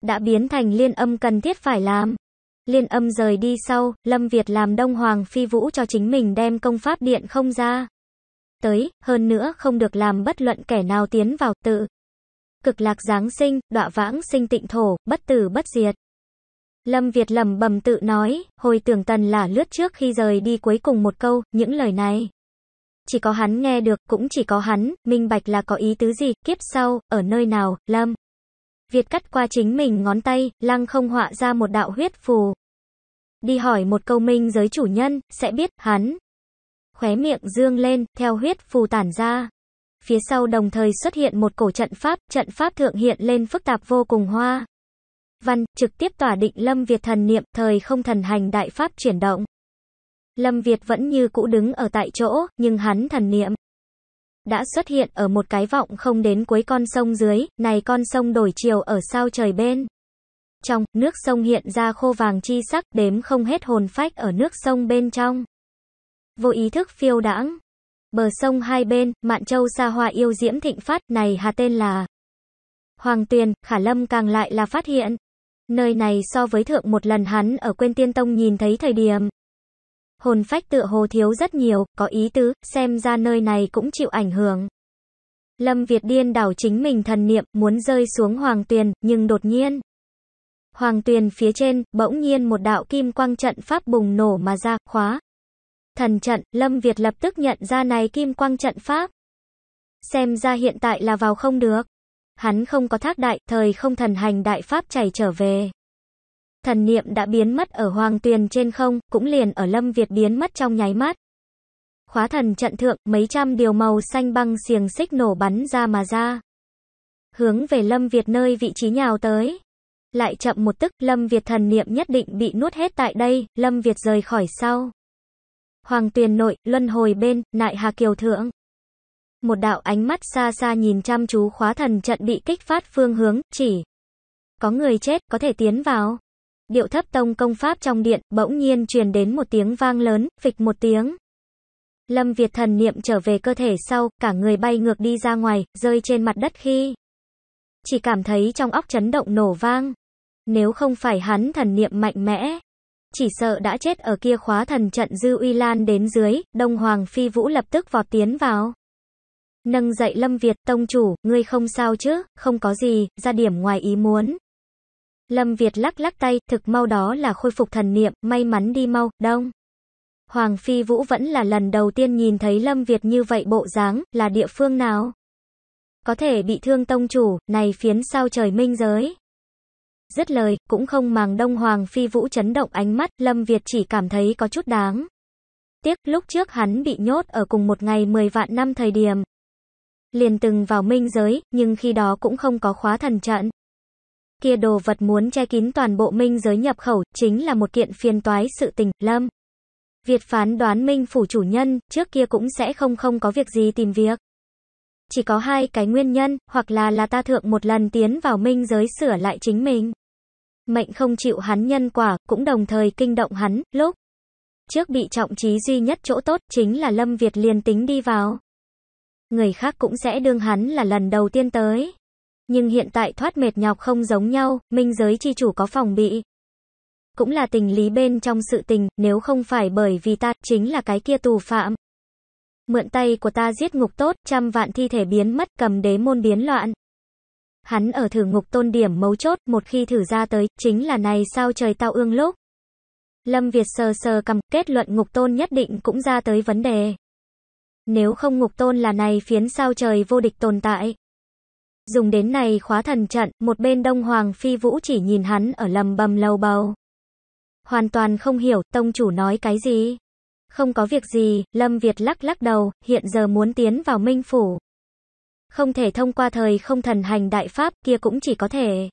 đã biến thành liên âm cần thiết phải làm. Liên âm rời đi sau, Lâm Việt làm Đông Hoàng Phi Vũ cho chính mình đem công pháp điện không ra. Tới, hơn nữa không được làm bất luận kẻ nào tiến vào tự. Cực lạc giáng sinh, đọa vãng sinh tịnh thổ, bất tử bất diệt. Lâm Việt lầm bầm tự nói, hồi tưởng tần là lướt trước khi rời đi cuối cùng một câu, những lời này. Chỉ có hắn nghe được, cũng chỉ có hắn, minh bạch là có ý tứ gì, kiếp sau, ở nơi nào, Lâm. Việt cắt qua chính mình ngón tay, lăng không họa ra một đạo huyết phù. Đi hỏi một câu minh giới chủ nhân, sẽ biết, hắn. Khóe miệng dương lên, theo huyết phù tản ra. Phía sau đồng thời xuất hiện một cổ trận pháp, trận pháp thượng hiện lên phức tạp vô cùng hoa. Văn, trực tiếp tỏa định Lâm Việt thần niệm, thời không thần hành đại pháp chuyển động. Lâm Việt vẫn như cũ đứng ở tại chỗ, nhưng hắn thần niệm đã xuất hiện ở một cái vọng không đến cuối con sông dưới, này con sông đổi chiều ở sao trời bên. Trong, nước sông hiện ra khô vàng chi sắc, đếm không hết hồn phách ở nước sông bên trong. Vô ý thức phiêu đãng. Bờ sông hai bên, Mạn Châu xa hoa yêu diễm thịnh phát, này hà tên là Hoàng Tuyền, Khả Lâm càng lại là phát hiện. Nơi này so với thượng một lần hắn ở quên tiên tông nhìn thấy thời điểm, hồn phách tựa hồ thiếu rất nhiều, có ý tứ, xem ra nơi này cũng chịu ảnh hưởng. Lâm Việt điên đảo chính mình thần niệm, muốn rơi xuống hoàng tuyền, nhưng đột nhiên. Hoàng tuyền phía trên, bỗng nhiên một đạo kim quang trận pháp bùng nổ mà ra, khóa. Thần trận, Lâm Việt lập tức nhận ra này kim quang trận pháp. Xem ra hiện tại là vào không được. Hắn không có thác đại, thời không thần hành đại pháp chảy trở về. Thần niệm đã biến mất ở hoàng tuyền trên không, cũng liền ở lâm Việt biến mất trong nháy mắt. Khóa thần trận thượng, mấy trăm điều màu xanh băng xiềng xích nổ bắn ra mà ra. Hướng về lâm Việt nơi vị trí nhào tới. Lại chậm một tức, lâm Việt thần niệm nhất định bị nuốt hết tại đây, lâm Việt rời khỏi sau. Hoàng tuyền nội, luân hồi bên, nại hà kiều thượng. Một đạo ánh mắt xa xa nhìn chăm chú khóa thần trận bị kích phát phương hướng, chỉ. Có người chết, có thể tiến vào điệu thấp tông công pháp trong điện, bỗng nhiên truyền đến một tiếng vang lớn, phịch một tiếng. Lâm Việt thần niệm trở về cơ thể sau, cả người bay ngược đi ra ngoài, rơi trên mặt đất khi chỉ cảm thấy trong óc chấn động nổ vang. Nếu không phải hắn thần niệm mạnh mẽ, chỉ sợ đã chết ở kia khóa thần trận dư uy lan đến dưới, Đông Hoàng Phi Vũ lập tức vọt tiến vào. Nâng dậy Lâm Việt, tông chủ, ngươi không sao chứ, không có gì, ra điểm ngoài ý muốn. Lâm Việt lắc lắc tay, thực mau đó là khôi phục thần niệm, may mắn đi mau, đông. Hoàng Phi Vũ vẫn là lần đầu tiên nhìn thấy Lâm Việt như vậy bộ dáng, là địa phương nào? Có thể bị thương tông chủ, này phiến sao trời minh giới. Dứt lời, cũng không màng đông Hoàng Phi Vũ chấn động ánh mắt, Lâm Việt chỉ cảm thấy có chút đáng. Tiếc lúc trước hắn bị nhốt ở cùng một ngày 10 vạn năm thời điểm. Liền từng vào minh giới, nhưng khi đó cũng không có khóa thần trận kia đồ vật muốn che kín toàn bộ minh giới nhập khẩu, chính là một kiện phiền toái sự tình, lâm. Việt phán đoán minh phủ chủ nhân, trước kia cũng sẽ không không có việc gì tìm việc. Chỉ có hai cái nguyên nhân, hoặc là là ta thượng một lần tiến vào minh giới sửa lại chính mình. Mệnh không chịu hắn nhân quả, cũng đồng thời kinh động hắn, lúc. Trước bị trọng trí duy nhất chỗ tốt, chính là Lâm Việt liền tính đi vào. Người khác cũng sẽ đương hắn là lần đầu tiên tới. Nhưng hiện tại thoát mệt nhọc không giống nhau, minh giới chi chủ có phòng bị. Cũng là tình lý bên trong sự tình, nếu không phải bởi vì ta, chính là cái kia tù phạm. Mượn tay của ta giết ngục tốt, trăm vạn thi thể biến mất, cầm đế môn biến loạn. Hắn ở thử ngục tôn điểm mấu chốt, một khi thử ra tới, chính là này sao trời tao ương lúc. Lâm Việt sờ sờ cầm, kết luận ngục tôn nhất định cũng ra tới vấn đề. Nếu không ngục tôn là này phiến sao trời vô địch tồn tại. Dùng đến này khóa thần trận, một bên Đông Hoàng Phi Vũ chỉ nhìn hắn ở lầm bầm lâu bầu. Hoàn toàn không hiểu, tông chủ nói cái gì. Không có việc gì, Lâm Việt lắc lắc đầu, hiện giờ muốn tiến vào minh phủ. Không thể thông qua thời không thần hành đại pháp kia cũng chỉ có thể.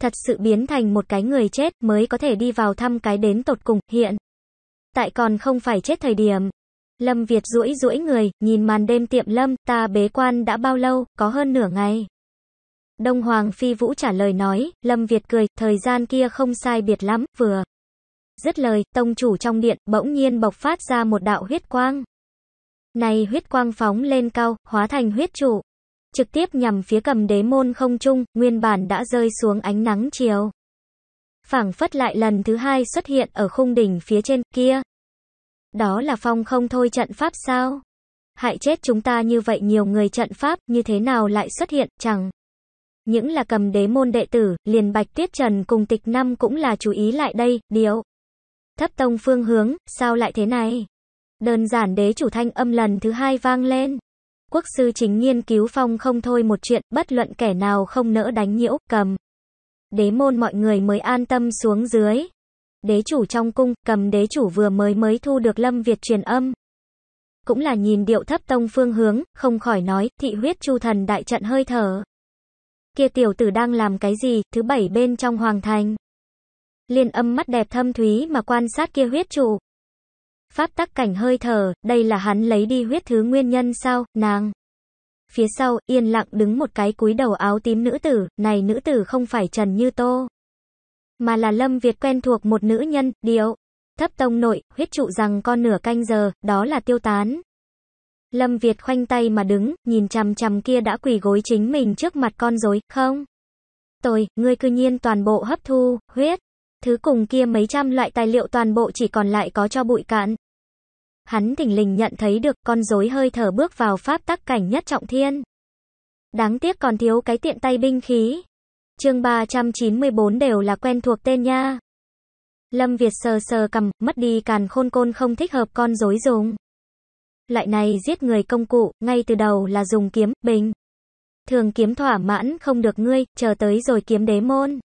Thật sự biến thành một cái người chết mới có thể đi vào thăm cái đến tột cùng, hiện. Tại còn không phải chết thời điểm, Lâm Việt duỗi duỗi người, nhìn màn đêm tiệm Lâm, ta bế quan đã bao lâu, có hơn nửa ngày. Đông Hoàng Phi Vũ trả lời nói, Lâm Việt cười, thời gian kia không sai biệt lắm, vừa. Dứt lời, tông chủ trong điện, bỗng nhiên bộc phát ra một đạo huyết quang. Này huyết quang phóng lên cao, hóa thành huyết trụ. Trực tiếp nhằm phía cầm đế môn không trung, nguyên bản đã rơi xuống ánh nắng chiều. Phảng phất lại lần thứ hai xuất hiện ở khung đỉnh phía trên kia. Đó là phong không thôi trận pháp sao? Hại chết chúng ta như vậy nhiều người trận pháp như thế nào lại xuất hiện chẳng? Những là cầm đế môn đệ tử, liền bạch tuyết trần cùng tịch năm cũng là chú ý lại đây, điệu. Thấp tông phương hướng, sao lại thế này? Đơn giản đế chủ thanh âm lần thứ hai vang lên. Quốc sư chính nghiên cứu phong không thôi một chuyện, bất luận kẻ nào không nỡ đánh nhiễu, cầm. Đế môn mọi người mới an tâm xuống dưới. Đế chủ trong cung, cầm đế chủ vừa mới mới thu được Lâm Việt truyền âm. Cũng là nhìn điệu thấp tông phương hướng, không khỏi nói, thị huyết chu thần đại trận hơi thở. Kia tiểu tử đang làm cái gì, thứ bảy bên trong hoàng thành. Liên âm mắt đẹp thâm thúy mà quan sát kia huyết chủ. Pháp tắc cảnh hơi thở, đây là hắn lấy đi huyết thứ nguyên nhân sao, nàng. Phía sau, yên lặng đứng một cái cúi đầu áo tím nữ tử, này nữ tử không phải Trần Như Tô mà là Lâm Việt quen thuộc một nữ nhân, điệu. Thấp tông nội, huyết trụ rằng con nửa canh giờ, đó là tiêu tán. Lâm Việt khoanh tay mà đứng, nhìn chằm chằm kia đã quỳ gối chính mình trước mặt con rối, không? Tôi, ngươi cư nhiên toàn bộ hấp thu, huyết. Thứ cùng kia mấy trăm loại tài liệu toàn bộ chỉ còn lại có cho bụi cạn. Hắn thỉnh lình nhận thấy được con rối hơi thở bước vào pháp tắc cảnh nhất trọng thiên. Đáng tiếc còn thiếu cái tiện tay binh khí chương 394 đều là quen thuộc tên nha. Lâm Việt sờ sờ cầm, mất đi càn khôn côn không thích hợp con dối dùng. Loại này giết người công cụ, ngay từ đầu là dùng kiếm, bình. Thường kiếm thỏa mãn không được ngươi, chờ tới rồi kiếm đế môn.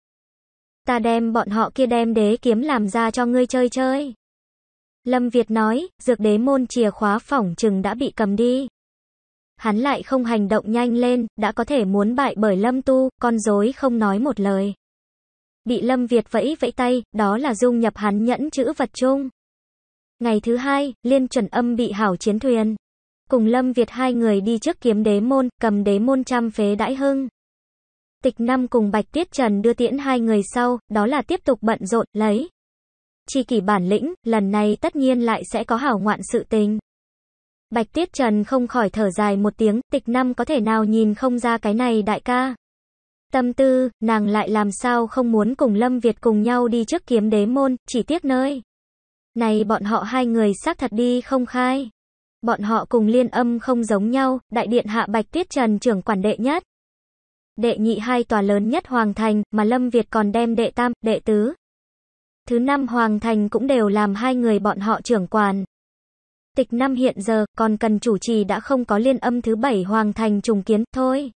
Ta đem bọn họ kia đem đế kiếm làm ra cho ngươi chơi chơi. Lâm Việt nói, dược đế môn chìa khóa phỏng chừng đã bị cầm đi hắn lại không hành động nhanh lên, đã có thể muốn bại bởi Lâm Tu, con dối không nói một lời. Bị Lâm Việt vẫy vẫy tay, đó là dung nhập hắn nhẫn chữ vật chung. Ngày thứ hai, Liên Chuẩn Âm bị hảo chiến thuyền. Cùng Lâm Việt hai người đi trước kiếm đế môn, cầm đế môn trăm phế đãi hưng. Tịch năm cùng Bạch Tiết Trần đưa tiễn hai người sau, đó là tiếp tục bận rộn, lấy. Chi kỷ bản lĩnh, lần này tất nhiên lại sẽ có hảo ngoạn sự tình. Bạch Tiết Trần không khỏi thở dài một tiếng, tịch năm có thể nào nhìn không ra cái này đại ca. Tâm tư, nàng lại làm sao không muốn cùng Lâm Việt cùng nhau đi trước kiếm đế môn, chỉ tiếc nơi. Này bọn họ hai người xác thật đi không khai. Bọn họ cùng liên âm không giống nhau, đại điện hạ Bạch Tiết Trần trưởng quản đệ nhất. Đệ nhị hai tòa lớn nhất Hoàng Thành, mà Lâm Việt còn đem đệ tam, đệ tứ. Thứ năm Hoàng Thành cũng đều làm hai người bọn họ trưởng quản tịch năm hiện giờ, còn cần chủ trì đã không có liên âm thứ bảy hoàng thành trùng kiến, thôi.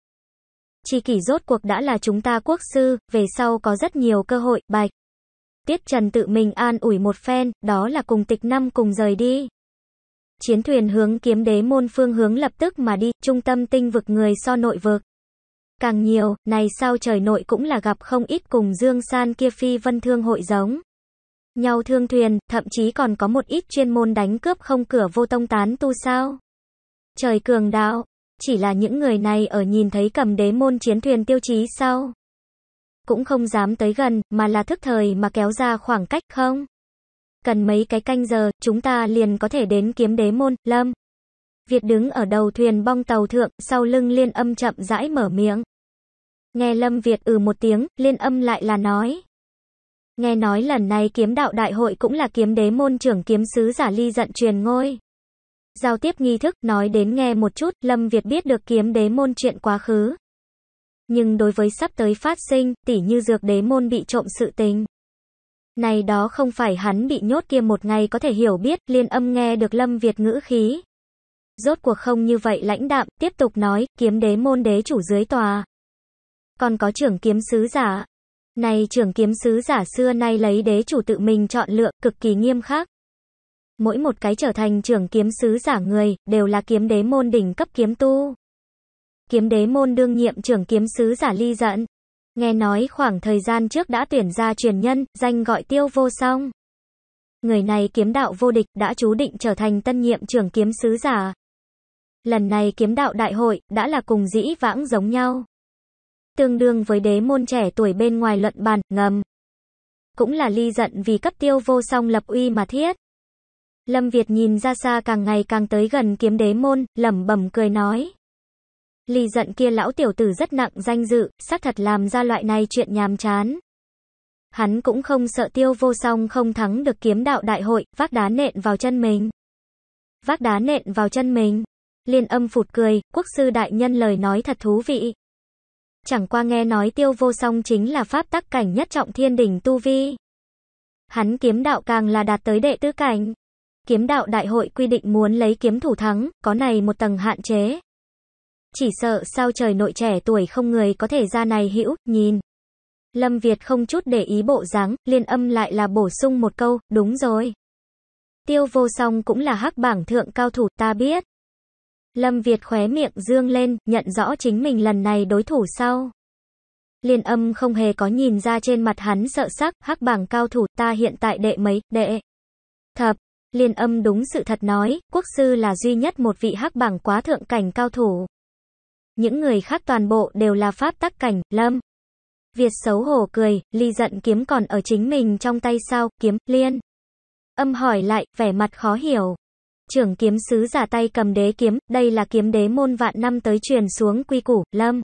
Chi kỷ rốt cuộc đã là chúng ta quốc sư, về sau có rất nhiều cơ hội, bạch. Tiết Trần tự mình an ủi một phen, đó là cùng tịch năm cùng rời đi. Chiến thuyền hướng kiếm đế môn phương hướng lập tức mà đi, trung tâm tinh vực người so nội vực. Càng nhiều, này sao trời nội cũng là gặp không ít cùng Dương San kia phi vân thương hội giống nhau thương thuyền, thậm chí còn có một ít chuyên môn đánh cướp không cửa vô tông tán tu sao. Trời cường đạo, chỉ là những người này ở nhìn thấy cầm đế môn chiến thuyền tiêu chí sao Cũng không dám tới gần, mà là thức thời mà kéo ra khoảng cách không. Cần mấy cái canh giờ, chúng ta liền có thể đến kiếm đế môn, lâm. Việt đứng ở đầu thuyền bong tàu thượng, sau lưng liên âm chậm rãi mở miệng. Nghe Lâm Việt ừ một tiếng, liên âm lại là nói. Nghe nói lần này kiếm đạo đại hội cũng là kiếm đế môn trưởng kiếm sứ giả ly giận truyền ngôi. Giao tiếp nghi thức, nói đến nghe một chút, Lâm Việt biết được kiếm đế môn chuyện quá khứ. Nhưng đối với sắp tới phát sinh, tỉ như dược đế môn bị trộm sự tình. Này đó không phải hắn bị nhốt kia một ngày có thể hiểu biết, liên âm nghe được Lâm Việt ngữ khí. Rốt cuộc không như vậy lãnh đạm, tiếp tục nói, kiếm đế môn đế chủ dưới tòa. Còn có trưởng kiếm sứ giả, này trưởng kiếm sứ giả xưa nay lấy đế chủ tự mình chọn lựa, cực kỳ nghiêm khắc. Mỗi một cái trở thành trưởng kiếm sứ giả người, đều là kiếm đế môn đỉnh cấp kiếm tu. Kiếm đế môn đương nhiệm trưởng kiếm sứ giả ly giận. Nghe nói khoảng thời gian trước đã tuyển ra truyền nhân, danh gọi tiêu vô song. Người này kiếm đạo vô địch đã chú định trở thành tân nhiệm trưởng kiếm sứ giả. Lần này kiếm đạo đại hội, đã là cùng dĩ vãng giống nhau tương đương với đế môn trẻ tuổi bên ngoài luận bàn, ngầm. Cũng là ly giận vì cấp tiêu vô song lập uy mà thiết. Lâm Việt nhìn ra xa càng ngày càng tới gần kiếm đế môn, lẩm bẩm cười nói. Ly giận kia lão tiểu tử rất nặng danh dự, xác thật làm ra loại này chuyện nhàm chán. Hắn cũng không sợ tiêu vô song không thắng được kiếm đạo đại hội, vác đá nện vào chân mình. Vác đá nện vào chân mình. Liên âm phụt cười, quốc sư đại nhân lời nói thật thú vị chẳng qua nghe nói tiêu vô song chính là pháp tắc cảnh nhất trọng thiên đỉnh tu vi. Hắn kiếm đạo càng là đạt tới đệ tứ cảnh. Kiếm đạo đại hội quy định muốn lấy kiếm thủ thắng, có này một tầng hạn chế. Chỉ sợ sao trời nội trẻ tuổi không người có thể ra này hữu, nhìn. Lâm Việt không chút để ý bộ dáng, liên âm lại là bổ sung một câu, đúng rồi. Tiêu vô song cũng là hắc bảng thượng cao thủ ta biết. Lâm Việt khóe miệng dương lên, nhận rõ chính mình lần này đối thủ sau. Liên âm không hề có nhìn ra trên mặt hắn sợ sắc, hắc bảng cao thủ ta hiện tại đệ mấy, đệ. Thập, liên âm đúng sự thật nói, quốc sư là duy nhất một vị hắc bảng quá thượng cảnh cao thủ. Những người khác toàn bộ đều là pháp tắc cảnh, lâm. Việt xấu hổ cười, ly giận kiếm còn ở chính mình trong tay sao, kiếm, liên. Âm hỏi lại, vẻ mặt khó hiểu trưởng kiếm sứ giả tay cầm đế kiếm, đây là kiếm đế môn vạn năm tới truyền xuống quy củ, lâm.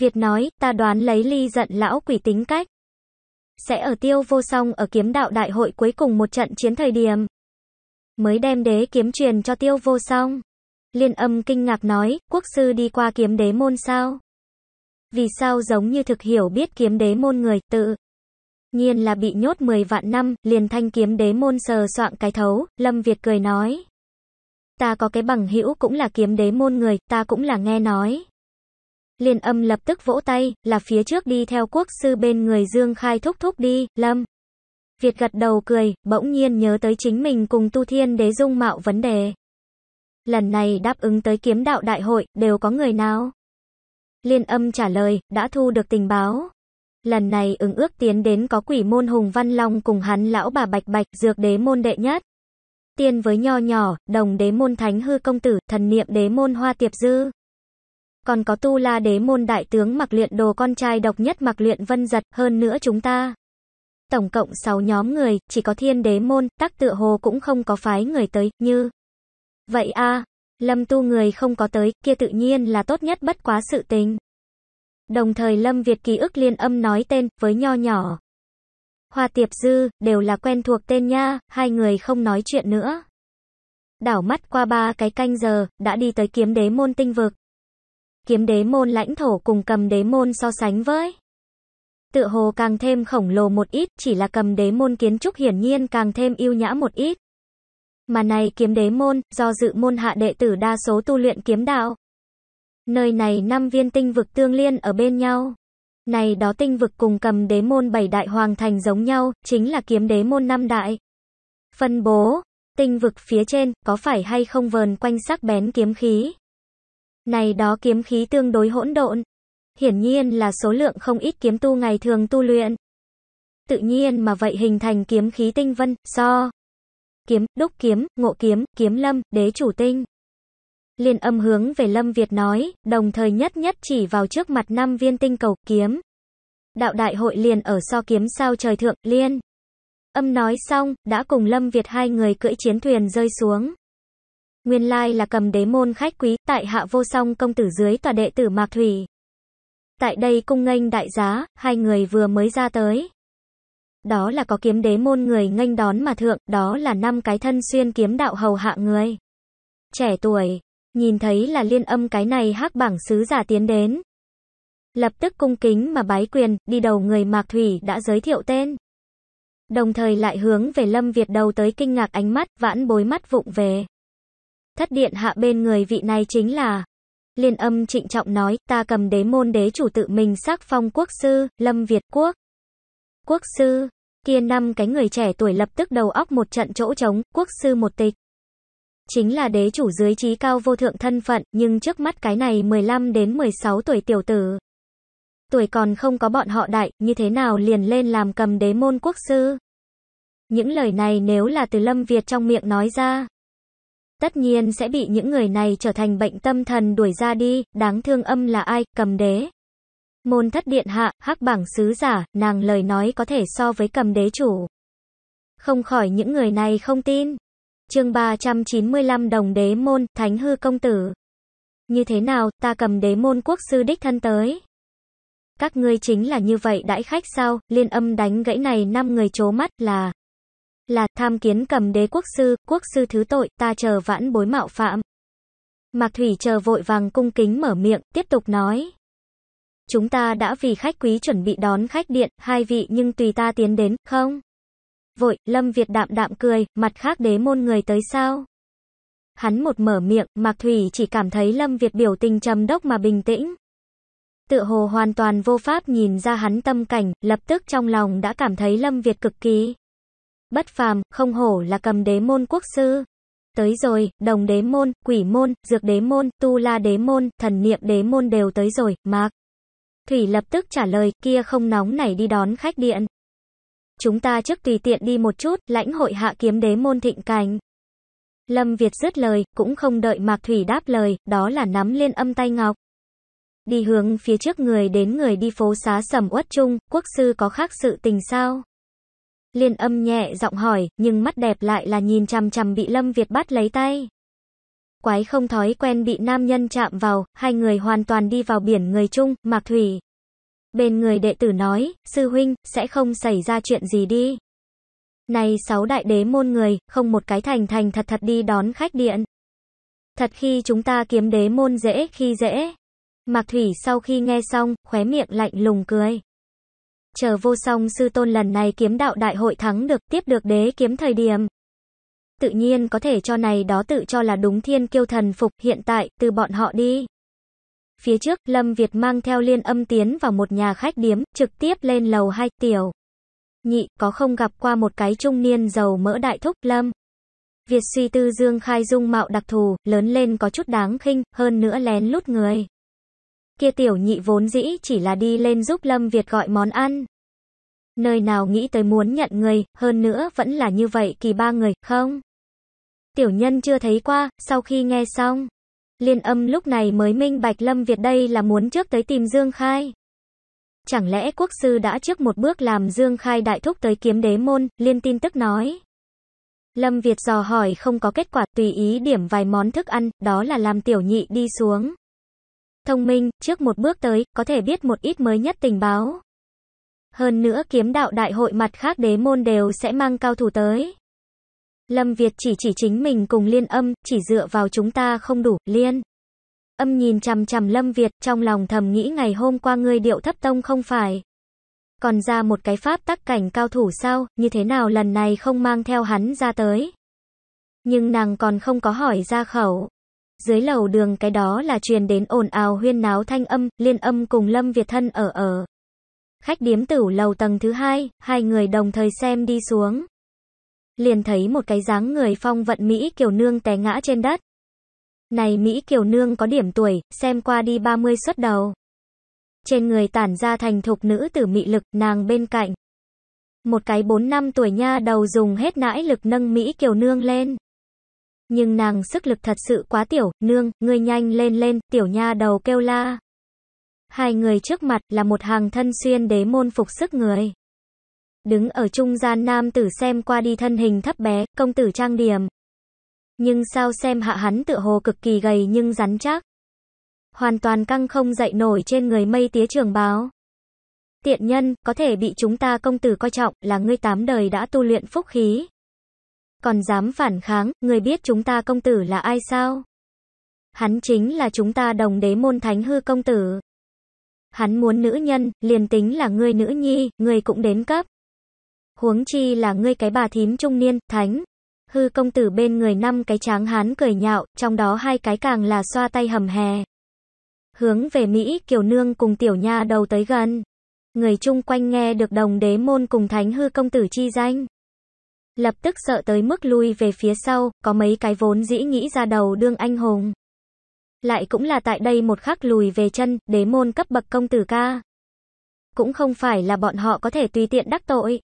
Việt nói, ta đoán lấy ly giận lão quỷ tính cách. Sẽ ở tiêu vô song ở kiếm đạo đại hội cuối cùng một trận chiến thời điểm. Mới đem đế kiếm truyền cho tiêu vô song. Liên âm kinh ngạc nói, quốc sư đi qua kiếm đế môn sao? Vì sao giống như thực hiểu biết kiếm đế môn người, tự nhiên là bị nhốt 10 vạn năm, liền thanh kiếm đế môn sờ soạng cái thấu, Lâm Việt cười nói ta có cái bằng hữu cũng là kiếm đế môn người, ta cũng là nghe nói. Liên âm lập tức vỗ tay, là phía trước đi theo quốc sư bên người Dương Khai thúc thúc đi, Lâm. Việt gật đầu cười, bỗng nhiên nhớ tới chính mình cùng Tu Thiên Đế Dung mạo vấn đề. Lần này đáp ứng tới kiếm đạo đại hội, đều có người nào? Liên âm trả lời, đã thu được tình báo. Lần này ứng ước tiến đến có quỷ môn Hùng Văn Long cùng hắn lão bà Bạch Bạch dược đế môn đệ nhất tiên với nho nhỏ, đồng đế môn thánh hư công tử, thần niệm đế môn hoa tiệp dư. Còn có tu la đế môn đại tướng mặc luyện đồ con trai độc nhất mặc luyện vân giật, hơn nữa chúng ta. Tổng cộng 6 nhóm người, chỉ có thiên đế môn, tắc tựa hồ cũng không có phái người tới, như. Vậy a lâm tu người không có tới, kia tự nhiên là tốt nhất bất quá sự tình. Đồng thời Lâm Việt ký ức liên âm nói tên, với nho nhỏ. Hoa Tiệp Dư, đều là quen thuộc tên nha, hai người không nói chuyện nữa. Đảo mắt qua ba cái canh giờ, đã đi tới kiếm đế môn tinh vực. Kiếm đế môn lãnh thổ cùng cầm đế môn so sánh với. Tự hồ càng thêm khổng lồ một ít, chỉ là cầm đế môn kiến trúc hiển nhiên càng thêm yêu nhã một ít. Mà này kiếm đế môn, do dự môn hạ đệ tử đa số tu luyện kiếm đạo. Nơi này năm viên tinh vực tương liên ở bên nhau. Này đó tinh vực cùng cầm đế môn bảy đại hoàng thành giống nhau, chính là kiếm đế môn năm đại. Phân bố, tinh vực phía trên, có phải hay không vờn quanh sắc bén kiếm khí? Này đó kiếm khí tương đối hỗn độn. Hiển nhiên là số lượng không ít kiếm tu ngày thường tu luyện. Tự nhiên mà vậy hình thành kiếm khí tinh vân, so. Kiếm, đúc kiếm, ngộ kiếm, kiếm lâm, đế chủ tinh. Liên âm hướng về Lâm Việt nói, đồng thời nhất nhất chỉ vào trước mặt năm viên tinh cầu kiếm. Đạo đại hội liền ở so kiếm sao trời thượng, liên. Âm nói xong, đã cùng Lâm Việt hai người cưỡi chiến thuyền rơi xuống. Nguyên lai là cầm đế môn khách quý, tại hạ vô song công tử dưới tòa đệ tử Mạc Thủy. Tại đây cung nghênh đại giá, hai người vừa mới ra tới. Đó là có kiếm đế môn người nghênh đón mà thượng, đó là năm cái thân xuyên kiếm đạo hầu hạ người. Trẻ tuổi, nhìn thấy là liên âm cái này hắc bảng sứ giả tiến đến. Lập tức cung kính mà bái quyền, đi đầu người Mạc Thủy đã giới thiệu tên. Đồng thời lại hướng về Lâm Việt đầu tới kinh ngạc ánh mắt, vãn bối mắt vụng về. Thất điện hạ bên người vị này chính là Liên âm trịnh trọng nói, ta cầm đế môn đế chủ tự mình sắc phong quốc sư, Lâm Việt quốc. Quốc sư, kia năm cái người trẻ tuổi lập tức đầu óc một trận chỗ trống, quốc sư một tịch chính là đế chủ dưới trí cao vô thượng thân phận, nhưng trước mắt cái này 15 đến 16 tuổi tiểu tử. Tuổi còn không có bọn họ đại, như thế nào liền lên làm cầm đế môn quốc sư. Những lời này nếu là từ Lâm Việt trong miệng nói ra, tất nhiên sẽ bị những người này trở thành bệnh tâm thần đuổi ra đi, đáng thương âm là ai, cầm đế. Môn thất điện hạ, hắc bảng sứ giả, nàng lời nói có thể so với cầm đế chủ. Không khỏi những người này không tin. Chương 395 Đồng Đế môn, Thánh hư công tử. Như thế nào, ta cầm Đế môn quốc sư đích thân tới. Các ngươi chính là như vậy đãi khách sao? Liên âm đánh gãy này năm người chố mắt là là tham kiến cầm đế quốc sư, quốc sư thứ tội, ta chờ vãn bối mạo phạm. Mạc Thủy chờ vội vàng cung kính mở miệng, tiếp tục nói. Chúng ta đã vì khách quý chuẩn bị đón khách điện, hai vị nhưng tùy ta tiến đến, không? vội, Lâm Việt đạm đạm cười, mặt khác đế môn người tới sao? Hắn một mở miệng, Mạc Thủy chỉ cảm thấy Lâm Việt biểu tình trầm đốc mà bình tĩnh. Tựa hồ hoàn toàn vô pháp nhìn ra hắn tâm cảnh, lập tức trong lòng đã cảm thấy Lâm Việt cực kỳ. Bất phàm, không hổ là cầm đế môn quốc sư. Tới rồi, đồng đế môn, quỷ môn, dược đế môn, tu la đế môn, thần niệm đế môn đều tới rồi, Mạc. Thủy lập tức trả lời, kia không nóng nảy đi đón khách điện chúng ta trước tùy tiện đi một chút, lãnh hội hạ kiếm đế môn thịnh cảnh Lâm Việt dứt lời, cũng không đợi Mạc Thủy đáp lời, đó là nắm liên âm tay ngọc. Đi hướng phía trước người đến người đi phố xá sầm uất chung, quốc sư có khác sự tình sao? Liên âm nhẹ giọng hỏi, nhưng mắt đẹp lại là nhìn chằm chằm bị Lâm Việt bắt lấy tay. Quái không thói quen bị nam nhân chạm vào, hai người hoàn toàn đi vào biển người chung, Mạc Thủy. Bên người đệ tử nói, sư huynh, sẽ không xảy ra chuyện gì đi. Này sáu đại đế môn người, không một cái thành thành thật thật đi đón khách điện. Thật khi chúng ta kiếm đế môn dễ khi dễ. Mạc Thủy sau khi nghe xong, khóe miệng lạnh lùng cười. Chờ vô song sư tôn lần này kiếm đạo đại hội thắng được tiếp được đế kiếm thời điểm. Tự nhiên có thể cho này đó tự cho là đúng thiên kiêu thần phục hiện tại từ bọn họ đi. Phía trước, Lâm Việt mang theo liên âm tiến vào một nhà khách điếm, trực tiếp lên lầu 2 tiểu. Nhị, có không gặp qua một cái trung niên giàu mỡ đại thúc, Lâm. Việt suy tư Dương Khai dung mạo đặc thù, lớn lên có chút đáng khinh, hơn nữa lén lút người. Kia tiểu nhị vốn dĩ chỉ là đi lên giúp Lâm Việt gọi món ăn. Nơi nào nghĩ tới muốn nhận người, hơn nữa vẫn là như vậy kỳ ba người, không? Tiểu nhân chưa thấy qua, sau khi nghe xong. Liên âm lúc này mới minh bạch Lâm Việt đây là muốn trước tới tìm Dương Khai. Chẳng lẽ quốc sư đã trước một bước làm Dương Khai đại thúc tới kiếm đế môn, liên tin tức nói. Lâm Việt dò hỏi không có kết quả tùy ý điểm vài món thức ăn, đó là làm tiểu nhị đi xuống. Thông minh, trước một bước tới, có thể biết một ít mới nhất tình báo. Hơn nữa kiếm đạo đại hội mặt khác đế môn đều sẽ mang cao thủ tới. Lâm Việt chỉ chỉ chính mình cùng liên âm, chỉ dựa vào chúng ta không đủ, liên. Âm nhìn chằm chằm Lâm Việt, trong lòng thầm nghĩ ngày hôm qua ngươi điệu thấp tông không phải. Còn ra một cái pháp tắc cảnh cao thủ sao, như thế nào lần này không mang theo hắn ra tới. Nhưng nàng còn không có hỏi ra khẩu. Dưới lầu đường cái đó là truyền đến ồn ào huyên náo thanh âm, liên âm cùng Lâm Việt thân ở ở. Khách điếm tử lầu tầng thứ hai, hai người đồng thời xem đi xuống liền thấy một cái dáng người phong vận Mỹ Kiều Nương té ngã trên đất. Này Mỹ Kiều Nương có điểm tuổi, xem qua đi 30 xuất đầu. Trên người tản ra thành thục nữ tử mị lực, nàng bên cạnh. Một cái 4 năm tuổi nha đầu dùng hết nãi lực nâng Mỹ Kiều Nương lên. Nhưng nàng sức lực thật sự quá tiểu, nương, người nhanh lên lên, tiểu nha đầu kêu la. Hai người trước mặt là một hàng thân xuyên đế môn phục sức người đứng ở trung gian nam tử xem qua đi thân hình thấp bé, công tử trang điểm. Nhưng sao xem hạ hắn tựa hồ cực kỳ gầy nhưng rắn chắc. Hoàn toàn căng không dậy nổi trên người mây tía trường báo. Tiện nhân, có thể bị chúng ta công tử coi trọng là ngươi tám đời đã tu luyện phúc khí. Còn dám phản kháng, người biết chúng ta công tử là ai sao? Hắn chính là chúng ta đồng đế môn thánh hư công tử. Hắn muốn nữ nhân, liền tính là ngươi nữ nhi, ngươi cũng đến cấp huống chi là ngươi cái bà thím trung niên, thánh. Hư công tử bên người năm cái tráng hán cười nhạo, trong đó hai cái càng là xoa tay hầm hè. Hướng về Mỹ, Kiều Nương cùng tiểu nha đầu tới gần. Người chung quanh nghe được đồng đế môn cùng thánh hư công tử chi danh. Lập tức sợ tới mức lui về phía sau, có mấy cái vốn dĩ nghĩ ra đầu đương anh hùng. Lại cũng là tại đây một khắc lùi về chân, đế môn cấp bậc công tử ca. Cũng không phải là bọn họ có thể tùy tiện đắc tội.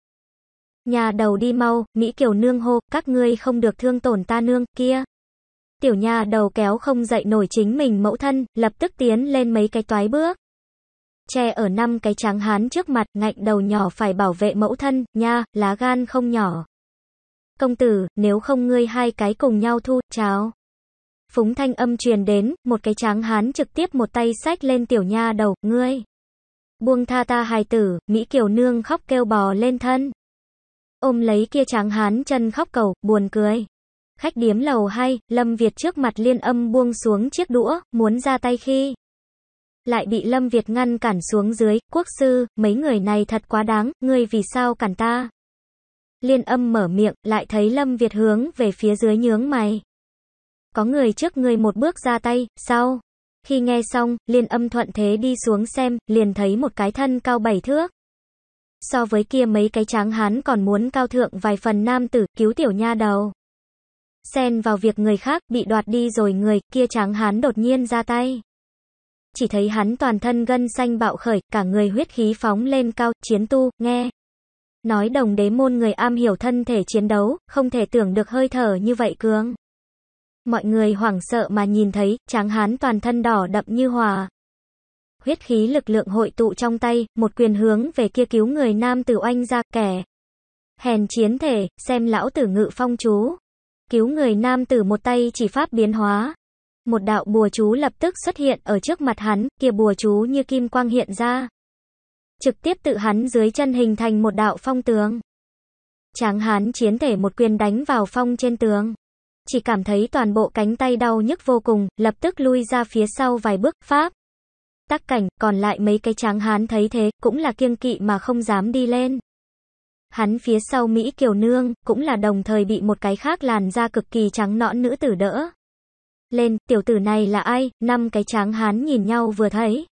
Nhà đầu đi mau, Mỹ Kiều nương hô, các ngươi không được thương tổn ta nương, kia. Tiểu nhà đầu kéo không dậy nổi chính mình mẫu thân, lập tức tiến lên mấy cái toái bước. Che ở năm cái tráng hán trước mặt, ngạnh đầu nhỏ phải bảo vệ mẫu thân, nha, lá gan không nhỏ. Công tử, nếu không ngươi hai cái cùng nhau thu, cháo. Phúng thanh âm truyền đến, một cái tráng hán trực tiếp một tay sách lên tiểu nha đầu, ngươi. Buông tha ta hài tử, Mỹ Kiều nương khóc kêu bò lên thân ôm lấy kia tráng hán chân khóc cầu, buồn cười. Khách điếm lầu hay, Lâm Việt trước mặt liên âm buông xuống chiếc đũa, muốn ra tay khi. Lại bị Lâm Việt ngăn cản xuống dưới, quốc sư, mấy người này thật quá đáng, ngươi vì sao cản ta. Liên âm mở miệng, lại thấy Lâm Việt hướng về phía dưới nhướng mày. Có người trước người một bước ra tay, sau. Khi nghe xong, liên âm thuận thế đi xuống xem, liền thấy một cái thân cao bảy thước so với kia mấy cái tráng hán còn muốn cao thượng vài phần nam tử, cứu tiểu nha đầu. Xen vào việc người khác bị đoạt đi rồi người kia tráng hán đột nhiên ra tay. Chỉ thấy hắn toàn thân gân xanh bạo khởi, cả người huyết khí phóng lên cao, chiến tu, nghe. Nói đồng đế môn người am hiểu thân thể chiến đấu, không thể tưởng được hơi thở như vậy cường. Mọi người hoảng sợ mà nhìn thấy, tráng hán toàn thân đỏ đậm như hòa, huyết khí lực lượng hội tụ trong tay, một quyền hướng về kia cứu người nam tử oanh ra, kẻ. Hèn chiến thể, xem lão tử ngự phong chú. Cứu người nam tử một tay chỉ pháp biến hóa. Một đạo bùa chú lập tức xuất hiện ở trước mặt hắn, kia bùa chú như kim quang hiện ra. Trực tiếp tự hắn dưới chân hình thành một đạo phong tướng. Tráng hán chiến thể một quyền đánh vào phong trên tướng Chỉ cảm thấy toàn bộ cánh tay đau nhức vô cùng, lập tức lui ra phía sau vài bước, pháp tác cảnh, còn lại mấy cái tráng hán thấy thế, cũng là kiêng kỵ mà không dám đi lên. Hắn phía sau Mỹ Kiều Nương, cũng là đồng thời bị một cái khác làn da cực kỳ trắng nõn nữ tử đỡ. Lên, tiểu tử này là ai, năm cái tráng hán nhìn nhau vừa thấy.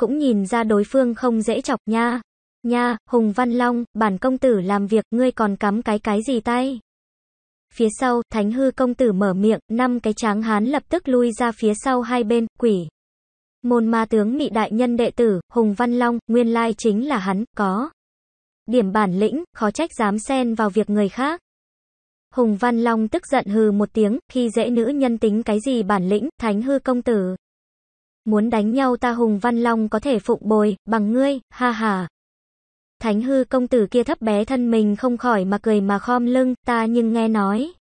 Cũng nhìn ra đối phương không dễ chọc nha. Nha, Hùng Văn Long, bản công tử làm việc, ngươi còn cắm cái cái gì tay? Phía sau, Thánh Hư công tử mở miệng, năm cái tráng hán lập tức lui ra phía sau hai bên, quỷ. Môn ma tướng Mị Đại Nhân đệ tử, Hùng Văn Long, nguyên lai chính là hắn, có. Điểm bản lĩnh, khó trách dám xen vào việc người khác. Hùng Văn Long tức giận hừ một tiếng, khi dễ nữ nhân tính cái gì bản lĩnh, thánh hư công tử. Muốn đánh nhau ta Hùng Văn Long có thể phụng bồi, bằng ngươi, ha ha. Thánh hư công tử kia thấp bé thân mình không khỏi mà cười mà khom lưng, ta nhưng nghe nói.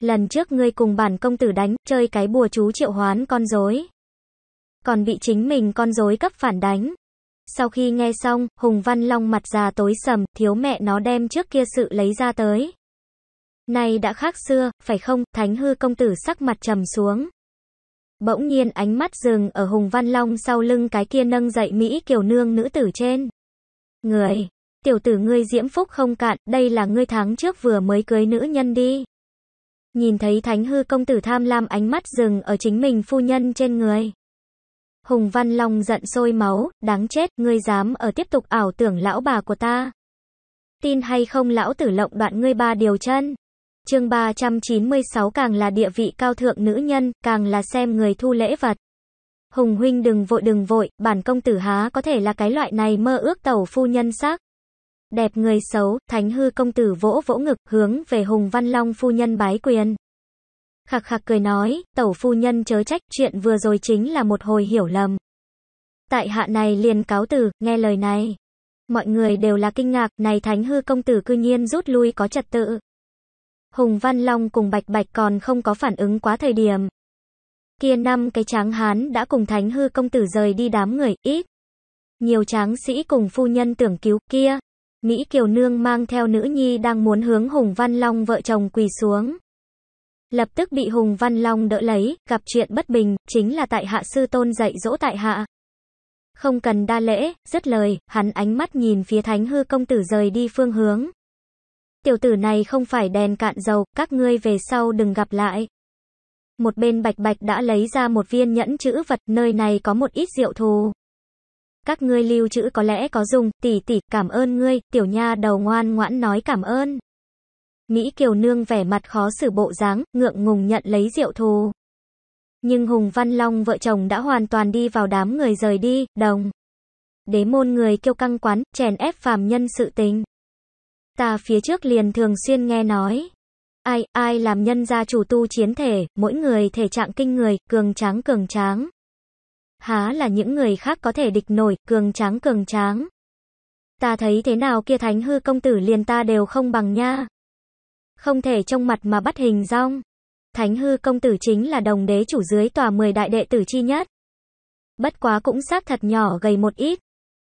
Lần trước ngươi cùng bản công tử đánh, chơi cái bùa chú triệu hoán con rối còn bị chính mình con dối cấp phản đánh. Sau khi nghe xong, Hùng Văn Long mặt già tối sầm, thiếu mẹ nó đem trước kia sự lấy ra tới. Này đã khác xưa, phải không, Thánh Hư công tử sắc mặt trầm xuống. Bỗng nhiên ánh mắt dừng ở Hùng Văn Long sau lưng cái kia nâng dậy Mỹ kiều nương nữ tử trên. Người, tiểu tử ngươi diễm phúc không cạn, đây là ngươi tháng trước vừa mới cưới nữ nhân đi. Nhìn thấy Thánh Hư công tử tham lam ánh mắt dừng ở chính mình phu nhân trên người. Hùng Văn Long giận sôi máu, đáng chết, ngươi dám ở tiếp tục ảo tưởng lão bà của ta. Tin hay không lão tử lộng đoạn ngươi ba điều chân. Chương 396 càng là địa vị cao thượng nữ nhân, càng là xem người thu lễ vật. Hùng huynh đừng vội đừng vội, bản công tử há có thể là cái loại này mơ ước tẩu phu nhân sắc Đẹp người xấu, thánh hư công tử vỗ vỗ ngực, hướng về Hùng Văn Long phu nhân bái quyền khạc khạc cười nói, tẩu phu nhân chớ trách, chuyện vừa rồi chính là một hồi hiểu lầm. Tại hạ này liền cáo từ, nghe lời này. Mọi người đều là kinh ngạc, này thánh hư công tử cư nhiên rút lui có trật tự. Hùng Văn Long cùng Bạch Bạch còn không có phản ứng quá thời điểm. Kia năm cái tráng hán đã cùng thánh hư công tử rời đi đám người, ít. Nhiều tráng sĩ cùng phu nhân tưởng cứu kia. Mỹ Kiều Nương mang theo nữ nhi đang muốn hướng Hùng Văn Long vợ chồng quỳ xuống lập tức bị Hùng Văn Long đỡ lấy, gặp chuyện bất bình, chính là tại hạ sư tôn dạy dỗ tại hạ. Không cần đa lễ, dứt lời, hắn ánh mắt nhìn phía thánh hư công tử rời đi phương hướng. Tiểu tử này không phải đèn cạn dầu, các ngươi về sau đừng gặp lại. Một bên bạch bạch đã lấy ra một viên nhẫn chữ vật, nơi này có một ít rượu thù. Các ngươi lưu chữ có lẽ có dùng, tỷ tỷ, cảm ơn ngươi, tiểu nha đầu ngoan ngoãn nói cảm ơn. Mỹ Kiều Nương vẻ mặt khó xử bộ dáng, ngượng ngùng nhận lấy rượu thù. Nhưng Hùng Văn Long vợ chồng đã hoàn toàn đi vào đám người rời đi, đồng. Đế môn người kêu căng quán, chèn ép phàm nhân sự tình. Ta phía trước liền thường xuyên nghe nói. Ai, ai làm nhân gia chủ tu chiến thể, mỗi người thể trạng kinh người, cường tráng cường tráng. Há là những người khác có thể địch nổi, cường tráng cường tráng. Ta thấy thế nào kia thánh hư công tử liền ta đều không bằng nha. Không thể trong mặt mà bắt hình rong. Thánh hư công tử chính là đồng đế chủ dưới tòa 10 đại đệ tử chi nhất. Bất quá cũng xác thật nhỏ gầy một ít.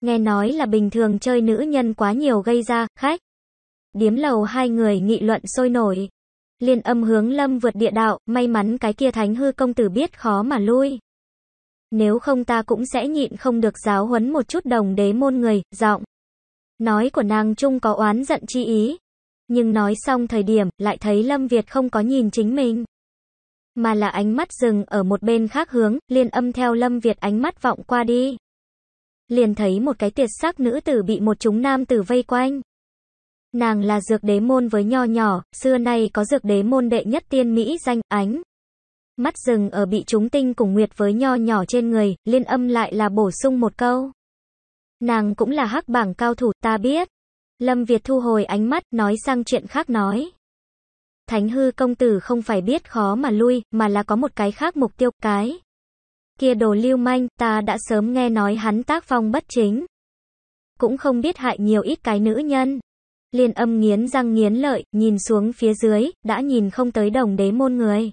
Nghe nói là bình thường chơi nữ nhân quá nhiều gây ra, khách. Điếm lầu hai người nghị luận sôi nổi. Liên âm hướng lâm vượt địa đạo, may mắn cái kia thánh hư công tử biết khó mà lui. Nếu không ta cũng sẽ nhịn không được giáo huấn một chút đồng đế môn người, giọng. Nói của nàng chung có oán giận chi ý. Nhưng nói xong thời điểm, lại thấy Lâm Việt không có nhìn chính mình. Mà là ánh mắt dừng ở một bên khác hướng, liên âm theo Lâm Việt ánh mắt vọng qua đi. Liền thấy một cái tuyệt sắc nữ tử bị một chúng nam tử vây quanh. Nàng là dược đế môn với nho nhỏ, xưa nay có dược đế môn đệ nhất tiên Mỹ danh, ánh. Mắt dừng ở bị chúng tinh cùng nguyệt với nho nhỏ trên người, liên âm lại là bổ sung một câu. Nàng cũng là hắc bảng cao thủ, ta biết. Lâm Việt thu hồi ánh mắt, nói sang chuyện khác nói. Thánh hư công tử không phải biết khó mà lui, mà là có một cái khác mục tiêu, cái. Kia đồ lưu manh, ta đã sớm nghe nói hắn tác phong bất chính. Cũng không biết hại nhiều ít cái nữ nhân. Liên âm nghiến răng nghiến lợi, nhìn xuống phía dưới, đã nhìn không tới đồng đế môn người.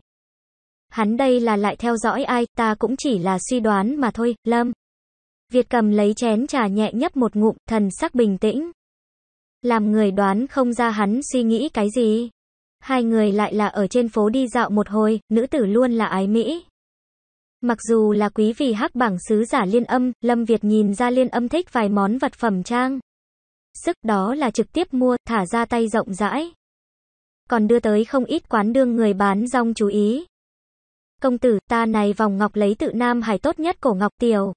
Hắn đây là lại theo dõi ai, ta cũng chỉ là suy đoán mà thôi, Lâm. Việt cầm lấy chén trà nhẹ nhấp một ngụm, thần sắc bình tĩnh. Làm người đoán không ra hắn suy nghĩ cái gì. Hai người lại là ở trên phố đi dạo một hồi, nữ tử luôn là ái mỹ. Mặc dù là quý vị hắc bảng sứ giả liên âm, Lâm Việt nhìn ra liên âm thích vài món vật phẩm trang. Sức đó là trực tiếp mua, thả ra tay rộng rãi. Còn đưa tới không ít quán đương người bán rong chú ý. Công tử, ta này vòng ngọc lấy tự Nam Hải tốt nhất cổ ngọc tiểu.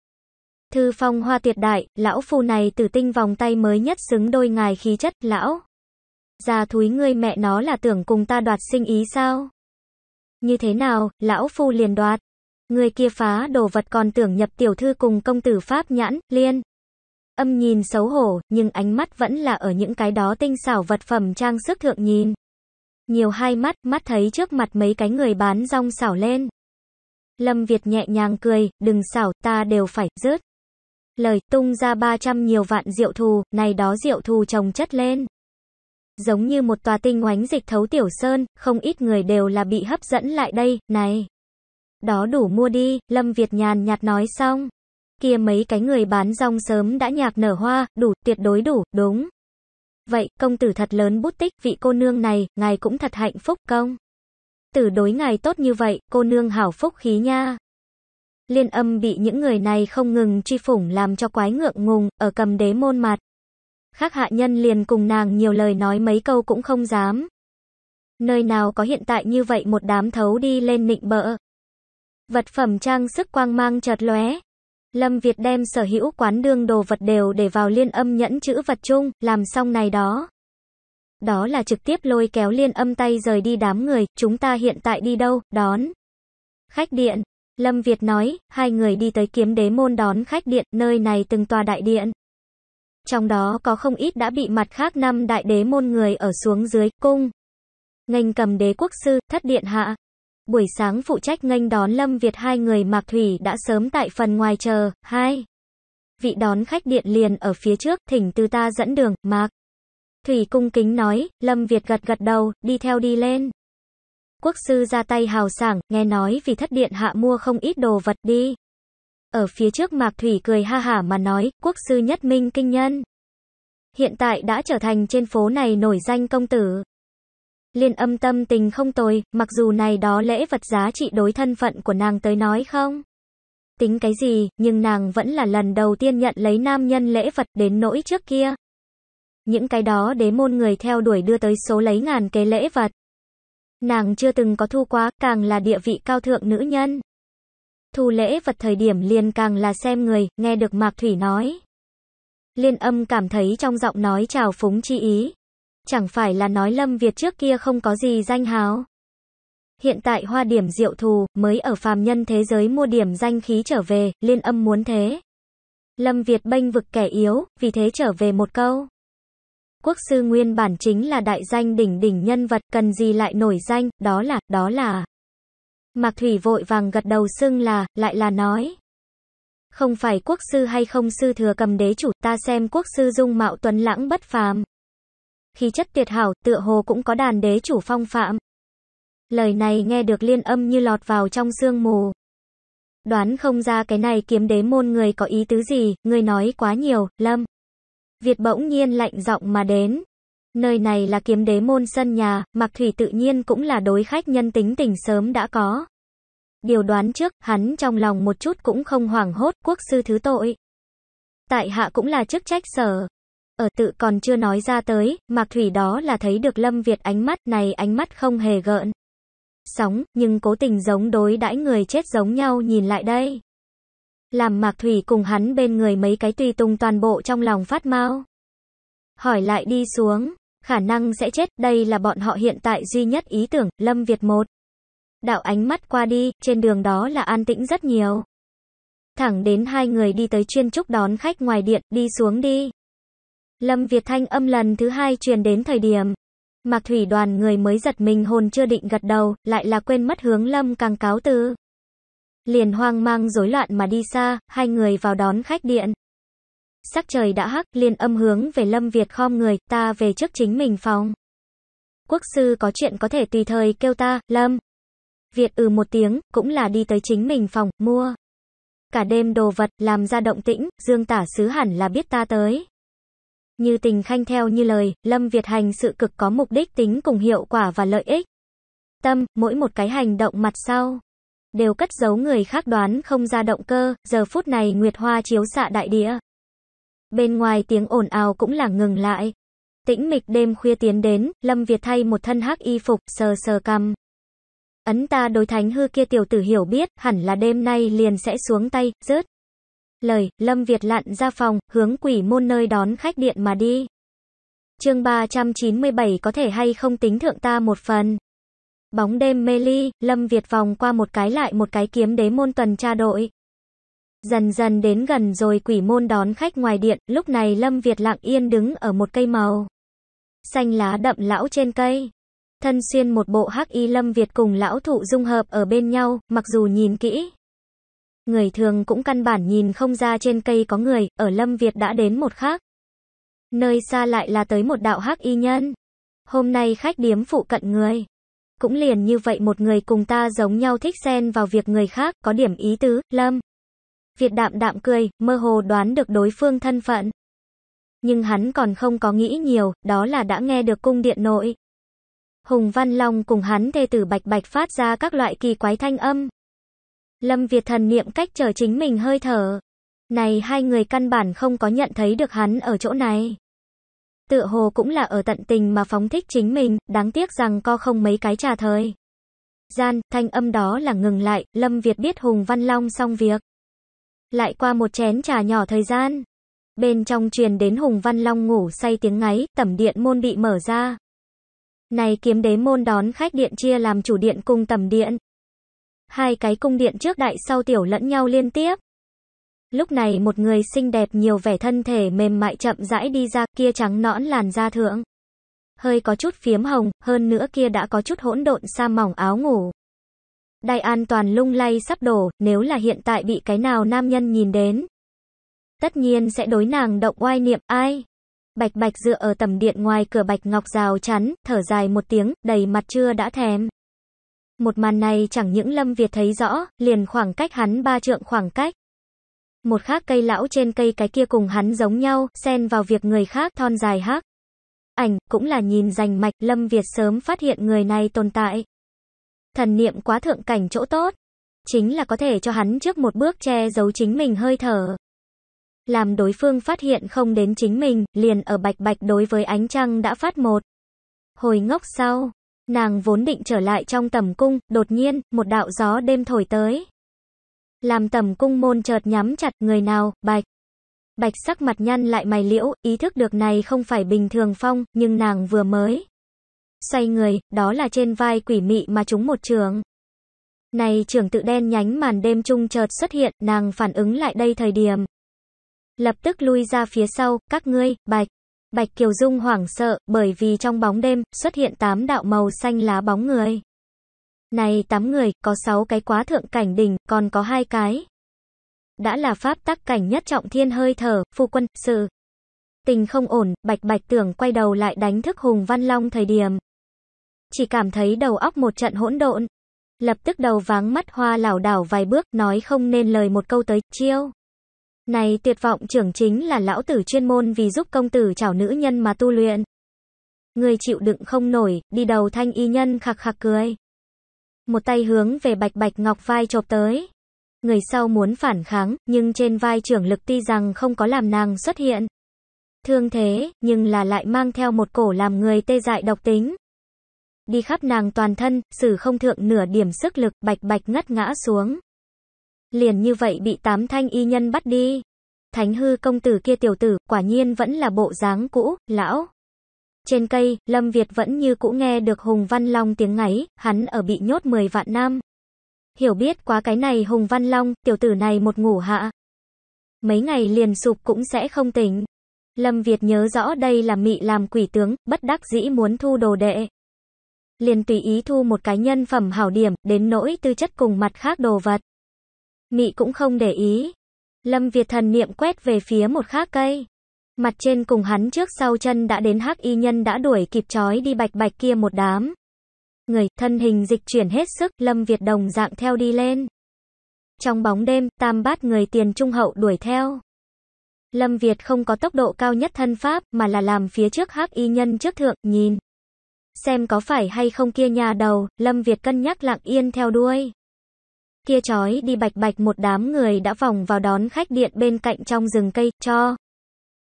Thư phong hoa tuyệt đại, lão phu này tử tinh vòng tay mới nhất xứng đôi ngài khí chất, lão. Già thúi ngươi mẹ nó là tưởng cùng ta đoạt sinh ý sao? Như thế nào, lão phu liền đoạt. Người kia phá đồ vật còn tưởng nhập tiểu thư cùng công tử Pháp nhãn, liên. Âm nhìn xấu hổ, nhưng ánh mắt vẫn là ở những cái đó tinh xảo vật phẩm trang sức thượng nhìn. Nhiều hai mắt, mắt thấy trước mặt mấy cái người bán rong xảo lên. Lâm Việt nhẹ nhàng cười, đừng xảo, ta đều phải, rớt lời tung ra 300 nhiều vạn diệu thù, này đó diệu thù trồng chất lên. Giống như một tòa tinh oánh dịch thấu tiểu sơn, không ít người đều là bị hấp dẫn lại đây, này. Đó đủ mua đi, Lâm Việt nhàn nhạt nói xong. Kia mấy cái người bán rong sớm đã nhạc nở hoa, đủ, tuyệt đối đủ, đúng. Vậy, công tử thật lớn bút tích, vị cô nương này, ngài cũng thật hạnh phúc công. Tử đối ngài tốt như vậy, cô nương hảo phúc khí nha. Liên âm bị những người này không ngừng truy phủng làm cho quái ngượng ngùng, ở cầm đế môn mặt. Khác hạ nhân liền cùng nàng nhiều lời nói mấy câu cũng không dám. Nơi nào có hiện tại như vậy một đám thấu đi lên nịnh bợ. Vật phẩm trang sức quang mang chợt lóe. Lâm Việt đem sở hữu quán đương đồ vật đều để vào liên âm nhẫn chữ vật chung, làm xong này đó. Đó là trực tiếp lôi kéo liên âm tay rời đi đám người, chúng ta hiện tại đi đâu, đón. Khách điện, Lâm Việt nói, hai người đi tới kiếm đế môn đón khách điện, nơi này từng tòa đại điện. Trong đó có không ít đã bị mặt khác năm đại đế môn người ở xuống dưới cung. Ngành cầm đế quốc sư, thất điện hạ. Buổi sáng phụ trách ngành đón Lâm Việt hai người Mạc Thủy đã sớm tại phần ngoài chờ, hai. Vị đón khách điện liền ở phía trước, thỉnh từ ta dẫn đường, Mạc. Thủy cung kính nói, Lâm Việt gật gật đầu, đi theo đi lên. Quốc sư ra tay hào sảng, nghe nói vì thất điện hạ mua không ít đồ vật đi. Ở phía trước Mạc Thủy cười ha hả mà nói, quốc sư nhất minh kinh nhân. Hiện tại đã trở thành trên phố này nổi danh công tử. Liên âm tâm tình không tồi, mặc dù này đó lễ vật giá trị đối thân phận của nàng tới nói không. Tính cái gì, nhưng nàng vẫn là lần đầu tiên nhận lấy nam nhân lễ vật đến nỗi trước kia. Những cái đó đế môn người theo đuổi đưa tới số lấy ngàn cái lễ vật. Nàng chưa từng có thu quá, càng là địa vị cao thượng nữ nhân. Thu lễ vật thời điểm liền càng là xem người, nghe được Mạc Thủy nói. Liên âm cảm thấy trong giọng nói trào phúng chi ý. Chẳng phải là nói Lâm Việt trước kia không có gì danh háo. Hiện tại hoa điểm diệu thù, mới ở phàm nhân thế giới mua điểm danh khí trở về, liên âm muốn thế. Lâm Việt bênh vực kẻ yếu, vì thế trở về một câu quốc sư nguyên bản chính là đại danh đỉnh đỉnh nhân vật, cần gì lại nổi danh, đó là, đó là. Mạc Thủy vội vàng gật đầu xưng là, lại là nói. Không phải quốc sư hay không sư thừa cầm đế chủ, ta xem quốc sư dung mạo tuấn lãng bất phàm. khi chất tuyệt hảo, tựa hồ cũng có đàn đế chủ phong phạm. Lời này nghe được liên âm như lọt vào trong sương mù. Đoán không ra cái này kiếm đế môn người có ý tứ gì, người nói quá nhiều, lâm. Việt bỗng nhiên lạnh giọng mà đến. Nơi này là kiếm đế môn sân nhà, Mạc Thủy tự nhiên cũng là đối khách nhân tính tình sớm đã có. Điều đoán trước, hắn trong lòng một chút cũng không hoảng hốt quốc sư thứ tội. Tại hạ cũng là chức trách sở. Ở tự còn chưa nói ra tới, Mạc Thủy đó là thấy được Lâm Việt ánh mắt này ánh mắt không hề gợn. Sóng, nhưng cố tình giống đối đãi người chết giống nhau nhìn lại đây làm Mạc Thủy cùng hắn bên người mấy cái tùy tùng toàn bộ trong lòng phát mau. Hỏi lại đi xuống, khả năng sẽ chết, đây là bọn họ hiện tại duy nhất ý tưởng, Lâm Việt một. Đạo ánh mắt qua đi, trên đường đó là an tĩnh rất nhiều. Thẳng đến hai người đi tới chuyên trúc đón khách ngoài điện, đi xuống đi. Lâm Việt thanh âm lần thứ hai truyền đến thời điểm. Mạc Thủy đoàn người mới giật mình hồn chưa định gật đầu, lại là quên mất hướng Lâm càng cáo từ liền hoang mang rối loạn mà đi xa, hai người vào đón khách điện. Sắc trời đã hắc, liền âm hướng về Lâm Việt khom người, ta về trước chính mình phòng. Quốc sư có chuyện có thể tùy thời kêu ta, Lâm. Việt ừ một tiếng, cũng là đi tới chính mình phòng, mua. Cả đêm đồ vật, làm ra động tĩnh, dương tả sứ hẳn là biết ta tới. Như tình khanh theo như lời, Lâm Việt hành sự cực có mục đích tính cùng hiệu quả và lợi ích. Tâm, mỗi một cái hành động mặt sau đều cất giấu người khác đoán không ra động cơ, giờ phút này Nguyệt Hoa chiếu xạ đại địa. Bên ngoài tiếng ồn ào cũng là ngừng lại. Tĩnh mịch đêm khuya tiến đến, Lâm Việt thay một thân hắc y phục, sờ sờ cằm. Ấn ta đối thánh hư kia tiểu tử hiểu biết, hẳn là đêm nay liền sẽ xuống tay, rớt. Lời, Lâm Việt lặn ra phòng, hướng quỷ môn nơi đón khách điện mà đi. Chương 397 có thể hay không tính thượng ta một phần bóng đêm mê ly, Lâm Việt vòng qua một cái lại một cái kiếm đế môn tuần tra đội. Dần dần đến gần rồi quỷ môn đón khách ngoài điện, lúc này Lâm Việt lặng yên đứng ở một cây màu. Xanh lá đậm lão trên cây. Thân xuyên một bộ hắc y Lâm Việt cùng lão thụ dung hợp ở bên nhau, mặc dù nhìn kỹ. Người thường cũng căn bản nhìn không ra trên cây có người, ở Lâm Việt đã đến một khác. Nơi xa lại là tới một đạo hắc y nhân. Hôm nay khách điếm phụ cận người. Cũng liền như vậy một người cùng ta giống nhau thích xen vào việc người khác, có điểm ý tứ, lâm. Việt đạm đạm cười, mơ hồ đoán được đối phương thân phận. Nhưng hắn còn không có nghĩ nhiều, đó là đã nghe được cung điện nội. Hùng Văn Long cùng hắn thê tử bạch bạch phát ra các loại kỳ quái thanh âm. Lâm Việt thần niệm cách trở chính mình hơi thở. Này hai người căn bản không có nhận thấy được hắn ở chỗ này tựa hồ cũng là ở tận tình mà phóng thích chính mình, đáng tiếc rằng co không mấy cái trà thời. Gian, thanh âm đó là ngừng lại, Lâm Việt biết Hùng Văn Long xong việc. Lại qua một chén trà nhỏ thời gian. Bên trong truyền đến Hùng Văn Long ngủ say tiếng ngáy, tẩm điện môn bị mở ra. Này kiếm đế môn đón khách điện chia làm chủ điện cùng tẩm điện. Hai cái cung điện trước đại sau tiểu lẫn nhau liên tiếp. Lúc này một người xinh đẹp nhiều vẻ thân thể mềm mại chậm rãi đi ra, kia trắng nõn làn da thượng. Hơi có chút phiếm hồng, hơn nữa kia đã có chút hỗn độn sa mỏng áo ngủ. Đài an toàn lung lay sắp đổ, nếu là hiện tại bị cái nào nam nhân nhìn đến. Tất nhiên sẽ đối nàng động oai niệm, ai? Bạch bạch dựa ở tầm điện ngoài cửa bạch ngọc rào chắn, thở dài một tiếng, đầy mặt chưa đã thèm. Một màn này chẳng những Lâm Việt thấy rõ, liền khoảng cách hắn ba trượng khoảng cách một khác cây lão trên cây cái kia cùng hắn giống nhau, xen vào việc người khác thon dài hắc. Ảnh, cũng là nhìn rành mạch, Lâm Việt sớm phát hiện người này tồn tại. Thần niệm quá thượng cảnh chỗ tốt, chính là có thể cho hắn trước một bước che giấu chính mình hơi thở. Làm đối phương phát hiện không đến chính mình, liền ở bạch bạch đối với ánh trăng đã phát một. Hồi ngốc sau, nàng vốn định trở lại trong tầm cung, đột nhiên, một đạo gió đêm thổi tới. Làm tầm cung môn chợt nhắm chặt người nào, bạch. Bạch sắc mặt nhăn lại mày liễu, ý thức được này không phải bình thường phong, nhưng nàng vừa mới. Xoay người, đó là trên vai quỷ mị mà chúng một trường. Này trưởng tự đen nhánh màn đêm trung chợt xuất hiện, nàng phản ứng lại đây thời điểm. Lập tức lui ra phía sau, các ngươi, bạch. Bạch Kiều Dung hoảng sợ, bởi vì trong bóng đêm, xuất hiện tám đạo màu xanh lá bóng người. Này 8 người, có 6 cái quá thượng cảnh đỉnh, còn có hai cái. Đã là pháp tắc cảnh nhất trọng thiên hơi thở, phu quân, sự. Tình không ổn, bạch bạch tưởng quay đầu lại đánh thức Hùng Văn Long thời điểm. Chỉ cảm thấy đầu óc một trận hỗn độn. Lập tức đầu váng mắt hoa lảo đảo vài bước, nói không nên lời một câu tới, chiêu. Này tuyệt vọng trưởng chính là lão tử chuyên môn vì giúp công tử chảo nữ nhân mà tu luyện. Người chịu đựng không nổi, đi đầu thanh y nhân khạc khạc cười một tay hướng về Bạch Bạch Ngọc vai chộp tới. Người sau muốn phản kháng, nhưng trên vai trưởng lực ti rằng không có làm nàng xuất hiện. Thương thế, nhưng là lại mang theo một cổ làm người tê dại độc tính. Đi khắp nàng toàn thân, sử không thượng nửa điểm sức lực, bạch bạch ngất ngã xuống. Liền như vậy bị tám thanh y nhân bắt đi. Thánh hư công tử kia tiểu tử, quả nhiên vẫn là bộ dáng cũ, lão. Trên cây, Lâm Việt vẫn như cũ nghe được Hùng Văn Long tiếng ngáy, hắn ở bị nhốt 10 vạn năm. Hiểu biết quá cái này Hùng Văn Long, tiểu tử này một ngủ hạ. Mấy ngày liền sụp cũng sẽ không tỉnh. Lâm Việt nhớ rõ đây là mị làm quỷ tướng, bất đắc dĩ muốn thu đồ đệ. Liền tùy ý thu một cái nhân phẩm hảo điểm, đến nỗi tư chất cùng mặt khác đồ vật. Mị cũng không để ý. Lâm Việt thần niệm quét về phía một khác cây. Mặt trên cùng hắn trước sau chân đã đến hắc y nhân đã đuổi kịp chói đi bạch bạch kia một đám. Người, thân hình dịch chuyển hết sức, Lâm Việt đồng dạng theo đi lên. Trong bóng đêm, tam bát người tiền trung hậu đuổi theo. Lâm Việt không có tốc độ cao nhất thân pháp, mà là làm phía trước hắc y nhân trước thượng, nhìn. Xem có phải hay không kia nhà đầu, Lâm Việt cân nhắc lặng yên theo đuôi. Kia chói đi bạch bạch một đám người đã vòng vào đón khách điện bên cạnh trong rừng cây, cho.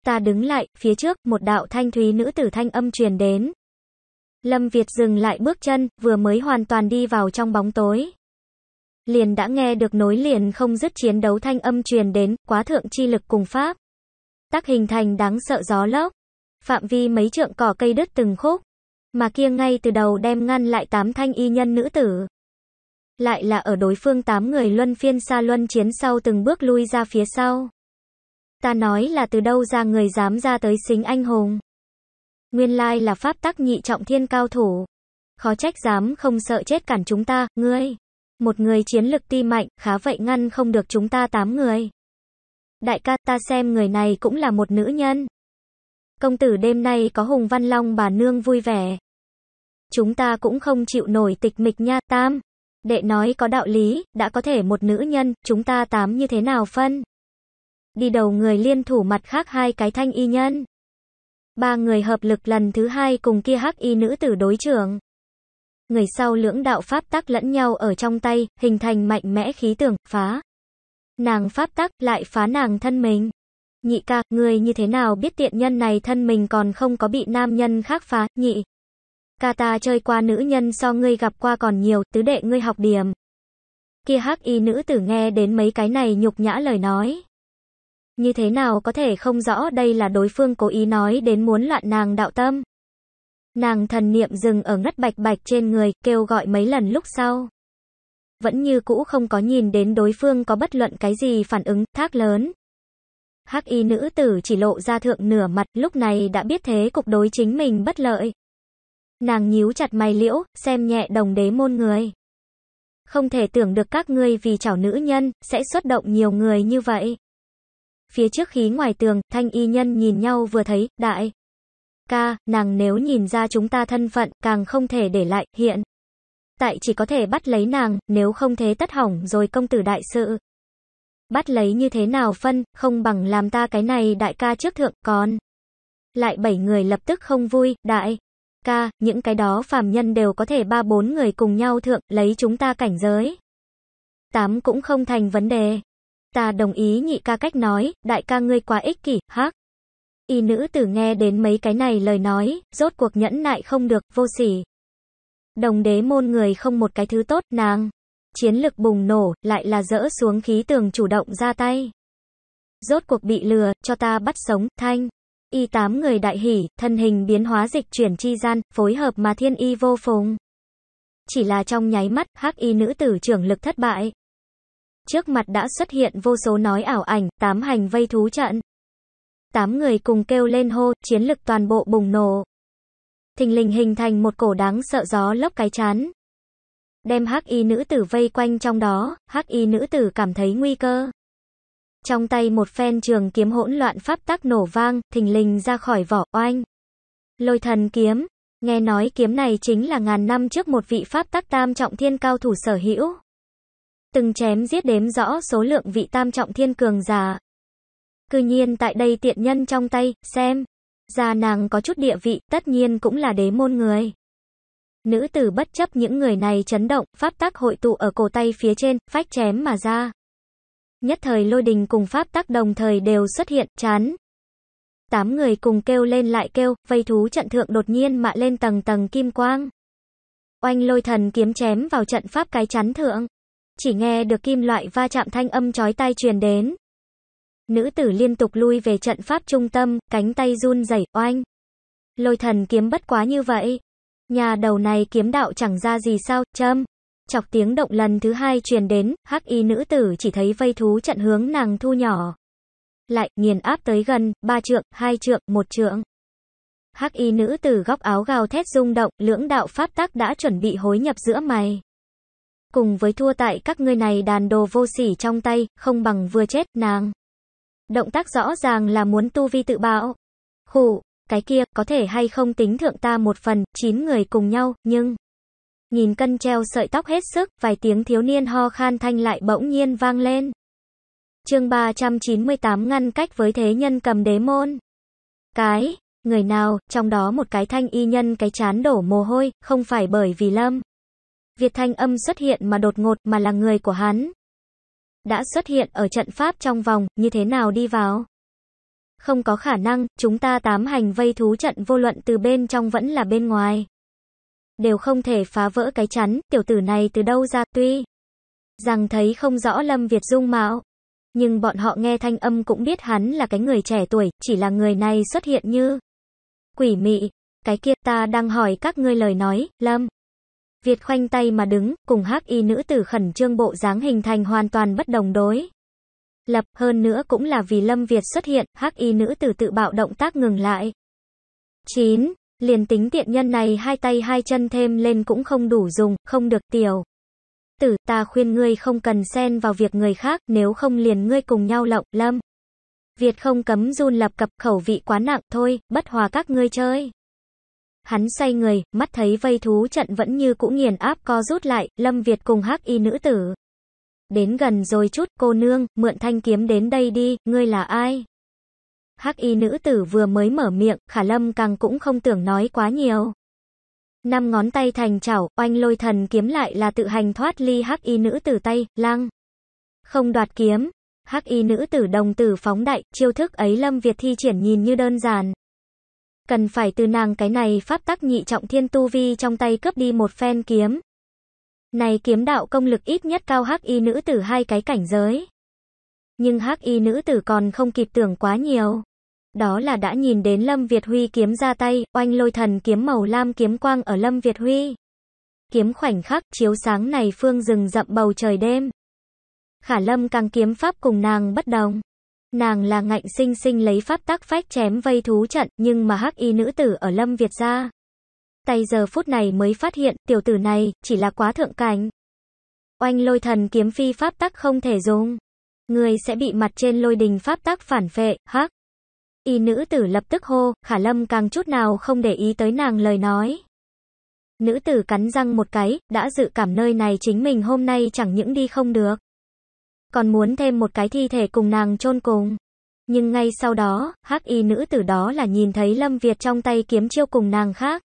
Ta đứng lại, phía trước, một đạo thanh thúy nữ tử thanh âm truyền đến. Lâm Việt dừng lại bước chân, vừa mới hoàn toàn đi vào trong bóng tối. Liền đã nghe được nối liền không dứt chiến đấu thanh âm truyền đến, quá thượng chi lực cùng pháp. Tắc hình thành đáng sợ gió lốc. Phạm vi mấy trượng cỏ cây đứt từng khúc. Mà kia ngay từ đầu đem ngăn lại tám thanh y nhân nữ tử. Lại là ở đối phương tám người luân phiên xa luân chiến sau từng bước lui ra phía sau. Ta nói là từ đâu ra người dám ra tới xính anh hùng. Nguyên lai là pháp tắc nhị trọng thiên cao thủ. Khó trách dám không sợ chết cản chúng ta, ngươi. Một người chiến lực ti mạnh, khá vậy ngăn không được chúng ta tám người. Đại ca ta xem người này cũng là một nữ nhân. Công tử đêm nay có Hùng Văn Long bà nương vui vẻ. Chúng ta cũng không chịu nổi tịch mịch nha, tam. Đệ nói có đạo lý, đã có thể một nữ nhân, chúng ta tám như thế nào phân? đi đầu người liên thủ mặt khác hai cái thanh y nhân. Ba người hợp lực lần thứ hai cùng kia hắc y nữ tử đối trưởng. Người sau lưỡng đạo pháp tắc lẫn nhau ở trong tay, hình thành mạnh mẽ khí tưởng, phá. Nàng pháp tắc lại phá nàng thân mình. Nhị ca, người như thế nào biết tiện nhân này thân mình còn không có bị nam nhân khác phá, nhị. Ca ta chơi qua nữ nhân so ngươi gặp qua còn nhiều, tứ đệ ngươi học điểm. Kia hắc y nữ tử nghe đến mấy cái này nhục nhã lời nói. Như thế nào có thể không rõ đây là đối phương cố ý nói đến muốn loạn nàng đạo tâm. Nàng thần niệm dừng ở ngất bạch bạch trên người, kêu gọi mấy lần lúc sau. Vẫn như cũ không có nhìn đến đối phương có bất luận cái gì phản ứng, thác lớn. Hắc y nữ tử chỉ lộ ra thượng nửa mặt, lúc này đã biết thế cục đối chính mình bất lợi. Nàng nhíu chặt mày liễu, xem nhẹ đồng đế môn người. Không thể tưởng được các ngươi vì chảo nữ nhân, sẽ xuất động nhiều người như vậy. Phía trước khí ngoài tường, thanh y nhân nhìn nhau vừa thấy, đại. Ca, nàng nếu nhìn ra chúng ta thân phận, càng không thể để lại, hiện. Tại chỉ có thể bắt lấy nàng, nếu không thế tất hỏng rồi công tử đại sự. Bắt lấy như thế nào phân, không bằng làm ta cái này đại ca trước thượng, còn. Lại bảy người lập tức không vui, đại. Ca, những cái đó phàm nhân đều có thể ba bốn người cùng nhau thượng, lấy chúng ta cảnh giới. Tám cũng không thành vấn đề. Ta đồng ý nhị ca cách nói, đại ca ngươi quá ích kỷ, hắc. Y nữ tử nghe đến mấy cái này lời nói, rốt cuộc nhẫn nại không được, vô sỉ. Đồng đế môn người không một cái thứ tốt, nàng. Chiến lực bùng nổ, lại là dỡ xuống khí tường chủ động ra tay. Rốt cuộc bị lừa, cho ta bắt sống, thanh. Y tám người đại hỉ, thân hình biến hóa dịch chuyển chi gian, phối hợp mà thiên y vô phùng. Chỉ là trong nháy mắt, hắc y nữ tử trưởng lực thất bại trước mặt đã xuất hiện vô số nói ảo ảnh, tám hành vây thú trận. Tám người cùng kêu lên hô, chiến lực toàn bộ bùng nổ. Thình lình hình thành một cổ đáng sợ gió lốc cái chán. Đem hắc y nữ tử vây quanh trong đó, hắc y nữ tử cảm thấy nguy cơ. Trong tay một phen trường kiếm hỗn loạn pháp tắc nổ vang, thình lình ra khỏi vỏ oanh. Lôi thần kiếm, nghe nói kiếm này chính là ngàn năm trước một vị pháp tắc tam trọng thiên cao thủ sở hữu từng chém giết đếm rõ số lượng vị tam trọng thiên cường giả. Cư nhiên tại đây tiện nhân trong tay, xem, gia nàng có chút địa vị, tất nhiên cũng là đế môn người. Nữ tử bất chấp những người này chấn động, pháp tắc hội tụ ở cổ tay phía trên, phách chém mà ra. Nhất thời lôi đình cùng pháp tắc đồng thời đều xuất hiện, chán. Tám người cùng kêu lên lại kêu, vây thú trận thượng đột nhiên mạ lên tầng tầng kim quang. Oanh lôi thần kiếm chém vào trận pháp cái chắn thượng chỉ nghe được kim loại va chạm thanh âm chói tai truyền đến. Nữ tử liên tục lui về trận pháp trung tâm, cánh tay run rẩy oanh. Lôi thần kiếm bất quá như vậy. Nhà đầu này kiếm đạo chẳng ra gì sao, châm. Chọc tiếng động lần thứ hai truyền đến, hắc y nữ tử chỉ thấy vây thú trận hướng nàng thu nhỏ. Lại, nghiền áp tới gần, ba trượng, hai trượng, một trượng. Hắc y nữ tử góc áo gào thét rung động, lưỡng đạo pháp tác đã chuẩn bị hối nhập giữa mày cùng với thua tại các ngươi này đàn đồ vô sỉ trong tay, không bằng vừa chết, nàng. Động tác rõ ràng là muốn tu vi tự bạo. Khủ, cái kia, có thể hay không tính thượng ta một phần, chín người cùng nhau, nhưng... nhìn cân treo sợi tóc hết sức, vài tiếng thiếu niên ho khan thanh lại bỗng nhiên vang lên. chương 398 ngăn cách với thế nhân cầm đế môn. Cái, người nào, trong đó một cái thanh y nhân cái chán đổ mồ hôi, không phải bởi vì lâm. Việt Thanh Âm xuất hiện mà đột ngột mà là người của hắn. Đã xuất hiện ở trận pháp trong vòng, như thế nào đi vào? Không có khả năng, chúng ta tám hành vây thú trận vô luận từ bên trong vẫn là bên ngoài. Đều không thể phá vỡ cái chắn, tiểu tử này từ đâu ra tuy. Rằng thấy không rõ Lâm Việt Dung mạo. Nhưng bọn họ nghe thanh âm cũng biết hắn là cái người trẻ tuổi, chỉ là người này xuất hiện như quỷ mị. Cái kia ta đang hỏi các ngươi lời nói, Lâm. Việt khoanh tay mà đứng, cùng hắc y nữ tử khẩn trương bộ dáng hình thành hoàn toàn bất đồng đối. Lập hơn nữa cũng là vì Lâm Việt xuất hiện, hắc y nữ tử tự bạo động tác ngừng lại. 9. Liền tính tiện nhân này hai tay hai chân thêm lên cũng không đủ dùng, không được tiểu. Tử ta khuyên ngươi không cần xen vào việc người khác, nếu không liền ngươi cùng nhau lộng, Lâm. Việt không cấm run lập cập khẩu vị quá nặng thôi, bất hòa các ngươi chơi. Hắn xoay người, mắt thấy vây thú trận vẫn như cũ nghiền áp co rút lại, Lâm Việt cùng hắc y nữ tử. Đến gần rồi chút, cô nương, mượn thanh kiếm đến đây đi, ngươi là ai? Hắc y nữ tử vừa mới mở miệng, khả lâm càng cũng không tưởng nói quá nhiều. Năm ngón tay thành chảo, oanh lôi thần kiếm lại là tự hành thoát ly hắc y nữ tử tay, lăng Không đoạt kiếm, hắc y nữ tử đồng tử phóng đại, chiêu thức ấy Lâm Việt thi triển nhìn như đơn giản cần phải từ nàng cái này pháp tắc nhị trọng thiên tu vi trong tay cướp đi một phen kiếm. Này kiếm đạo công lực ít nhất cao hắc y nữ tử hai cái cảnh giới. Nhưng hắc y nữ tử còn không kịp tưởng quá nhiều. Đó là đã nhìn đến Lâm Việt Huy kiếm ra tay, oanh lôi thần kiếm màu lam kiếm quang ở Lâm Việt Huy. Kiếm khoảnh khắc chiếu sáng này phương rừng rậm bầu trời đêm. Khả Lâm càng kiếm pháp cùng nàng bất đồng. Nàng là ngạnh sinh sinh lấy pháp tắc phách chém vây thú trận, nhưng mà hắc y nữ tử ở Lâm Việt gia Tay giờ phút này mới phát hiện, tiểu tử này, chỉ là quá thượng cảnh. Oanh lôi thần kiếm phi pháp tắc không thể dùng. Người sẽ bị mặt trên lôi đình pháp tắc phản phệ, hắc. Y nữ tử lập tức hô, khả lâm càng chút nào không để ý tới nàng lời nói. Nữ tử cắn răng một cái, đã dự cảm nơi này chính mình hôm nay chẳng những đi không được còn muốn thêm một cái thi thể cùng nàng chôn cùng. Nhưng ngay sau đó, hắc y nữ tử đó là nhìn thấy Lâm Việt trong tay kiếm chiêu cùng nàng khác.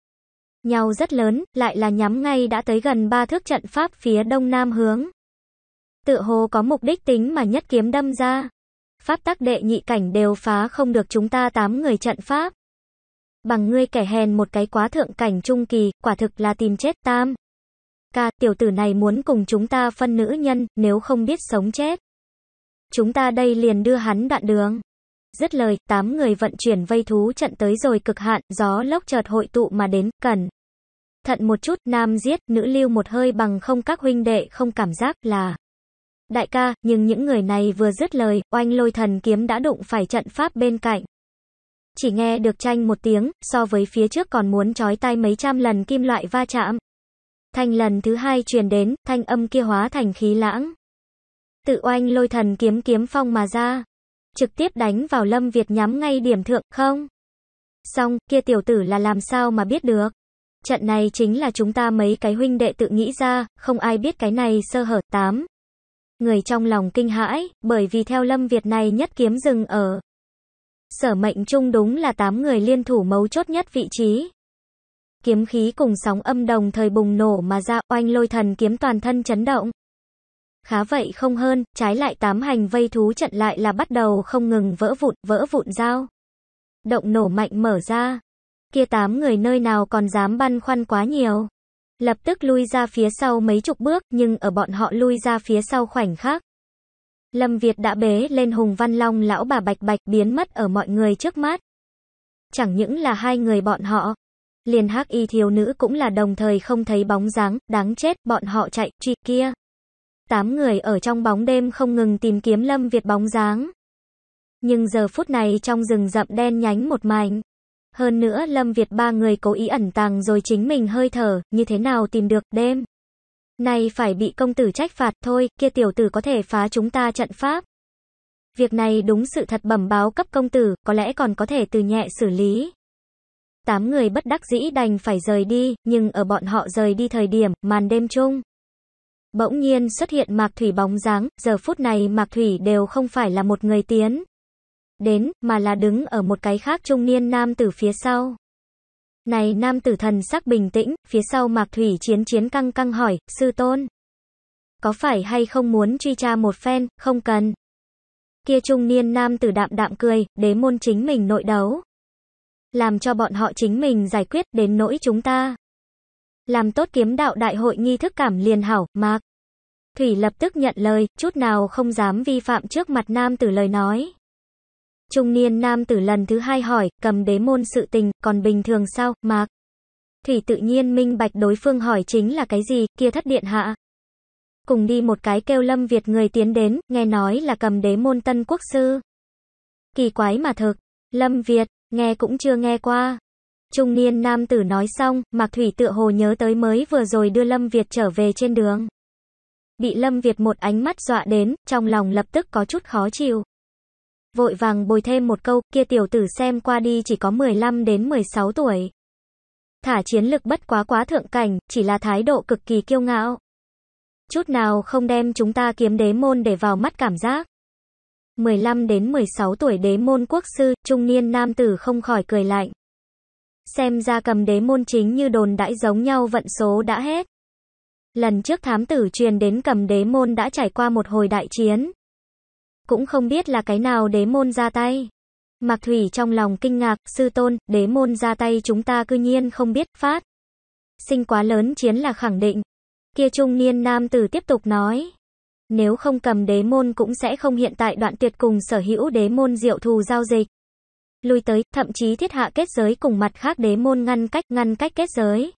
Nhau rất lớn, lại là nhắm ngay đã tới gần ba thước trận pháp phía đông nam hướng. Tự hồ có mục đích tính mà nhất kiếm đâm ra. Pháp tắc đệ nhị cảnh đều phá không được chúng ta tám người trận pháp. Bằng ngươi kẻ hèn một cái quá thượng cảnh trung kỳ, quả thực là tìm chết tam. Ca, tiểu tử này muốn cùng chúng ta phân nữ nhân, nếu không biết sống chết. Chúng ta đây liền đưa hắn đoạn đường. Dứt lời, tám người vận chuyển vây thú trận tới rồi cực hạn, gió lốc chợt hội tụ mà đến, cần. Thận một chút, nam giết, nữ lưu một hơi bằng không các huynh đệ không cảm giác là đại ca, nhưng những người này vừa dứt lời, oanh lôi thần kiếm đã đụng phải trận pháp bên cạnh. Chỉ nghe được tranh một tiếng, so với phía trước còn muốn chói tai mấy trăm lần kim loại va chạm, Thanh lần thứ hai truyền đến, thanh âm kia hóa thành khí lãng. Tự oanh lôi thần kiếm kiếm phong mà ra. Trực tiếp đánh vào Lâm Việt nhắm ngay điểm thượng, không? Xong, kia tiểu tử là làm sao mà biết được? Trận này chính là chúng ta mấy cái huynh đệ tự nghĩ ra, không ai biết cái này sơ hở. 8. Người trong lòng kinh hãi, bởi vì theo Lâm Việt này nhất kiếm dừng ở. Sở mệnh chung đúng là 8 người liên thủ mấu chốt nhất vị trí. Kiếm khí cùng sóng âm đồng thời bùng nổ mà ra, oanh lôi thần kiếm toàn thân chấn động. Khá vậy không hơn, trái lại tám hành vây thú trận lại là bắt đầu không ngừng vỡ vụn, vỡ vụn dao. Động nổ mạnh mở ra. Kia tám người nơi nào còn dám băn khoăn quá nhiều. Lập tức lui ra phía sau mấy chục bước, nhưng ở bọn họ lui ra phía sau khoảnh khắc. Lâm Việt đã bế lên Hùng Văn Long lão bà Bạch Bạch biến mất ở mọi người trước mắt. Chẳng những là hai người bọn họ, liền hắc y thiếu nữ cũng là đồng thời không thấy bóng dáng, đáng chết, bọn họ chạy, truy kia. Tám người ở trong bóng đêm không ngừng tìm kiếm Lâm Việt bóng dáng. Nhưng giờ phút này trong rừng rậm đen nhánh một mảnh. Hơn nữa Lâm Việt ba người cố ý ẩn tàng rồi chính mình hơi thở, như thế nào tìm được, đêm. Này phải bị công tử trách phạt thôi, kia tiểu tử có thể phá chúng ta trận pháp. Việc này đúng sự thật bẩm báo cấp công tử, có lẽ còn có thể từ nhẹ xử lý. Tám người bất đắc dĩ đành phải rời đi, nhưng ở bọn họ rời đi thời điểm, màn đêm chung. Bỗng nhiên xuất hiện Mạc Thủy bóng dáng, giờ phút này Mạc Thủy đều không phải là một người tiến. Đến, mà là đứng ở một cái khác trung niên nam tử phía sau. Này nam tử thần sắc bình tĩnh, phía sau Mạc Thủy chiến chiến căng căng hỏi, sư tôn. Có phải hay không muốn truy tra một phen, không cần. Kia trung niên nam tử đạm đạm cười, đế môn chính mình nội đấu làm cho bọn họ chính mình giải quyết đến nỗi chúng ta. Làm tốt kiếm đạo đại hội nghi thức cảm liền hảo, Mạc. Thủy lập tức nhận lời, chút nào không dám vi phạm trước mặt nam tử lời nói. Trung niên nam tử lần thứ hai hỏi, cầm đế môn sự tình, còn bình thường sao, Mạc? Thủy tự nhiên minh bạch đối phương hỏi chính là cái gì, kia thất điện hạ. Cùng đi một cái kêu lâm Việt người tiến đến, nghe nói là cầm đế môn tân quốc sư. Kỳ quái mà thực, lâm Việt, Nghe cũng chưa nghe qua. Trung niên nam tử nói xong, Mạc Thủy tựa hồ nhớ tới mới vừa rồi đưa Lâm Việt trở về trên đường. Bị Lâm Việt một ánh mắt dọa đến, trong lòng lập tức có chút khó chịu. Vội vàng bồi thêm một câu, kia tiểu tử xem qua đi chỉ có 15 đến 16 tuổi. Thả chiến lực bất quá quá thượng cảnh, chỉ là thái độ cực kỳ kiêu ngạo. Chút nào không đem chúng ta kiếm đế môn để vào mắt cảm giác. 15 đến 16 tuổi đế môn quốc sư, trung niên nam tử không khỏi cười lạnh. Xem ra cầm đế môn chính như đồn đãi giống nhau vận số đã hết. Lần trước thám tử truyền đến cầm đế môn đã trải qua một hồi đại chiến. Cũng không biết là cái nào đế môn ra tay. Mạc Thủy trong lòng kinh ngạc, sư tôn, đế môn ra tay chúng ta cư nhiên không biết, phát. Sinh quá lớn chiến là khẳng định. Kia trung niên nam tử tiếp tục nói. Nếu không cầm đế môn cũng sẽ không hiện tại đoạn tuyệt cùng sở hữu đế môn diệu thù giao dịch. Lùi tới, thậm chí thiết hạ kết giới cùng mặt khác đế môn ngăn cách, ngăn cách kết giới.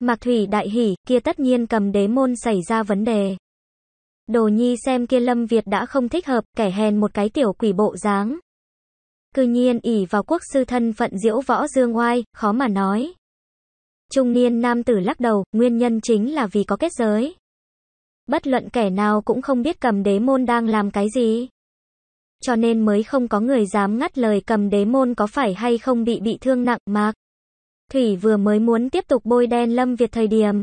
Mạc Thủy đại hỉ, kia tất nhiên cầm đế môn xảy ra vấn đề. Đồ nhi xem kia Lâm Việt đã không thích hợp, kẻ hèn một cái tiểu quỷ bộ dáng. Cư nhiên ỉ vào quốc sư thân phận diễu võ dương oai, khó mà nói. Trung niên nam tử lắc đầu, nguyên nhân chính là vì có kết giới. Bất luận kẻ nào cũng không biết cầm đế môn đang làm cái gì. Cho nên mới không có người dám ngắt lời cầm đế môn có phải hay không bị bị thương nặng mà. Thủy vừa mới muốn tiếp tục bôi đen Lâm Việt thời điểm.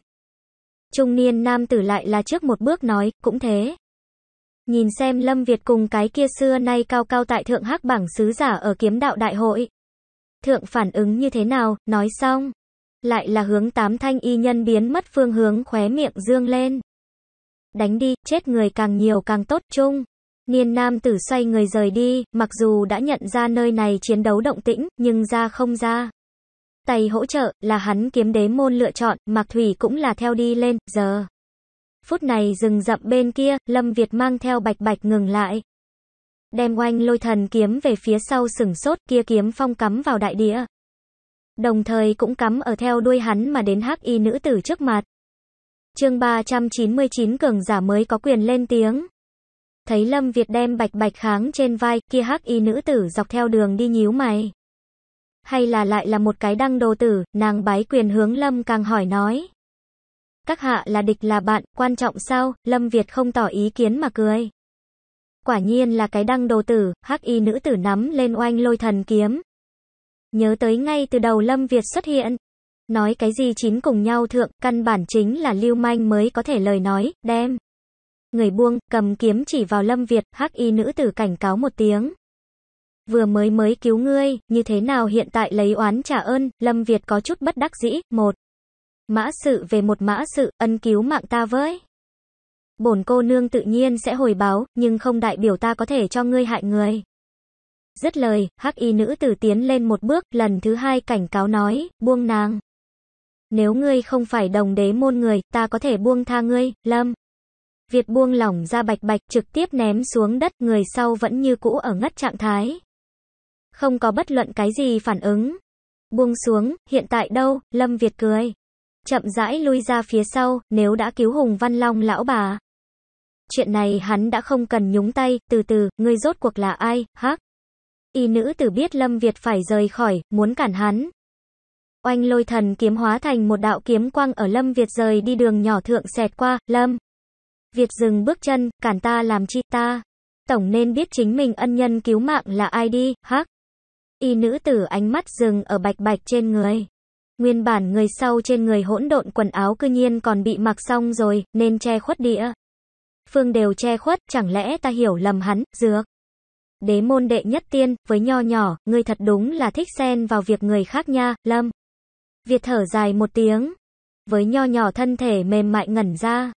Trung niên nam tử lại là trước một bước nói, cũng thế. Nhìn xem Lâm Việt cùng cái kia xưa nay cao cao tại thượng hắc bảng sứ giả ở kiếm đạo đại hội. Thượng phản ứng như thế nào, nói xong. Lại là hướng tám thanh y nhân biến mất phương hướng khóe miệng dương lên. Đánh đi, chết người càng nhiều càng tốt chung. Niên nam tử xoay người rời đi, mặc dù đã nhận ra nơi này chiến đấu động tĩnh, nhưng ra không ra. Tay hỗ trợ, là hắn kiếm đế môn lựa chọn, Mạc Thủy cũng là theo đi lên, giờ. Phút này rừng rậm bên kia, Lâm Việt mang theo bạch bạch ngừng lại. Đem oanh lôi thần kiếm về phía sau sừng sốt kia kiếm phong cắm vào đại đĩa. Đồng thời cũng cắm ở theo đuôi hắn mà đến hắc y nữ tử trước mặt. Chương 399 cường giả mới có quyền lên tiếng. Thấy Lâm Việt đem bạch bạch kháng trên vai, kia hắc y nữ tử dọc theo đường đi nhíu mày. Hay là lại là một cái đăng đồ tử, nàng bái quyền hướng Lâm càng hỏi nói. Các hạ là địch là bạn, quan trọng sao, Lâm Việt không tỏ ý kiến mà cười. Quả nhiên là cái đăng đồ tử, hắc y nữ tử nắm lên oanh lôi thần kiếm. Nhớ tới ngay từ đầu Lâm Việt xuất hiện, Nói cái gì chín cùng nhau thượng, căn bản chính là lưu manh mới có thể lời nói, đem. Người buông, cầm kiếm chỉ vào Lâm Việt, hắc y nữ tử cảnh cáo một tiếng. Vừa mới mới cứu ngươi, như thế nào hiện tại lấy oán trả ơn, Lâm Việt có chút bất đắc dĩ, một. Mã sự về một mã sự, ân cứu mạng ta với. Bổn cô nương tự nhiên sẽ hồi báo, nhưng không đại biểu ta có thể cho ngươi hại người. Dứt lời, hắc y nữ tử tiến lên một bước, lần thứ hai cảnh cáo nói, buông nàng. Nếu ngươi không phải đồng đế môn người, ta có thể buông tha ngươi, lâm. Việt buông lỏng ra bạch bạch trực tiếp ném xuống đất người sau vẫn như cũ ở ngất trạng thái. Không có bất luận cái gì phản ứng. Buông xuống, hiện tại đâu, Lâm Việt cười. Chậm rãi lui ra phía sau, nếu đã cứu Hùng Văn Long lão bà. Chuyện này hắn đã không cần nhúng tay, từ từ, ngươi rốt cuộc là ai, hắc. Y nữ tử biết Lâm Việt phải rời khỏi, muốn cản hắn, Oanh lôi thần kiếm hóa thành một đạo kiếm quang ở Lâm Việt rời đi đường nhỏ thượng xẹt qua, Lâm. Việt dừng bước chân, cản ta làm chi ta. Tổng nên biết chính mình ân nhân cứu mạng là ai đi, hắc. Y nữ tử ánh mắt dừng ở bạch bạch trên người. Nguyên bản người sau trên người hỗn độn quần áo cư nhiên còn bị mặc xong rồi, nên che khuất đĩa. Phương đều che khuất, chẳng lẽ ta hiểu lầm hắn, dược. Đế môn đệ nhất tiên, với nho nhỏ, người thật đúng là thích xen vào việc người khác nha, lâm. Việt thở dài một tiếng, với nho nhỏ thân thể mềm mại ngẩn ra,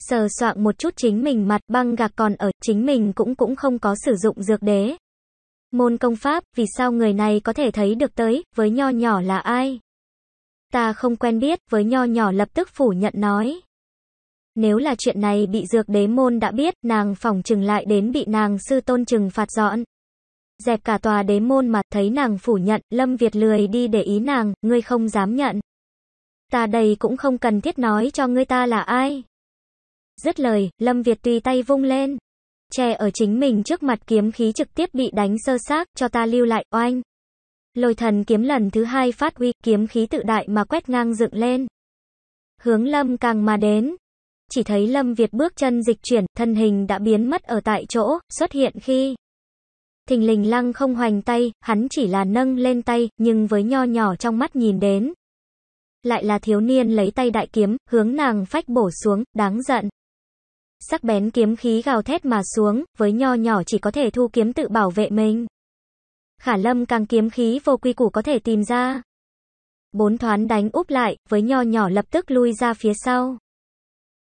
sờ soạng một chút chính mình mặt băng gạc còn ở, chính mình cũng cũng không có sử dụng dược đế. Môn công pháp, vì sao người này có thể thấy được tới, với nho nhỏ là ai? Ta không quen biết, với nho nhỏ lập tức phủ nhận nói. Nếu là chuyện này bị dược đế môn đã biết, nàng phỏng trừng lại đến bị nàng sư tôn trừng phạt dọn dẹp cả tòa đế môn mà, thấy nàng phủ nhận, Lâm Việt lười đi để ý nàng, ngươi không dám nhận. Ta đây cũng không cần thiết nói cho ngươi ta là ai. Dứt lời, Lâm Việt tùy tay vung lên. Che ở chính mình trước mặt kiếm khí trực tiếp bị đánh sơ xác, cho ta lưu lại, oanh. Lôi thần kiếm lần thứ hai phát huy, kiếm khí tự đại mà quét ngang dựng lên. Hướng Lâm càng mà đến. Chỉ thấy Lâm Việt bước chân dịch chuyển, thân hình đã biến mất ở tại chỗ, xuất hiện khi Thình lình lăng không hoành tay, hắn chỉ là nâng lên tay, nhưng với nho nhỏ trong mắt nhìn đến. Lại là thiếu niên lấy tay đại kiếm, hướng nàng phách bổ xuống, đáng giận. Sắc bén kiếm khí gào thét mà xuống, với nho nhỏ chỉ có thể thu kiếm tự bảo vệ mình. Khả lâm càng kiếm khí vô quy củ có thể tìm ra. Bốn thoán đánh úp lại, với nho nhỏ lập tức lui ra phía sau.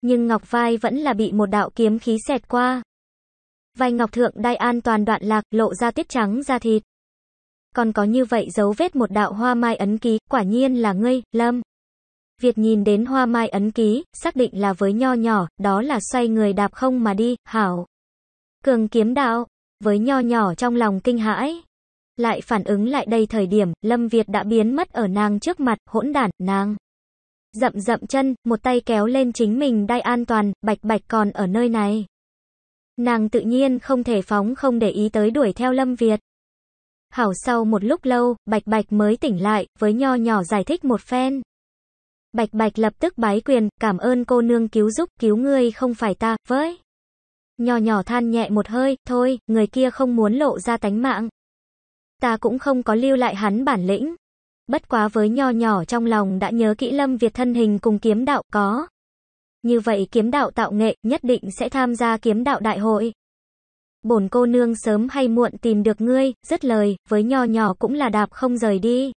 Nhưng Ngọc Vai vẫn là bị một đạo kiếm khí xẹt qua. Vai ngọc thượng đai an toàn đoạn lạc, lộ ra tiết trắng da thịt. Còn có như vậy dấu vết một đạo hoa mai ấn ký, quả nhiên là ngươi, Lâm. Việt nhìn đến hoa mai ấn ký, xác định là với nho nhỏ, đó là xoay người đạp không mà đi, hảo. Cường kiếm đạo, với nho nhỏ trong lòng kinh hãi. Lại phản ứng lại đây thời điểm, Lâm Việt đã biến mất ở nàng trước mặt, hỗn đản, nàng. Dậm dậm chân, một tay kéo lên chính mình đai an toàn, bạch bạch còn ở nơi này. Nàng tự nhiên không thể phóng không để ý tới đuổi theo Lâm Việt. Hảo sau một lúc lâu, Bạch Bạch mới tỉnh lại, với nho nhỏ giải thích một phen. Bạch Bạch lập tức bái quyền, cảm ơn cô nương cứu giúp, cứu ngươi không phải ta, với. Nho nhỏ than nhẹ một hơi, thôi, người kia không muốn lộ ra tánh mạng. Ta cũng không có lưu lại hắn bản lĩnh. Bất quá với nho nhỏ trong lòng đã nhớ kỹ Lâm Việt thân hình cùng kiếm đạo, có. Như vậy kiếm đạo tạo nghệ nhất định sẽ tham gia kiếm đạo đại hội. Bổn cô nương sớm hay muộn tìm được ngươi, dứt lời, với nho nhỏ cũng là đạp không rời đi.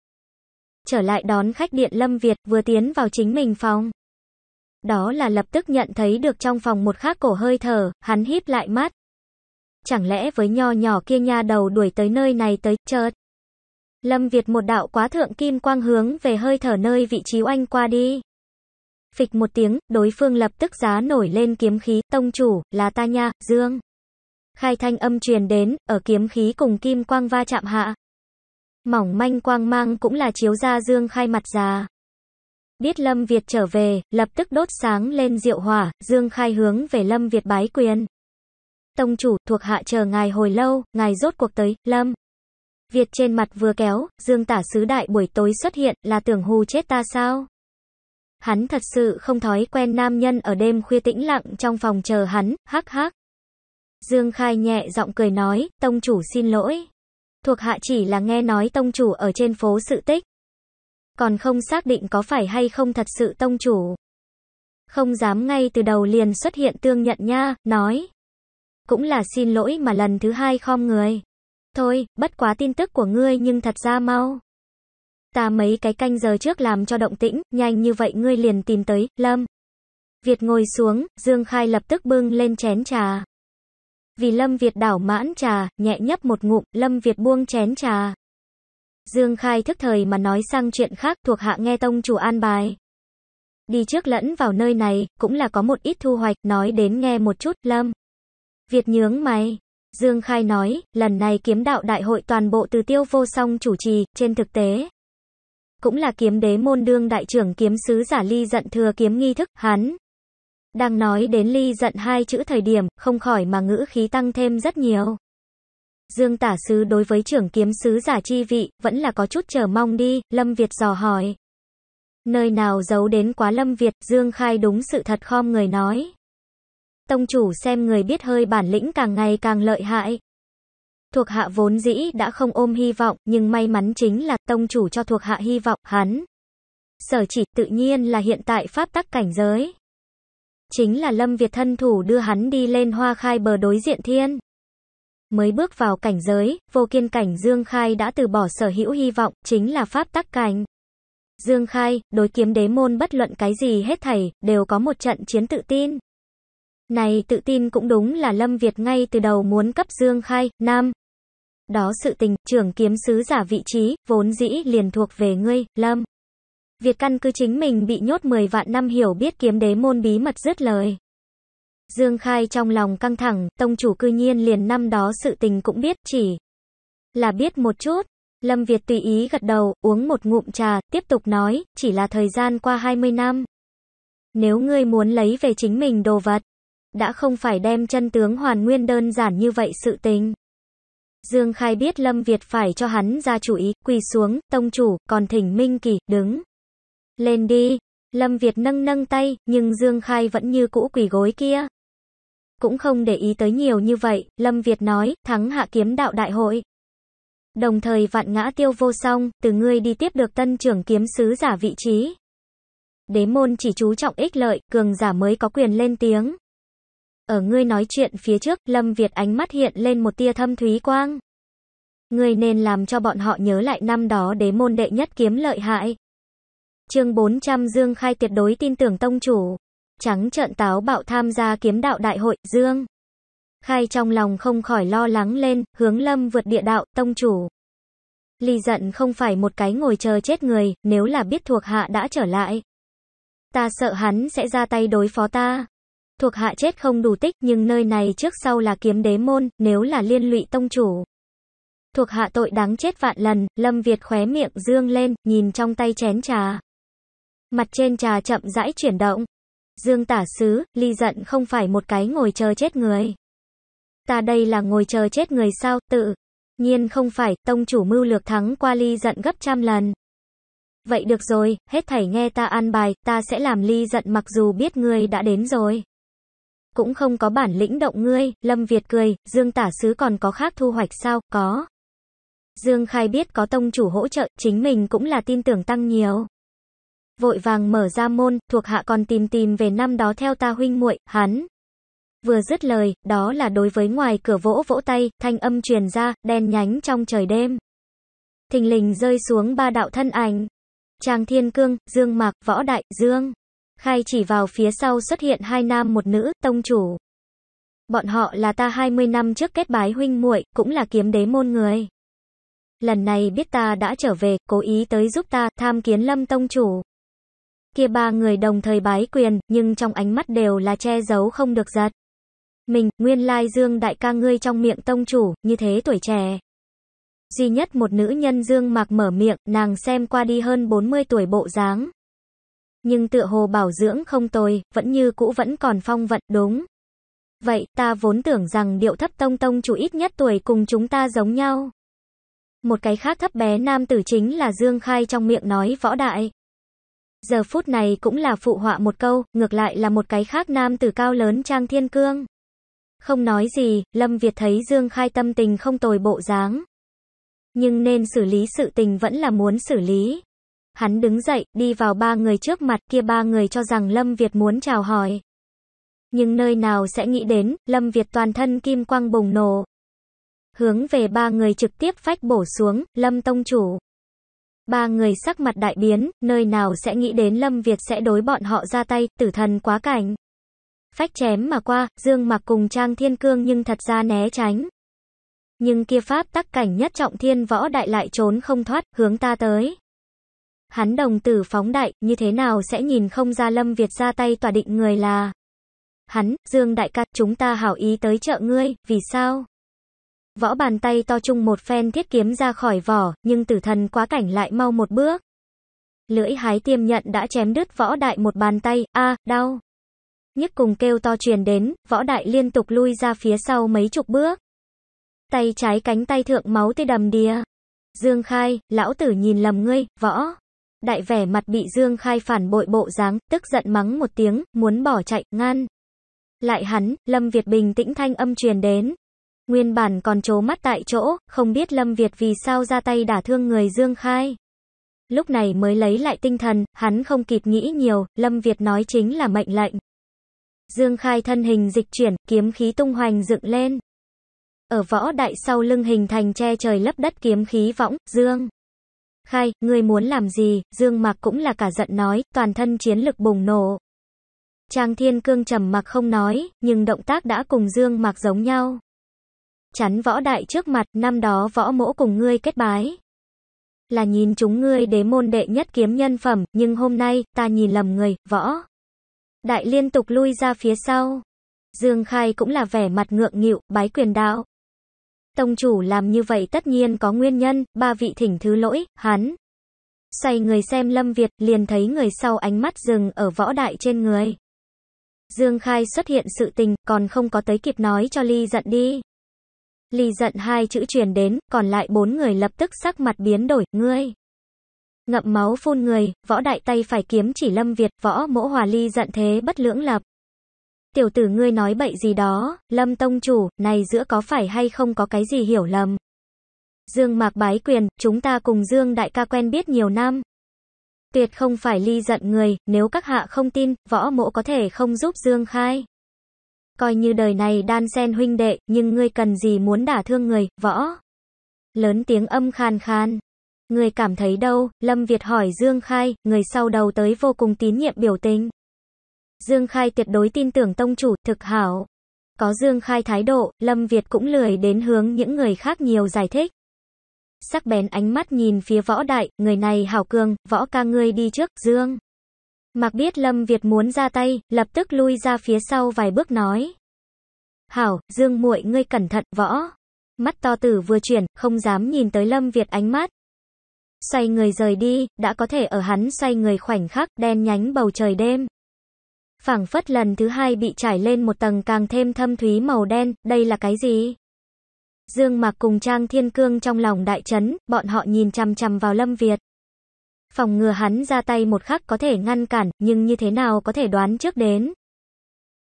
Trở lại đón khách điện Lâm Việt, vừa tiến vào chính mình phòng. Đó là lập tức nhận thấy được trong phòng một khác cổ hơi thở, hắn híp lại mắt. Chẳng lẽ với nho nhỏ kia nha đầu đuổi tới nơi này tới, chợt. Lâm Việt một đạo quá thượng kim quang hướng về hơi thở nơi vị trí oanh qua đi phịch một tiếng, đối phương lập tức giá nổi lên kiếm khí, tông chủ, là ta nha, dương. Khai thanh âm truyền đến, ở kiếm khí cùng kim quang va chạm hạ. Mỏng manh quang mang cũng là chiếu ra dương khai mặt già. Biết Lâm Việt trở về, lập tức đốt sáng lên diệu hỏa, dương khai hướng về Lâm Việt bái quyền. Tông chủ, thuộc hạ chờ ngài hồi lâu, ngài rốt cuộc tới, Lâm. Việt trên mặt vừa kéo, dương tả sứ đại buổi tối xuất hiện, là tưởng hù chết ta sao? Hắn thật sự không thói quen nam nhân ở đêm khuya tĩnh lặng trong phòng chờ hắn, hắc hắc. Dương Khai nhẹ giọng cười nói, tông chủ xin lỗi. Thuộc hạ chỉ là nghe nói tông chủ ở trên phố sự tích. Còn không xác định có phải hay không thật sự tông chủ. Không dám ngay từ đầu liền xuất hiện tương nhận nha, nói. Cũng là xin lỗi mà lần thứ hai khom người. Thôi, bất quá tin tức của ngươi nhưng thật ra mau ta mấy cái canh giờ trước làm cho động tĩnh, nhanh như vậy ngươi liền tìm tới, Lâm. Việt ngồi xuống, Dương Khai lập tức bưng lên chén trà. Vì Lâm Việt đảo mãn trà, nhẹ nhấp một ngụm, Lâm Việt buông chén trà. Dương Khai thức thời mà nói sang chuyện khác thuộc hạ nghe tông chủ an bài. Đi trước lẫn vào nơi này, cũng là có một ít thu hoạch, nói đến nghe một chút, Lâm. Việt nhướng mày. Dương Khai nói, lần này kiếm đạo đại hội toàn bộ từ tiêu vô song chủ trì, trên thực tế cũng là kiếm đế môn đương đại trưởng kiếm sứ giả ly giận thừa kiếm nghi thức, hắn. Đang nói đến ly giận hai chữ thời điểm, không khỏi mà ngữ khí tăng thêm rất nhiều. Dương tả sứ đối với trưởng kiếm sứ giả chi vị, vẫn là có chút chờ mong đi, Lâm Việt dò hỏi. Nơi nào giấu đến quá Lâm Việt, Dương khai đúng sự thật khom người nói. Tông chủ xem người biết hơi bản lĩnh càng ngày càng lợi hại, thuộc hạ vốn dĩ đã không ôm hy vọng, nhưng may mắn chính là tông chủ cho thuộc hạ hy vọng, hắn. Sở chỉ tự nhiên là hiện tại pháp tắc cảnh giới. Chính là Lâm Việt thân thủ đưa hắn đi lên hoa khai bờ đối diện thiên. Mới bước vào cảnh giới, vô kiên cảnh Dương Khai đã từ bỏ sở hữu hy vọng, chính là pháp tắc cảnh. Dương Khai, đối kiếm đế môn bất luận cái gì hết thảy, đều có một trận chiến tự tin. Này tự tin cũng đúng là Lâm Việt ngay từ đầu muốn cấp Dương Khai, Nam. Đó sự tình, trưởng kiếm sứ giả vị trí, vốn dĩ liền thuộc về ngươi, Lâm. Việt căn cứ chính mình bị nhốt 10 vạn năm hiểu biết kiếm đế môn bí mật dứt lời. Dương Khai trong lòng căng thẳng, tông chủ cư nhiên liền năm đó sự tình cũng biết, chỉ là biết một chút. Lâm Việt tùy ý gật đầu, uống một ngụm trà, tiếp tục nói, chỉ là thời gian qua 20 năm. Nếu ngươi muốn lấy về chính mình đồ vật, đã không phải đem chân tướng hoàn nguyên đơn giản như vậy sự tình. Dương Khai biết Lâm Việt phải cho hắn ra chủ ý, quỳ xuống, tông chủ, còn thỉnh Minh Kỳ, đứng. Lên đi. Lâm Việt nâng nâng tay, nhưng Dương Khai vẫn như cũ quỳ gối kia. Cũng không để ý tới nhiều như vậy, Lâm Việt nói, thắng hạ kiếm đạo đại hội. Đồng thời vạn ngã tiêu vô song, từ ngươi đi tiếp được tân trưởng kiếm sứ giả vị trí. Đế môn chỉ chú trọng ích lợi, cường giả mới có quyền lên tiếng. Ở ngươi nói chuyện phía trước, Lâm Việt ánh mắt hiện lên một tia thâm thúy quang. Ngươi nên làm cho bọn họ nhớ lại năm đó đế môn đệ nhất kiếm lợi hại. Chương 400 Dương Khai tuyệt đối tin tưởng tông chủ. Trắng trợn táo bạo tham gia kiếm đạo đại hội, Dương. Khai trong lòng không khỏi lo lắng lên, hướng Lâm vượt địa đạo, tông chủ. Ly giận không phải một cái ngồi chờ chết người, nếu là biết thuộc hạ đã trở lại. Ta sợ hắn sẽ ra tay đối phó ta thuộc hạ chết không đủ tích, nhưng nơi này trước sau là kiếm đế môn, nếu là liên lụy tông chủ. Thuộc hạ tội đáng chết vạn lần, Lâm Việt khóe miệng dương lên, nhìn trong tay chén trà. Mặt trên trà chậm rãi chuyển động. Dương tả sứ, ly giận không phải một cái ngồi chờ chết người. Ta đây là ngồi chờ chết người sao, tự. Nhiên không phải, tông chủ mưu lược thắng qua ly giận gấp trăm lần. Vậy được rồi, hết thảy nghe ta an bài, ta sẽ làm ly giận mặc dù biết ngươi đã đến rồi cũng không có bản lĩnh động ngươi, Lâm Việt cười, Dương tả sứ còn có khác thu hoạch sao, có. Dương Khai biết có tông chủ hỗ trợ, chính mình cũng là tin tưởng tăng nhiều. Vội vàng mở ra môn, thuộc hạ còn tìm tìm về năm đó theo ta huynh muội, hắn. Vừa dứt lời, đó là đối với ngoài cửa vỗ vỗ tay, thanh âm truyền ra, đen nhánh trong trời đêm. Thình lình rơi xuống ba đạo thân ảnh. Tràng Thiên Cương, Dương Mạc, Võ Đại, Dương. Khai chỉ vào phía sau xuất hiện hai nam một nữ, tông chủ. Bọn họ là ta 20 năm trước kết bái huynh muội, cũng là kiếm đế môn người. Lần này biết ta đã trở về, cố ý tới giúp ta tham kiến Lâm tông chủ. Kia ba người đồng thời bái quyền, nhưng trong ánh mắt đều là che giấu không được giật. Mình, nguyên lai Dương đại ca ngươi trong miệng tông chủ, như thế tuổi trẻ. Duy nhất một nữ nhân Dương Mạc mở miệng, nàng xem qua đi hơn 40 tuổi bộ dáng nhưng tựa hồ bảo dưỡng không tồi, vẫn như cũ vẫn còn phong vận, đúng. Vậy, ta vốn tưởng rằng điệu thấp tông tông chủ ít nhất tuổi cùng chúng ta giống nhau. Một cái khác thấp bé nam tử chính là Dương Khai trong miệng nói võ đại. Giờ phút này cũng là phụ họa một câu, ngược lại là một cái khác nam tử cao lớn Trang Thiên Cương. Không nói gì, Lâm Việt thấy Dương Khai tâm tình không tồi bộ dáng. Nhưng nên xử lý sự tình vẫn là muốn xử lý. Hắn đứng dậy, đi vào ba người trước mặt kia ba người cho rằng Lâm Việt muốn chào hỏi. Nhưng nơi nào sẽ nghĩ đến, Lâm Việt toàn thân kim quang bùng nổ. Hướng về ba người trực tiếp phách bổ xuống, Lâm Tông Chủ. Ba người sắc mặt đại biến, nơi nào sẽ nghĩ đến Lâm Việt sẽ đối bọn họ ra tay, tử thần quá cảnh. Phách chém mà qua, Dương mặc cùng Trang Thiên Cương nhưng thật ra né tránh. Nhưng kia pháp tắc cảnh nhất trọng thiên võ đại lại trốn không thoát, hướng ta tới. Hắn đồng tử phóng đại, như thế nào sẽ nhìn không ra Lâm Việt ra tay tỏa định người là. Hắn, Dương đại ca, chúng ta hảo ý tới chợ ngươi, vì sao? Võ bàn tay to chung một phen thiết kiếm ra khỏi vỏ, nhưng tử thần quá cảnh lại mau một bước. Lưỡi hái tiêm nhận đã chém đứt võ đại một bàn tay, a đau. Nhức cùng kêu to truyền đến, võ đại liên tục lui ra phía sau mấy chục bước. Tay trái cánh tay thượng máu tươi đầm đìa. Dương khai, lão tử nhìn lầm ngươi, võ đại vẻ mặt bị Dương Khai phản bội bộ dáng, tức giận mắng một tiếng, muốn bỏ chạy, ngăn. Lại hắn, Lâm Việt bình tĩnh thanh âm truyền đến. Nguyên bản còn trố mắt tại chỗ, không biết Lâm Việt vì sao ra tay đả thương người Dương Khai. Lúc này mới lấy lại tinh thần, hắn không kịp nghĩ nhiều, Lâm Việt nói chính là mệnh lệnh. Dương Khai thân hình dịch chuyển, kiếm khí tung hoành dựng lên. Ở võ đại sau lưng hình thành che trời lấp đất kiếm khí võng, Dương khai, ngươi muốn làm gì, dương mặc cũng là cả giận nói, toàn thân chiến lực bùng nổ. Trang thiên cương trầm mặc không nói, nhưng động tác đã cùng dương mặc giống nhau. Chắn võ đại trước mặt, năm đó võ mỗ cùng ngươi kết bái. Là nhìn chúng ngươi đế môn đệ nhất kiếm nhân phẩm, nhưng hôm nay, ta nhìn lầm người, võ. Đại liên tục lui ra phía sau. Dương Khai cũng là vẻ mặt ngượng nghịu, bái quyền đạo. Tông chủ làm như vậy tất nhiên có nguyên nhân, ba vị thỉnh thứ lỗi, hắn. Xoay người xem Lâm Việt, liền thấy người sau ánh mắt dừng ở võ đại trên người. Dương Khai xuất hiện sự tình, còn không có tới kịp nói cho Ly giận đi. Ly giận hai chữ truyền đến, còn lại bốn người lập tức sắc mặt biến đổi, ngươi. Ngậm máu phun người, võ đại tay phải kiếm chỉ Lâm Việt, võ mỗ hòa Ly giận thế bất lưỡng lập tiểu tử ngươi nói bậy gì đó, lâm tông chủ, này giữa có phải hay không có cái gì hiểu lầm. Dương Mạc Bái Quyền, chúng ta cùng Dương Đại ca quen biết nhiều năm. Tuyệt không phải ly giận người, nếu các hạ không tin, võ mộ có thể không giúp Dương khai. Coi như đời này đan sen huynh đệ, nhưng ngươi cần gì muốn đả thương người, võ. Lớn tiếng âm khan khan. Người cảm thấy đâu, Lâm Việt hỏi Dương Khai, người sau đầu tới vô cùng tín nhiệm biểu tình. Dương Khai tuyệt đối tin tưởng tông chủ, thực hảo. Có Dương Khai thái độ, Lâm Việt cũng lười đến hướng những người khác nhiều giải thích. Sắc bén ánh mắt nhìn phía võ đại, người này hảo cường, võ ca ngươi đi trước, Dương. Mặc biết Lâm Việt muốn ra tay, lập tức lui ra phía sau vài bước nói. Hảo, Dương muội ngươi cẩn thận, võ. Mắt to tử vừa chuyển, không dám nhìn tới Lâm Việt ánh mắt. Xoay người rời đi, đã có thể ở hắn xoay người khoảnh khắc, đen nhánh bầu trời đêm phảng phất lần thứ hai bị trải lên một tầng càng thêm thâm thúy màu đen, đây là cái gì? Dương Mạc cùng Trang Thiên Cương trong lòng đại chấn, bọn họ nhìn chằm chằm vào Lâm Việt. Phòng ngừa hắn ra tay một khắc có thể ngăn cản, nhưng như thế nào có thể đoán trước đến.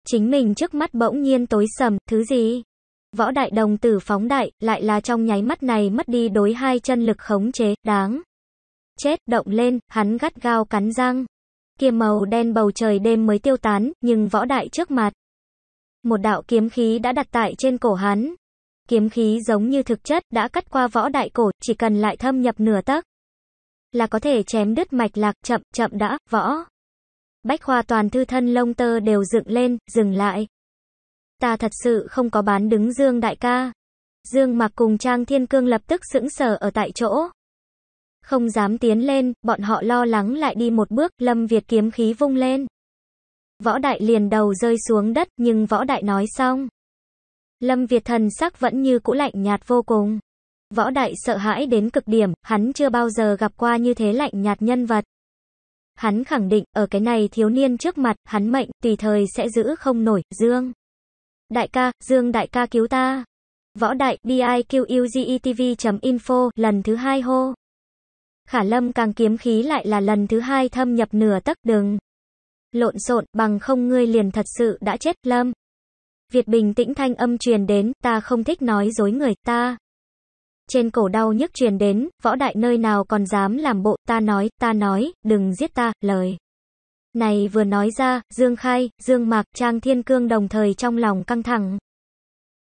Chính mình trước mắt bỗng nhiên tối sầm, thứ gì? Võ đại đồng tử phóng đại, lại là trong nháy mắt này mất đi đối hai chân lực khống chế, đáng. Chết, động lên, hắn gắt gao cắn răng kia màu đen bầu trời đêm mới tiêu tán, nhưng võ đại trước mặt. Một đạo kiếm khí đã đặt tại trên cổ hắn. Kiếm khí giống như thực chất đã cắt qua võ đại cổ, chỉ cần lại thâm nhập nửa tấc là có thể chém đứt mạch lạc chậm chậm đã, võ. Bách khoa toàn thư thân lông tơ đều dựng lên, dừng lại. Ta thật sự không có bán đứng Dương đại ca. Dương mặc cùng Trang Thiên Cương lập tức sững sờ ở tại chỗ. Không dám tiến lên, bọn họ lo lắng lại đi một bước, Lâm Việt kiếm khí vung lên. Võ đại liền đầu rơi xuống đất, nhưng võ đại nói xong. Lâm Việt thần sắc vẫn như cũ lạnh nhạt vô cùng. Võ đại sợ hãi đến cực điểm, hắn chưa bao giờ gặp qua như thế lạnh nhạt nhân vật. Hắn khẳng định, ở cái này thiếu niên trước mặt, hắn mệnh, tùy thời sẽ giữ không nổi, Dương. Đại ca, Dương đại ca cứu ta. Võ đại, biquzetv.info, lần thứ hai hô. Khả lâm càng kiếm khí lại là lần thứ hai thâm nhập nửa tấc đường Lộn xộn bằng không ngươi liền thật sự đã chết lâm. Việt bình tĩnh thanh âm truyền đến, ta không thích nói dối người ta. Trên cổ đau nhức truyền đến, võ đại nơi nào còn dám làm bộ, ta nói, ta nói, đừng giết ta, lời. Này vừa nói ra, Dương Khai, Dương Mạc, Trang Thiên Cương đồng thời trong lòng căng thẳng.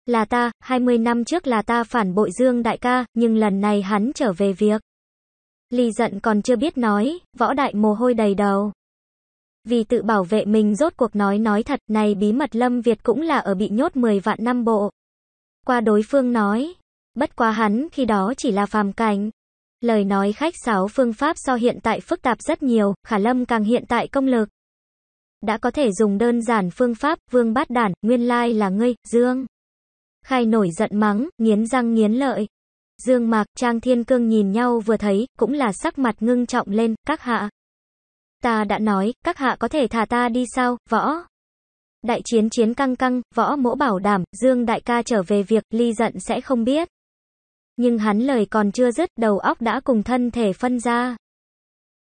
Là ta, 20 năm trước là ta phản bội Dương đại ca, nhưng lần này hắn trở về việc. Ly giận còn chưa biết nói, võ đại mồ hôi đầy đầu. Vì tự bảo vệ mình rốt cuộc nói nói thật này bí mật Lâm Việt cũng là ở bị nhốt 10 vạn năm bộ. Qua đối phương nói, bất quá hắn khi đó chỉ là phàm cảnh. Lời nói khách sáo phương pháp so hiện tại phức tạp rất nhiều, khả lâm càng hiện tại công lực. Đã có thể dùng đơn giản phương pháp, vương bát đản, nguyên lai là ngươi, dương. Khai nổi giận mắng, nghiến răng nghiến lợi. Dương Mạc, Trang Thiên Cương nhìn nhau vừa thấy, cũng là sắc mặt ngưng trọng lên, các hạ. Ta đã nói, các hạ có thể thả ta đi sao, võ. Đại chiến chiến căng căng, võ mỗ bảo đảm, Dương đại ca trở về việc, ly giận sẽ không biết. Nhưng hắn lời còn chưa dứt, đầu óc đã cùng thân thể phân ra.